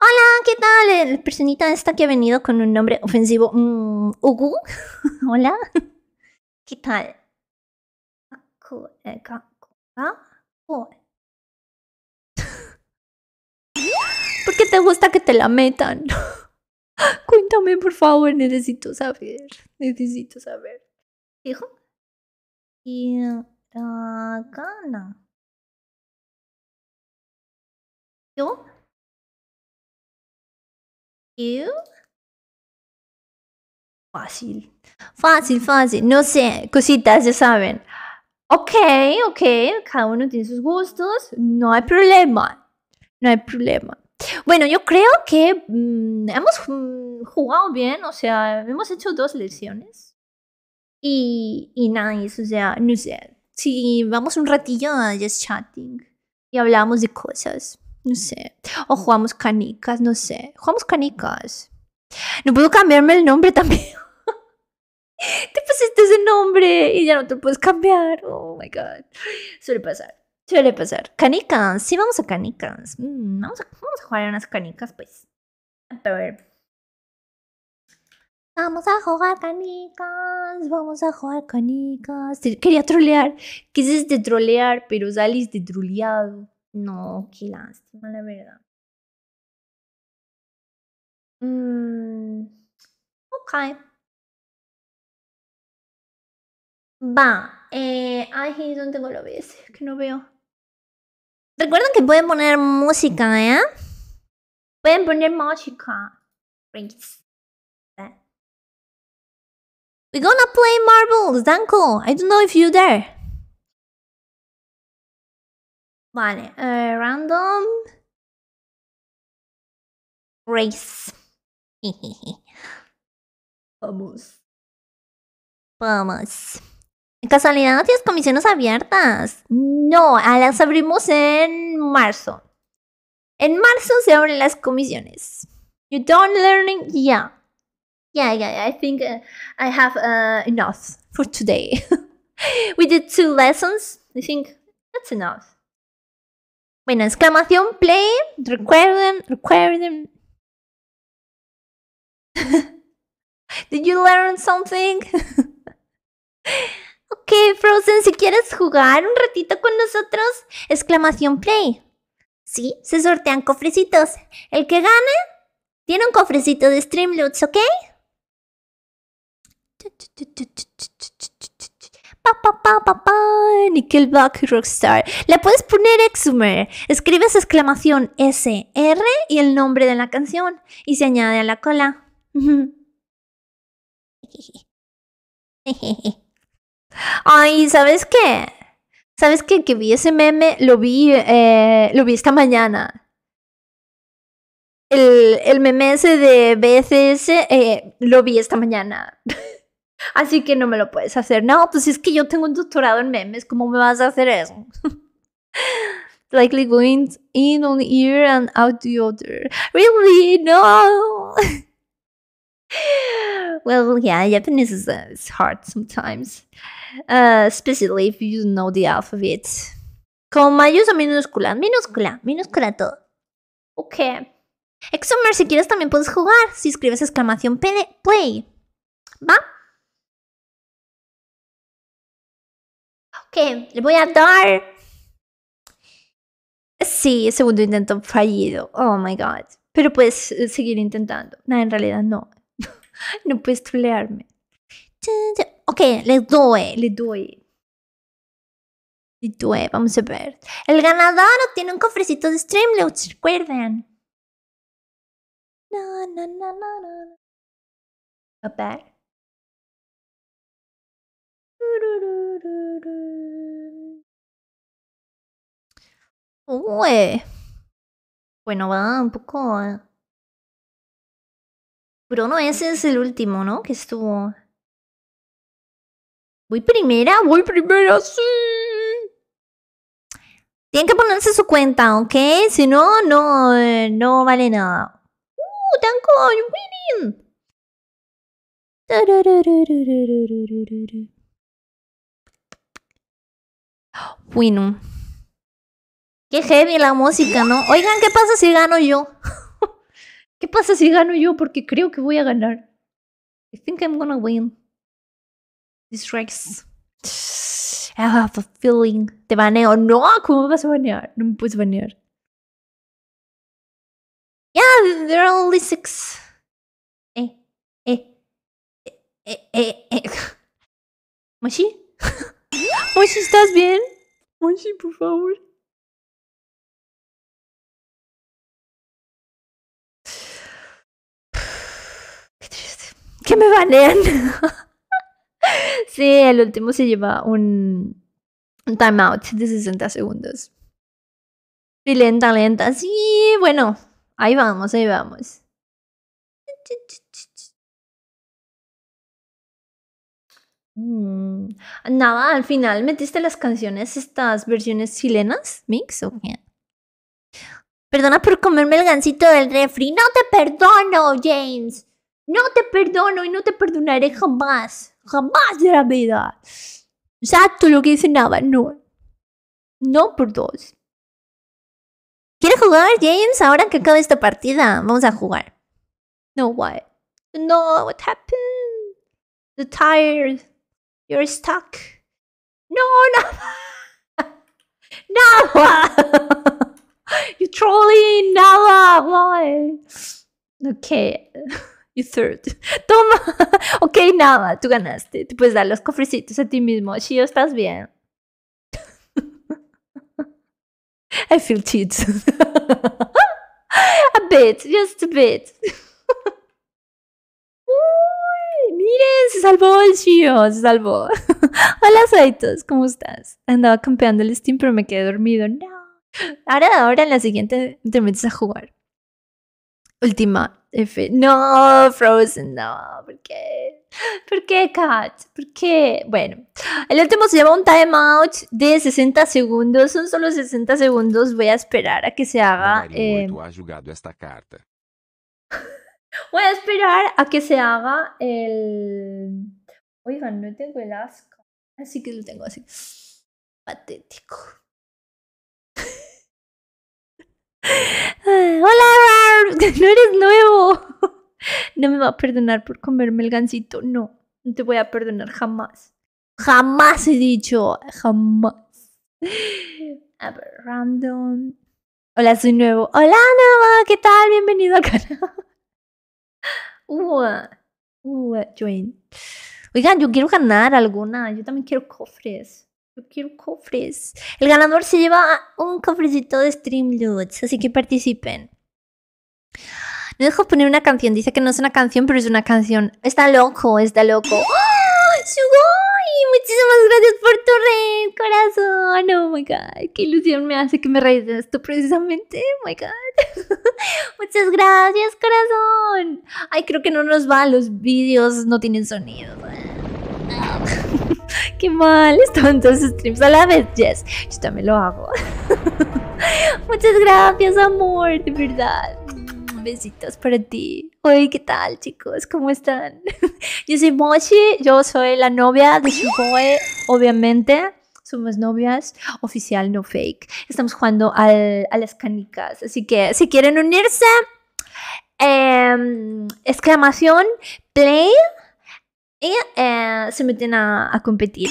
Hola, ¿qué tal? La personita esta que ha venido con un nombre ofensivo. Mm, Ugu. *laughs* Hola. *laughs* ¿Qué tal? ¿Ah? ¿Por qué te gusta que te la metan? *laughs* Cuéntame, por favor, necesito saber. Necesito saber. ¿Hijo? gana? ¿Yo? ¿Yo? Fácil. Fácil, fácil. No sé, cositas, ya saben. Ok, ok, cada uno tiene sus gustos, no hay problema, no hay problema. Bueno, yo creo que mm, hemos jugado bien, o sea, hemos hecho dos lecciones y, y nada, o sea, no sé, si vamos un ratillo a Just Chatting y hablamos de cosas, no sé, o jugamos canicas, no sé, jugamos canicas. No puedo cambiarme el nombre *laughs* también te pusiste ese nombre y ya no te lo puedes cambiar. Oh my God. Suele pasar. Suele pasar. Canicas. Sí, vamos a canicas. Mm, vamos, a, vamos a jugar a unas canicas, pues. ver. Vamos a jugar canicas, vamos a jugar canicas. Quería trolear, quisiste trolear, pero saliste troleado. No, qué lástima, la verdad. Mm, okay. ok. Va. Eh, ay, ¿dónde tengo la OBS? Que no veo. Recuerden que pueden poner música, ¿eh? Pueden poner música. race We're gonna play marbles, Danko. I don't know if you're there. Vale, uh, random. Race. *laughs* Vamos. Vamos. En casualidad no tienes comisiones abiertas. No, ah, las abrimos en marzo. En marzo se abren las comisiones. You don't learning? Yeah. Yeah, yeah, I think uh, I have uh, enough for today. *laughs* We did two lessons. I think that's enough. Bueno, exclamación play. Recuerden, recuerden. *laughs* Did you learn something? *laughs* Ok, Frozen, si quieres jugar un ratito con nosotros, exclamación play. Sí, se sortean cofrecitos. El que gane tiene un cofrecito de Streamloots, ¿ok? Pa, pa, pa, Nickelback Rockstar. La puedes poner Exumer. Escribes exclamación S R y el nombre de la canción y se añade a la cola. *laughs* Ay, ¿sabes qué? ¿Sabes qué? Que vi ese meme, lo vi, eh, lo vi esta mañana. El, el meme ese de BCS eh, lo vi esta mañana. *laughs* Así que no me lo puedes hacer. No, pues es que yo tengo un doctorado en memes. ¿Cómo me vas a hacer eso? *laughs* Likely going in on ear and out the other. Really? No! *laughs* well, yeah, Japanese uh, is, hard sometimes uh, especially if you know the alphabet. ¿Con mayúsculas o minúscula? Minúscula, minúscula todo. Ok. Exomer, si quieres también puedes jugar si escribes exclamación play. ¿Va? Ok, le voy a dar... Sí, segundo intento fallido. Oh my god. Pero puedes eh, seguir intentando. Nada en realidad no. *laughs* no puedes tulearme. Ok, le doy, le doy. Le doy, vamos a ver. El ganador tiene un cofrecito de Streamlabs, recuerden. No, no, no, no, no. A ver. Uy. Bueno, va un poco. ¿eh? Bruno, ese es el último, ¿no? Que estuvo. ¿Voy primera? Voy primera, sí. Tienen que ponerse su cuenta, ¿ok? Si no, no, eh, no vale nada. ¡Uh, Tanko! ¡You're winning! Bueno. *gasps* Qué heavy la música, ¿no? Oigan, ¿qué pasa si gano yo? *laughs* ¿Qué pasa si gano yo? Porque creo que voy a ganar. I think I'm gonna win. distracts. feeling. fulfilling. Te baneo. No, ¿cómo me vas a banear? No me puedes banear. Yeah, there are only six. Eh, eh, eh, eh, eh. Moshi? Moshi, ¿estás bien? Moshi, por favor. Qué triste. Que me banean. *laughs* Sí, el último se lleva un, timeout de 60 segundos. Y lenta, lenta. Sí, bueno, ahí vamos, ahí vamos. Mm, nada, al final metiste las canciones, estas versiones chilenas, mix, o okay. Perdona por comerme el gancito del refri. No te perdono, James. No te perdono y no te perdonaré jamás. Jamás de la vida. Exacto lo que dice Nava. No. No por dos. ¿Quieres jugar, James? Ahora que acaba esta partida, vamos a jugar. No, what? No, what happened? The tired, You're stuck. No, Nava. *laughs* Nava. *laughs* You're trolling Nava. Why? Okay. *laughs* *laughs* Toma. *laughs* Ok, nada, tú ganaste. Te puedes dar los cofrecitos a ti mismo. Shio, estás bien. *laughs* I feel cheats. a bit, just a bit. Uy, miren, se salvó el Shio, se salvó. Hola, Saitos, ¿cómo estás? Andaba campeando el Steam, pero me quedé dormido. No. Ahora, ahora en la siguiente te metes a jugar. Última F. No, Frozen, no. ¿Por qué? ¿Por qué, Kat? ¿Por qué? Bueno, el último se llama un timeout de 60 segundos. Son solo 60 segundos. Voy a esperar a que se haga. Eh... esta carta. *laughs* Voy a esperar a que se haga el. Oigan, no tengo el asco. Así que lo tengo así. Patético. Ah, hola, *laughs* no eres nuevo. No me va a perdonar por comerme el gansito. No, no te voy a perdonar jamás. Jamás he dicho, jamás. A ver, random. Hola, soy nuevo. Hola, nueva ¿qué tal? Bienvenido al canal. Uh, *laughs* uh, join. Oigan, yo quiero ganar alguna. Yo también quiero cofres quiero cofres. El ganador se lleva un cofrecito de stream Streamloots, así que participen. No dejo poner una canción, dice que no es una canción, pero es una canción. Está loco, está loco. ¡Oh, *gasps* Muchísimas gracias por tu red, corazón. Oh my god, qué ilusión me hace que me reíste. de esto precisamente. Oh my god. *laughs* Muchas gracias, corazón. Ay, creo que no nos va, los vídeos no tienen sonido. Ah. Qué mal, *laughs* en dos streams a la vez, Yes, Yo también lo hago. *laughs* Muchas gracias, amor, de verdad. Mm, besitos para ti. Oye, ¿qué tal, chicos? ¿Cómo están? *laughs* yo soy Mochi, yo soy la novia de Shuboe, obviamente. Somos novias, oficial, no fake. Estamos jugando a las canicas. Así que si quieren unirse, em, exclamación, play y eh, se meten a, competir.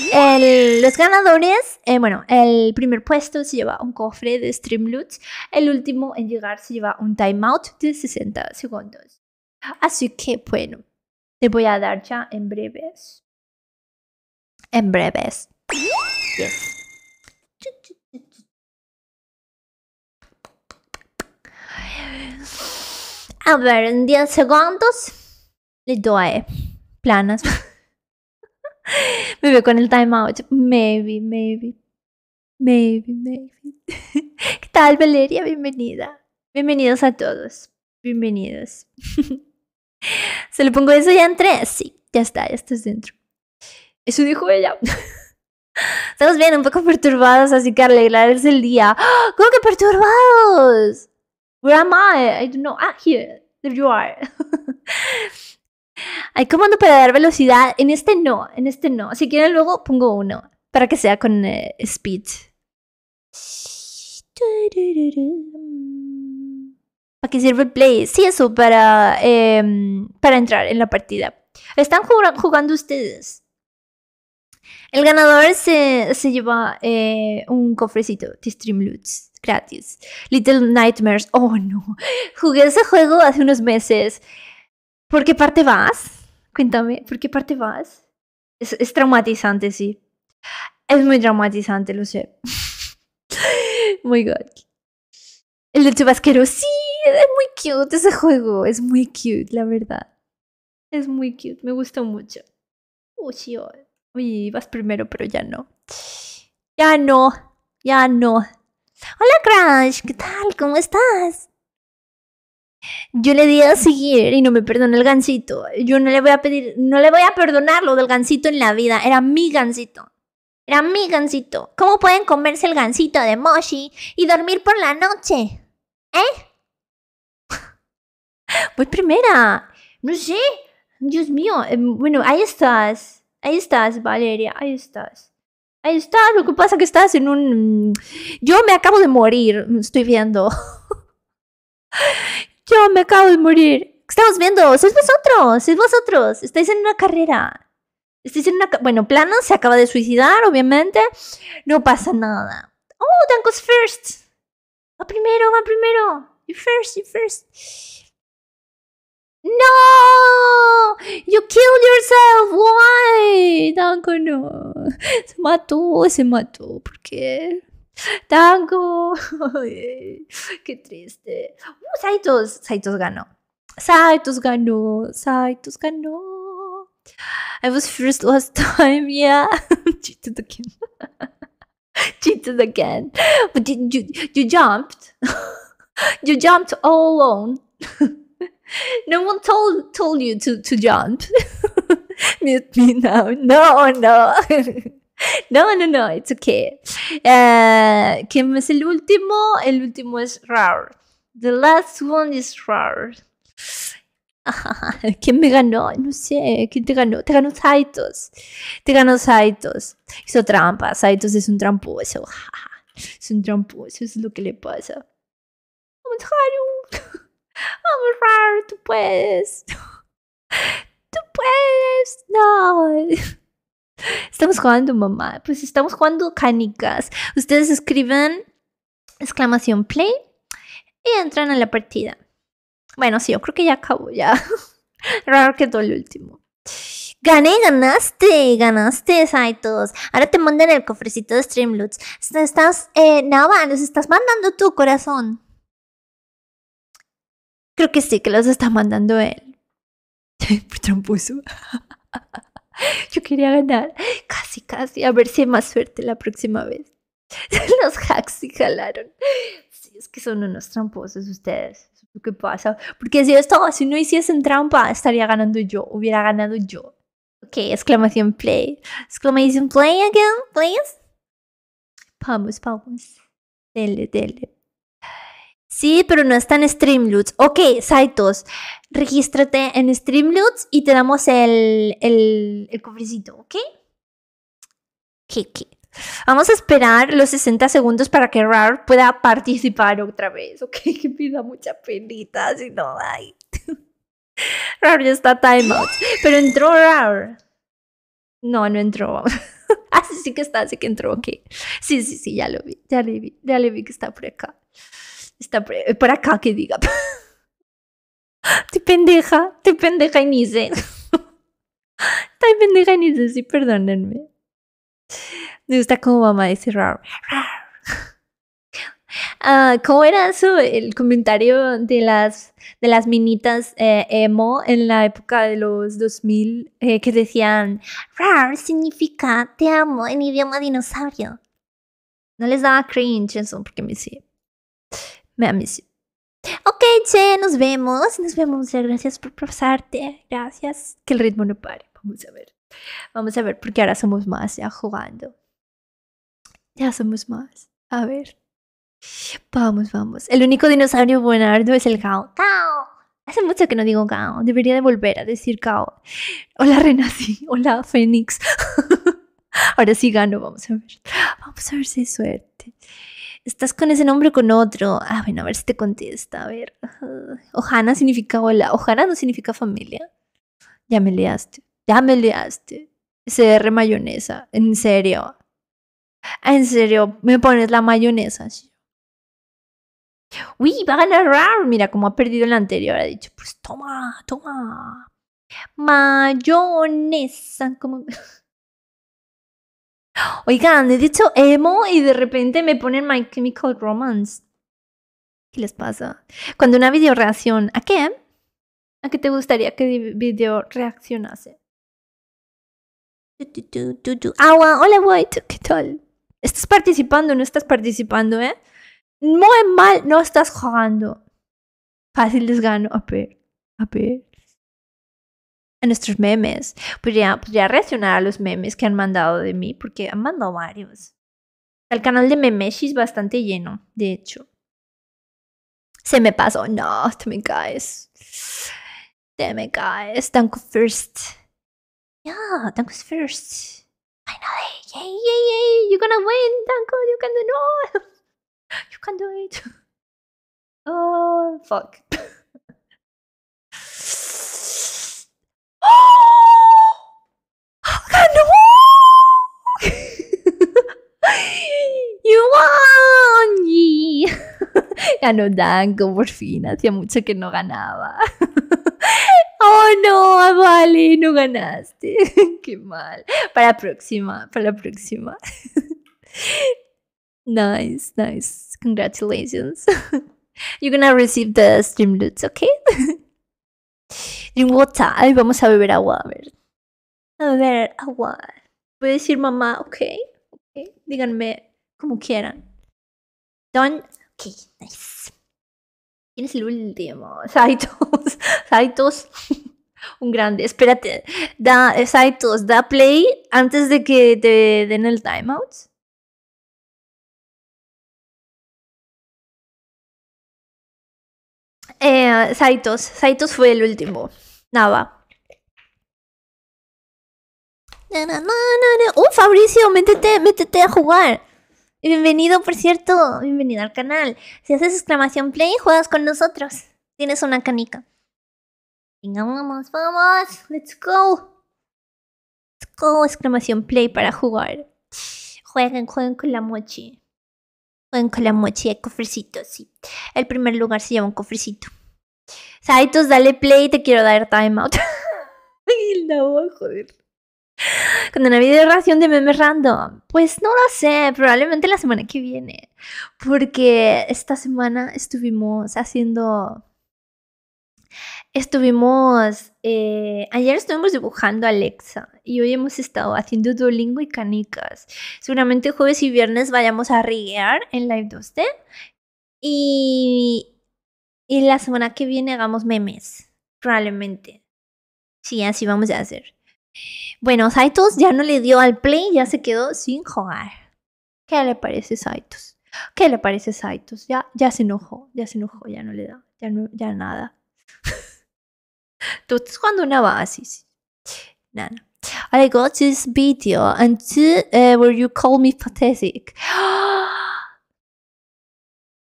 los ganadores, eh, bueno, el primer puesto se lleva un cofre de loot el último en llegar se lleva un timeout de 60 segundos. Así que bueno, te voy a dar ya en breves. En breves. A ver, en 10 segundos le doy planas. *laughs* me veo con el timeout. Maybe, maybe. Maybe, maybe. *laughs* ¿Qué tal, Valeria? Bienvenida. Bienvenidos a todos. Bienvenidos. *laughs* Se le pongo eso ya en tres? Sí, ya está, ya estás dentro. Eso dijo ella. Estamos bien, un poco perturbados, así que alegrar es el día. ¡Ah! ¿Cómo que perturbados? Where am I? I don't know. Ah, here. There you are. Hay comando para dar velocidad. En este no, en este no. Si quieren luego pongo uno para que sea con eh, speed. ¿Para qué sirve el play? Sí, eso, para, em, para entrar en la partida. Están jugando ustedes. El ganador se, se lleva eh, un cofrecito de Loots. gratis. Little Nightmares. Oh no. Jugué ese juego hace unos meses ¿Por qué parte vas? Cuéntame, ¿por qué parte vas? Es, es traumatizante, sí. Es muy traumatizante, lo sé. *laughs* Muy my god. El de chubasquero, sí, es muy cute ese juego. Es muy cute, la verdad. Es muy cute, me gustó mucho. Uy, sí. Oh. Uy, vas primero, pero ya no. Ya no, ya no. Hola Crash, ¿qué tal? ¿Cómo estás? Yo le di a seguir y no me perdonó el gansito. Yo no le voy a pedir, no le voy a perdonar lo del gansito en la vida. Era mi gansito. Era mi gansito. ¿Cómo pueden comerse el gansito de Moshi y dormir por la noche? ¿Eh? Pues *laughs* primera. No sé. Dios mío. Em, bueno, ahí estás. Ahí estás, Valeria. Ahí estás. Ahí estás. Lo que pasa es que estás en un... Mm, yo me acabo de morir. Estoy viendo. *laughs* yo me acabo de morir. ¿Qué Estamos viendo, sois vosotros, sois vosotros, estáis en una carrera. Estáis en una... Bueno, plano. se acaba de suicidar, obviamente. No pasa nada. Oh, Danco's first. Va primero, va primero. You first, you first. No! You killed yourself! Why? Danko no. Se mató, se mató. ¿Por qué? Tango. *laughs* Qué triste. Uh, Saitos. Saitos ganó. Saitos ganó. Saitos ganó. I was first last time. *laughs* Yeah. Cheated again. *laughs* Cheated again. But did you, you jumped. you jumped all alone. no one told told you to, to jump. Meet me now. No, no. *laughs* No, no, no, it's okay. Eh, ¿Quién es el último? El último es Rar. The last one is Rar. *laughs* ¿Quién me ganó? No sé, ¿quién te ganó? Te ganó Saitos. Te ganó Saitos. Hizo trampa. Saitos es un tramposo. *laughs* Es un tramposo, es lo que le pasa. Vamos, Haru. Vamos, Rar, tú puedes. Tú puedes. No. Estamos jugando mamá, pues estamos jugando canicas. Ustedes escriben exclamación play y entran a la partida. Bueno, sí, yo creo que ya acabó, ya. *laughs* Raro que todo el último. Gané, ganaste, ganaste, Saitos. Ahora te mandan el cofrecito de Streamloots. Estás, eh, Nava, los estás mandando tu corazón. Creo que sí, que los está mandando él. *laughs* tramposo. *laughs* *laughs* Yo quería ganar. Casi, casi. A ver si hay más suerte la próxima vez. *laughs* Los hacks se jalaron. Sí, es que son unos tramposos ustedes. ¿Qué pasa? Porque si yo estaba, si no hiciesen trampa, estaría ganando yo. Hubiera ganado yo. Ok, exclamación play. Exclamación play again, please. Vamos, vamos. Dele, dele. Sí, pero no está en Streamloots. Ok, Saitos, regístrate en Streamloots y te damos el, el, el cofrecito, ¿ok? Vamos a esperar los 60 segundos para que Rar pueda participar otra vez, ¿ok? *laughs* Que pida mucha penita, si no, ay. *laughs* Rar ya está timeout. Pero entró Rar. No, no entró. Así *laughs* ah, sí que está, así que entró, ok. Sí, sí, sí, ya lo vi, ya le vi, ya le vi que está por acá está eh, por acá que diga. *laughs* te pendeja, te pendeja Inice. te pendeja sí, perdónenme. Me gusta como mamá dice rar. *laughs* Ah, ¿Cómo era eso? El comentario de las, de las minitas eh, emo en la época de los 2000 eh, que decían RAR significa te amo en idioma dinosaurio. No les daba cringe eso porque me sí. Me amis. Ok, che, nos vemos. Nos vemos. Gracias por profesarte. Gracias. Que el ritmo no pare. Vamos a ver. Vamos a ver, porque ahora somos más ya jugando. Ya somos más. A ver. Vamos, vamos. El único dinosaurio buenardo es el cao. Gao. Hace mucho que no digo Gao. Debería de volver a decir cao. Hola, renací. Hola, Fénix. *laughs* ahora sí gano. Vamos a ver. Vamos a ver si suerte estás con ese nombre o con otro. Ah, bueno, a ver si te contesta. A ver. ¿Ojana significa hola. ¿Ojana no significa familia. Ya me liaste. Ya me leaste. CR mayonesa. En serio. Ah, en serio, me pones la mayonesa. Uy, va a ganar RAR. Mira cómo ha perdido la anterior. Ha dicho, pues toma, toma. Mayonesa. Como... *laughs* Oigan, he dicho emo y de repente me ponen My Chemical Romance. ¿Qué les pasa? Cuando una video reacción, ¿a qué? ¿A qué te gustaría que video reaccionase? Agua, hola White, ¿qué tal? ¿Estás participando no estás participando, eh? Muy mal, no estás jugando. Fácil les gano. A ver, a ver a nuestros memes. Podría, reaccionar a los memes que han mandado de mí, porque han mandado varios. El canal de memes es bastante lleno, de hecho. Se me pasó. No, te me caes. Te me caes. Tanko first. Yeah, Tanko first. Finally. Yay, yay, yay. You're gonna win, Tanko. You can do it. No. *laughs* You can do it. *laughs* Oh, fuck. *laughs* *laughs* no Ganó Danko, por fin. Hacía mucho que no ganaba. *laughs* Oh no, vale, no ganaste. *laughs* Qué mal. Para la próxima, para la próxima. Nice, nice. Congratulations. You're gonna receive the stream loots, okay? water. vamos a beber agua, a ver. A ver, agua. Voy a decir mamá, ok. okay. Díganme, como quieran. Don. Ok, nice. ¿Quién es el último? Saitos. *laughs* Saitos. *laughs* Un grande. Espérate. Da, Saitos, da play antes de que te den el timeout. Eh, Saitos. Saitos fue el último. Nava. ¡Oh, Fabricio! ¡Métete, métete a jugar! Bienvenido, por cierto, bienvenido al canal. Si haces exclamación play, juegas con nosotros. Tienes una canica. Venga, vamos, vamos, let's go. Let's go, exclamación play para jugar. Jueguen, jueguen con la mochi. Jueguen con la mochi, hay cofrecitos, sí. El primer lugar se lleva un cofrecito. Saitos, dale play, te quiero dar timeout. *laughs* Ay, la voy joder. Con una video relación de memes random. Pues no lo sé, probablemente la semana que viene. Porque esta semana estuvimos haciendo. Estuvimos. Eh, ayer estuvimos dibujando Alexa y hoy hemos estado haciendo Duolingo y canicas. Seguramente jueves y viernes vayamos a riguear en Live 2D. Y. Y la semana que viene hagamos memes. Probablemente. Sí, así vamos a hacer. Bueno, Saitos ya no le dio al play, ya se quedó sin jugar. ¿Qué le parece Saitos? ¿Qué le parece Saitos? Ya, ya se enojó, ya se enojó, ya no le da, ya, no, ya nada. Tú estás jugando una base? Nada. I got this video and eh, where you call me pathetic. *gasps*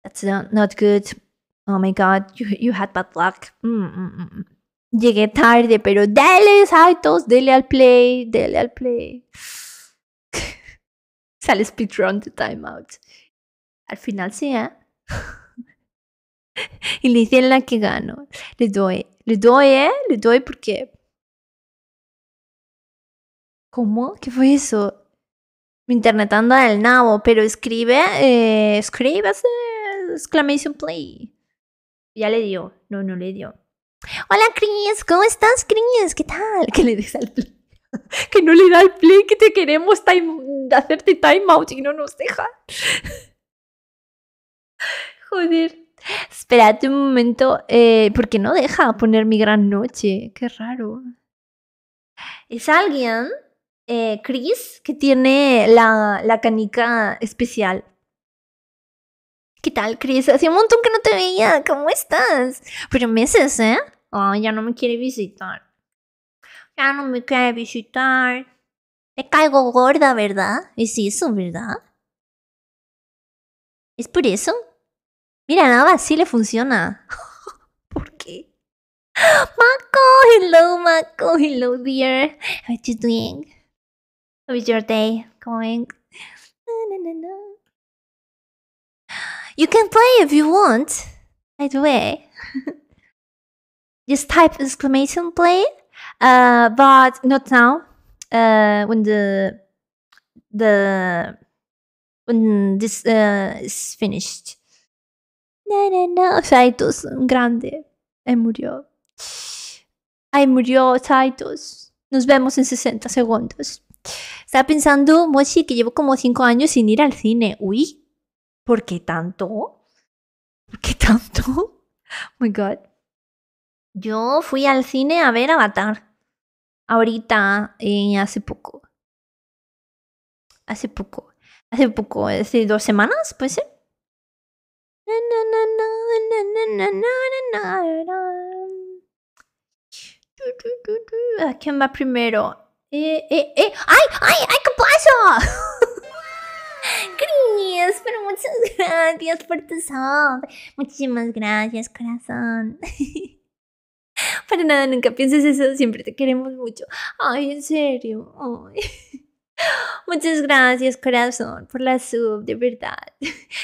That's not, good. Oh my god, you, you had bad luck. -mm. mm, mm, mm llegué tarde, pero dale saltos, dele al play, dale al play. *laughs* Sale speedrun de timeout. Al final sí, ¿eh? *laughs* y le dicen la que gano. Le doy, le doy, ¿eh? Le doy porque... ¿Cómo? ¿Qué fue eso? Mi internet anda del nabo, pero escribe, eh, escribe, exclamation play. Ya le dio. No, no le dio. Hola Chris, ¿cómo estás Chris? ¿Qué tal? *laughs* Que le des al play. que no le da el play, que te queremos time, hacerte time out y no nos deja. *laughs* Joder. Espérate un momento, eh, porque no deja poner mi gran noche. Qué raro. Es alguien, eh, Chris, que tiene la, la canica especial. ¿Qué tal, Chris? Hace un montón que no te veía. ¿Cómo estás? Pero meses, ¿eh? Oh, ya no me quiere visitar. Ya no me quiere visitar. Te caigo gorda, ¿verdad? Es eso, ¿verdad? ¿Es por eso? Mira, nada, sí le funciona. *laughs* ¿Por qué? Mako, hello, Mako, hello, dear. How are you doing? How is your day going? You can play if you want, by the way. *laughs* Just type exclamation play, uh, but not now. Uh, when the the when this uh, is finished. No, no, no. Titus, grande. Él murió. Ay, murió Titus. Nos vemos en 60 segundos. Estaba pensando, Mochi, que llevo como 5 años sin ir al cine. Uy, ¿Por qué tanto? ¿Por qué tanto? my God. Yo fui al cine a ver Avatar. Ahorita, eh, hace poco. Hace poco. Hace poco, hace dos semanas, puede ser. ¿Quién va primero? Eh, eh, ¡Ay! ¡Ay! ¡Ay! ¿Qué pasa? pero muchas *laughs* gracias por tu sub. Muchísimas gracias, corazón. *laughs* Para nada, nunca pienses eso, siempre te queremos mucho. Ay, en serio. *laughs* Muchas gracias, corazón, por la sub, de verdad.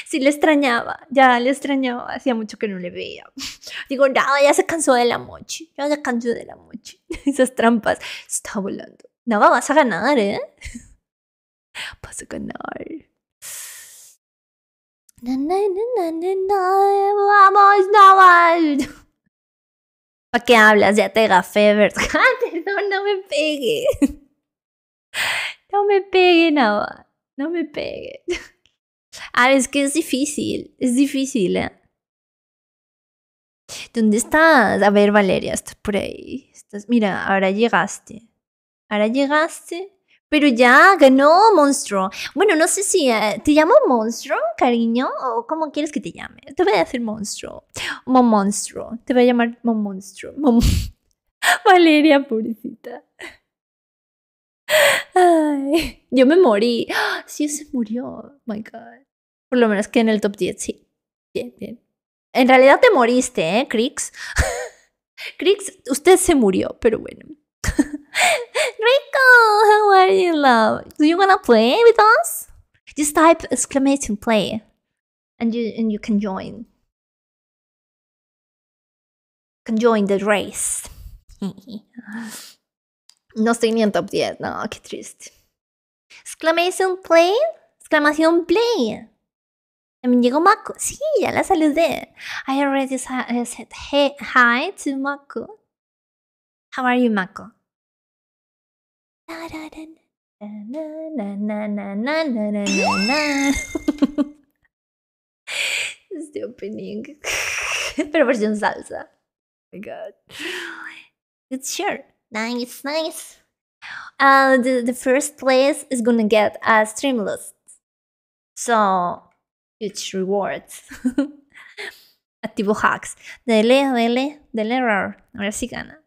Sí, le extrañaba, ya le extrañaba, hacía mucho que no le veía. Digo, nada ya se cansó de la mochi, ya se cansó de la mochi. Esas trampas, está volando. No, vas a ganar, ¿eh? Vas a ganar. Vamos, Naval. *laughs* ¿Para qué hablas? Ya te gafé, *laughs* ah, *laughs* No, no me pegue. No me pegue, nada. No, me pegue. Ah, es que es difícil. Es difícil, ¿eh? ¿Dónde estás? A ver, Valeria, estás por ahí. Estás... Mira, ahora llegaste. Ahora llegaste. Pero ya ganó monstruo. Bueno, no sé si eh, te llamo monstruo, cariño, o cómo quieres que te llame. Te voy a decir monstruo. Mon monstruo. Te voy a llamar mon monstruo. *laughs* Valeria, pobrecita. Ay, yo me morí. ¡Ah! Sí, se murió. Oh my God. Por lo menos que en el top 10, sí. Bien, bien. En realidad te moriste, ¿eh, Crix? *laughs* Crix, usted se murió, pero bueno. Rico, how are you, love? Do you wanna play with us? Just type exclamation play, and you and you can join. Can join the race. *laughs* no estoy ni en top 10, no, qué triste. Exclamation play, exclamation play. También llegó Mako. Sí, ya la saludé. I already eh, said hey, hi to Mako. How are you, Mako? the opening. *laughs* Pero versión salsa. Oh my god. It's sure. Nice, nice. Uh, the, the first place is gonna get a stream list. So, huge rewards. *laughs* Activo hacks. Dele, dele, dele error. Ahora sí gana.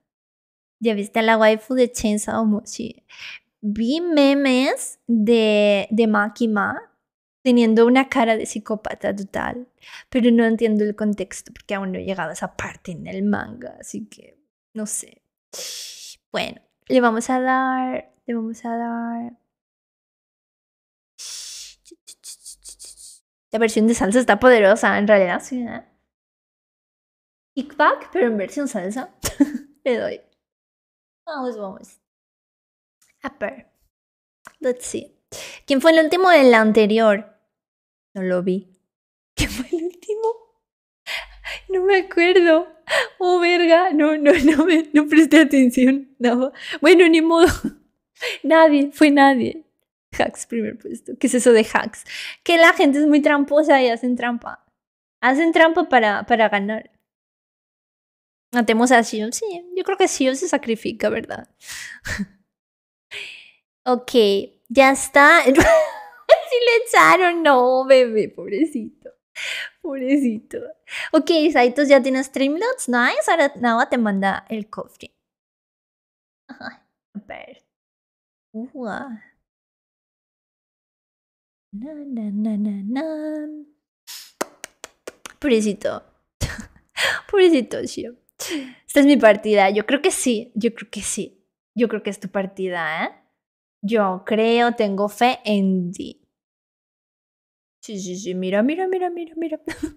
ya viste a la waifu de Chainsaw Mochi. Vi memes de, de Maki teniendo una cara de psicópata total, pero no entiendo el contexto porque aún no he llegado a esa parte en el manga, así que no sé. Bueno, le vamos a dar, le vamos a dar... La versión de salsa está poderosa, en realidad, sí. ¿eh? Kickback, pero en versión salsa. *laughs* le doy Vamos, vamos. A Let's see. ¿Quién fue el último la anterior? No lo vi. ¿Quién fue el último? No me acuerdo. Oh, verga. No, no, *laughs* no, me, no presté atención. No. Bueno, ni modo. *laughs* Nadie, fue nadie. Hacks, primer puesto. ¿Qué es eso de hacks? Que la gente es muy tramposa y hacen trampa. Hacen trampa para, para ganar. Matemos a Sion. Sí, yo creo que Sion se sacrifica, ¿verdad? *laughs* ok, ya está. *laughs* echaron! no, bebé, pobrecito. Pobrecito. Ok, Saitos ya tienes Trimlots. Nice. Ahora nada, te manda el cofre. A ver. Uh. Na, na, na, na, na. Pobrecito. *laughs* Pobrecito, sí esta es mi partida. Yo creo que sí, yo creo que sí. Yo creo que es tu partida, ¿eh? Yo creo, tengo fe en ti. Sí, sí, sí, mira, mira, mira, mira, mira. *laughs* Hola,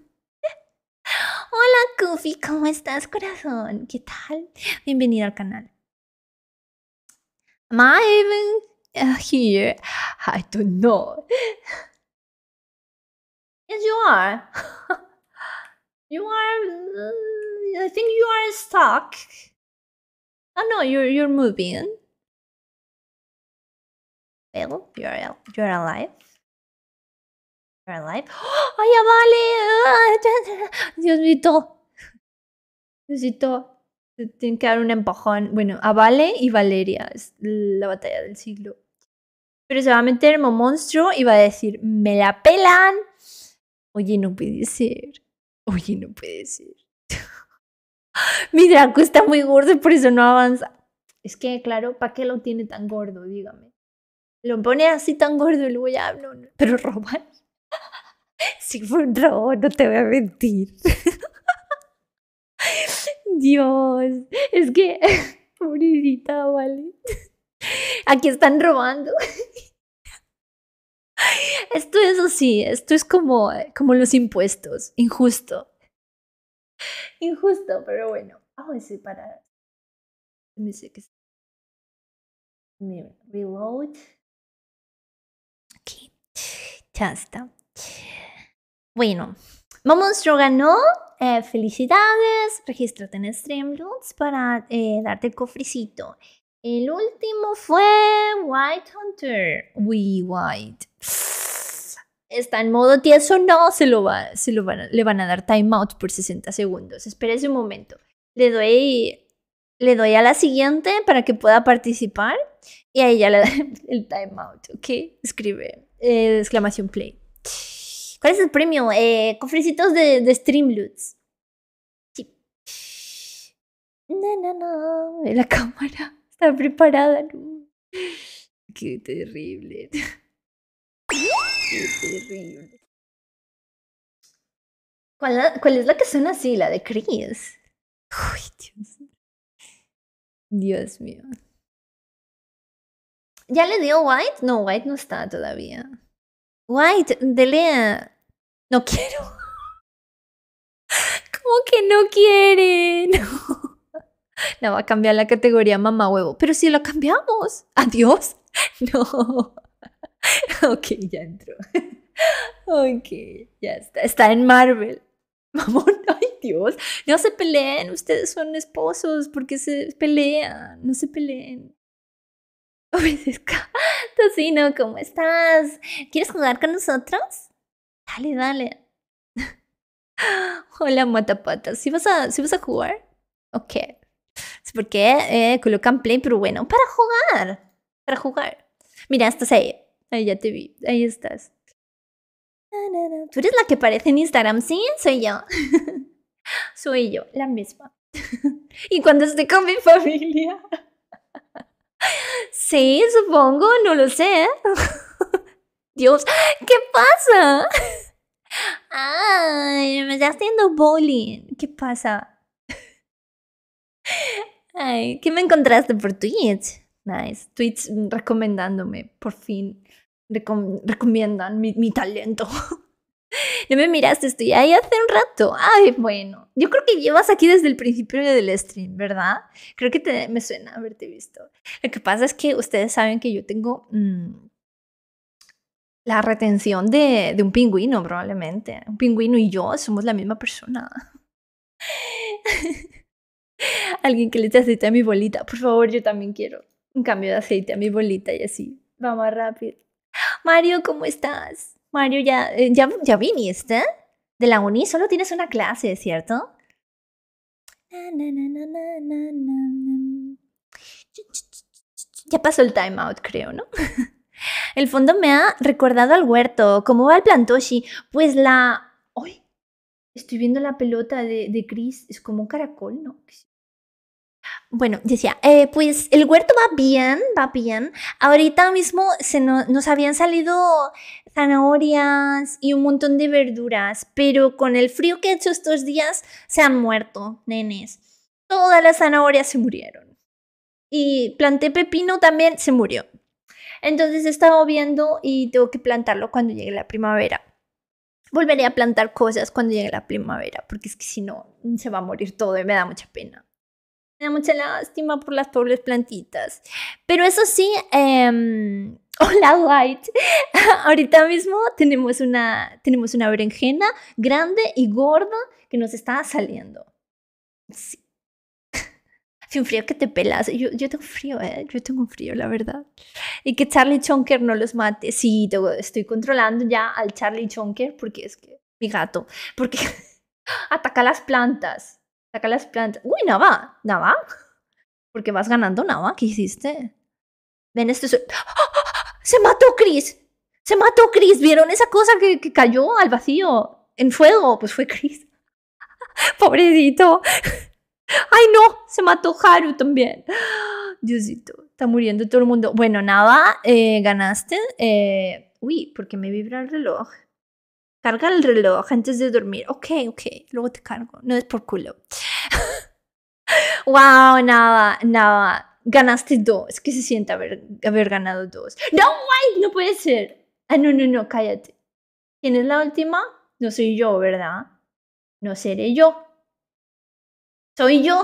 Kufi, ¿cómo estás, corazón? ¿Qué tal? Bienvenido al canal. Am I even uh, here? I don't know. *laughs* Yes, you are. *laughs* you are uh, I think you are stuck. Oh no, you're you're moving. Well, you're you're alive. You're alive. ¡Ay, *gasps* oh, Avale! vale! *laughs* Diosito. Diosito. Tiene que dar un empujón. Bueno, a Vale y Valeria es la batalla del siglo. Pero se va a meter en monstruo y va a decir, me la pelan. Oye, no puede ser. Oye, no puede ser. *laughs* Mi Draco está muy gordo, y por eso no avanza. Es que, claro, ¿para qué lo tiene tan gordo? Dígame. Lo pone así tan gordo y luego ya ah, no, Pero roban. *laughs* si fue un robo, no te voy a mentir. *laughs* Dios, es que, pobrecita, vale. Aquí están robando. Esto es así, esto es como, como los impuestos, injusto. Injusto, pero bueno. Ay, sí, para. reload. ok Ya está. Bueno, Monstruo ganó. Eh, felicidades. Regístrate en Streamlabs para eh, darte el cofrecito. El último fue White Hunter. We White. *sighs* Está en modo tieso, no, se lo va, se lo van, le van a dar timeout por 60 segundos. Espérese un momento. Le doy, le doy a la siguiente para que pueda participar y ahí ya le da *laughs* el timeout, ¿ok? Escribe eh, exclamación play. ¿Cuál es el premio? Eh, cofrecitos de, de Streamloots. Sí. No, no, no. La *laughs* cámara está preparada. No. Qué terrible. Qué terrible. ¿Cuál, es la que suena así? La de Chris. Uy, Dios. Dios mío. ¿Ya le dio White? No, White no está todavía. White, delea. No quiero. *laughs* ¿Cómo que no quieren *laughs* No. *laughs* No, va a cambiar la categoría mamá huevo. Pero si la cambiamos, *laughs* adiós. No. *laughs* Ok, ya entró. Ok, ya está. Está en Marvel. Mamón, ay Dios. No se peleen, ustedes son esposos. ¿Por qué se pelean? No se peleen. Obedezca. Tocino, ¿cómo estás? ¿Quieres jugar con nosotros? Dale, dale. Hola, matapatas. ¿Si vas, a, ¿sí vas a jugar? Ok. Porque eh, colocan play, pero bueno, para jugar. Para jugar. Mira, estás ahí. Ahí ya te vi. Ahí estás. Tú eres la que aparece en Instagram, ¿sí? Soy yo. *laughs* Soy yo, la misma. *laughs* y cuando estoy con mi familia. *laughs* sí, supongo, no lo sé. Dios, ¿qué pasa? Ay, me está haciendo bowling ¿Qué pasa? Ay, ¿qué me encontraste por Twitch? Nice. Twitch recomendándome, por fin. recomiendan mi, talento. no *laughs* me miraste, estoy ahí hace un rato. Ay, bueno. Yo creo que llevas aquí desde el principio del stream, ¿verdad? Creo que me suena haberte visto. Lo que pasa es que ustedes saben que yo tengo mm, la retención de, de un pingüino, probablemente. Un pingüino y yo somos la misma persona. *laughs* Alguien que le eche aceite a mi bolita. Por favor, yo también quiero un cambio de aceite a mi bolita y así. Va más rápido. Mario, ¿cómo estás? Mario, ya, eh, ya, viniste de la uni. Solo tienes una clase, ¿cierto? Ya pasó el time out, creo, ¿no? *laughs* El fondo me ha recordado al huerto. ¿Cómo va el plantoshi? Pues la... Ay, Estoy viendo la pelota de, de Chris. Es como un caracol, ¿no? Bueno, decía, eh, pues el huerto va bien, va bien. Ahorita mismo se nos habían salido zanahorias y un montón de verduras, pero con el frío que he hecho estos días se han muerto, nenes. Todas las zanahorias se murieron. Y planté pepino también, se murió. Entonces estaba viendo y tengo que plantarlo cuando llegue la primavera. Volveré a plantar cosas cuando llegue la primavera, porque es que si no, se va a morir todo y me da mucha pena da mucha lástima por las pobres plantitas. Pero eso sí, em, *laughs* hola White. *laughs* Ahorita mismo tenemos una, tenemos una berenjena grande y gorda que nos está saliendo. Sí. *laughs* Hace un frío que te pelas. Yo, tengo frío, ¿eh? Yo tengo frío, la verdad. Y que Charlie Chonker no los mate. Sí, estoy controlando ya al Charlie Chonker porque es que mi gato, porque ataca las plantas. Saca las plantas. Uy, Nava, Nava. porque vas ganando, Nava? ¿Qué hiciste? Ven, esto ¡Ah, ah, ah, Se mató Chris. Se mató Chris. ¿Vieron esa cosa que, cayó al vacío? En fuego. Pues fue Chris. *laughs* Pobrecito. *laughs* Ay, no. Se mató Haru también. *gasps* Diosito. Está muriendo todo el mundo. Bueno, Nava, eh, ganaste. Eh, uy, ¿por qué me vibra el reloj? Carga el reloj antes de dormir. Ok, ok, luego te cargo. No es por culo. wow, *laughs* nada, nada. Ganaste dos. que se siente haber, haber ganado dos? No, wait, no puede ser. Ah, no, no, no, cállate. ¿Quién es la última? No soy yo, ¿verdad? No seré yo. Soy yo.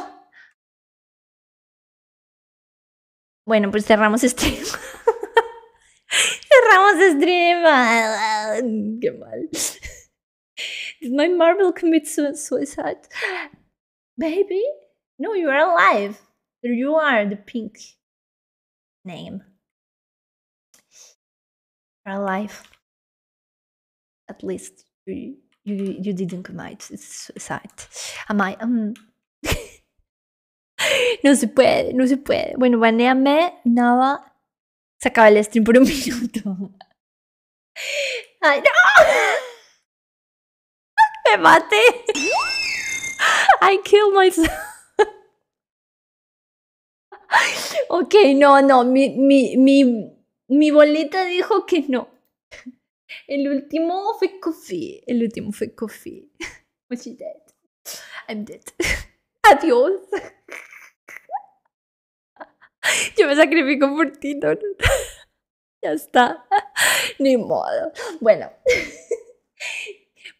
Bueno, pues cerramos este. *laughs* was this dream? Gemal. Did my marble commit suicide? Baby? No, you are alive. You are the pink name. You're alive. At least you, you, you didn't commit suicide. Am I? Um, *laughs* no se puede, no se puede. Bueno, baneame nada Se acaba el stream por un *laughs* minuto. ¡Ay, no! *laughs* ¡Me maté! I killed myself. *laughs* Ok, no, no. Mi, mi, mi, mi boleta dijo que no. El último fue coffee. El último fue coffee. But dead. I'm dead. Adiós. *laughs* Yo me sacrifico por ti, ¿no? *laughs* ya está. *laughs* Ni modo. Bueno.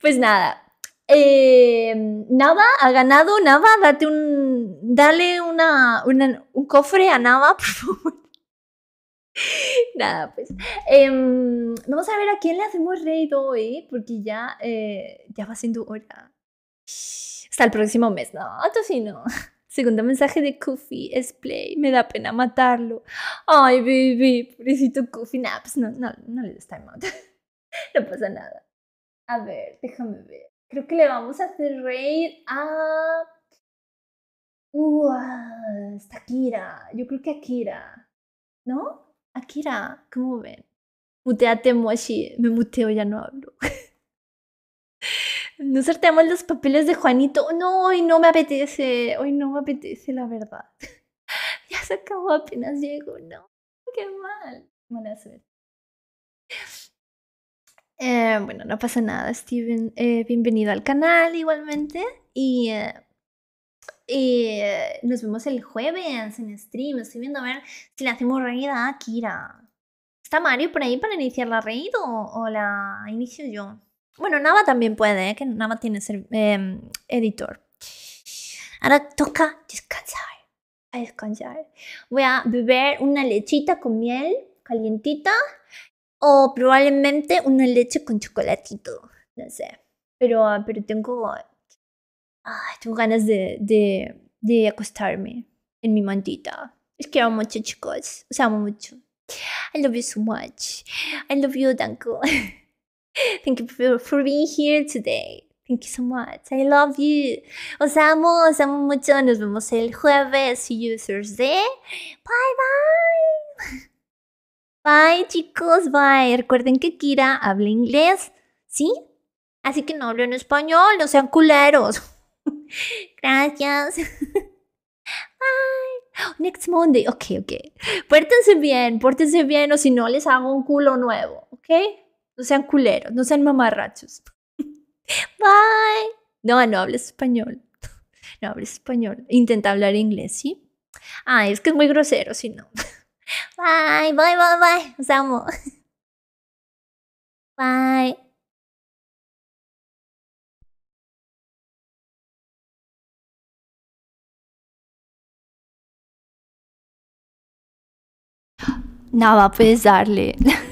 pues nada. Eh, Nava ha ganado. Nava, date un. Dale una, un cofre a Nava, por favor. Nada, pues. Eh, vamos a ver a quién le hacemos raid hoy, porque ya, eh, ya va siendo hora. Hasta el próximo mes, ¿no? Esto sí no. Segundo mensaje de Kofi, es play, me da pena matarlo. Ay, baby, pobrecito Kofi, naps. Pues no, no, no le des timeout. *laughs* no pasa nada. A ver, déjame ver. Creo que le vamos a hacer raid a. Uh, está Akira. Yo creo que Akira. ¿No? Akira, ¿cómo ven? Muteate, Moshi. Me muteo, ya no hablo. *laughs* No sorteamos los papeles de Juanito. No, hoy no me apetece. Hoy no me apetece, la verdad. *laughs* ya se acabó apenas llego. No, qué mal. Mala suerte. Eh, bueno, no pasa nada, Steven. Eh, bienvenido al canal igualmente. Y, eh, eh, nos vemos el jueves en stream. Estoy viendo a ver si le hacemos reír a Kira. ¿Está Mario por ahí para iniciar la reír o la inicio yo? Bueno, Nava también puede, ¿eh? que Nava tiene ser em, editor. Ahora toca descansar. A descansar. Voy a beber una lechita con miel calientita o probablemente una leche con chocolatito. No sé. Pero, ah, pero tengo, ah, tengo ganas de, de, de acostarme en mi mantita. Es que amo mucho, chicos. Os amo mucho. I love you so much. I love you, Danko. *laughs* Thank you for, being here today. Thank you so much. I love you. Os amo, os amo mucho. Nos vemos el jueves. See you Thursday. Bye bye. Bye chicos, bye. Recuerden que Kira habla inglés, ¿sí? Así que no hablen español, no sean culeros. *laughs* Gracias. *laughs* Bye. Next Monday. Ok, ok. Pórtense bien, pórtense bien o si no les hago un culo nuevo, ¿ok? No sean culeros, no sean mamarrachos. *laughs* Bye. No, no hables español. *laughs* No hables español. Intenta hablar inglés, ¿sí? Ah, es que es muy grosero, si no. *laughs* Bye, bye, bye, bye. Os amo. Bye. *gasps* Nada, pues darle.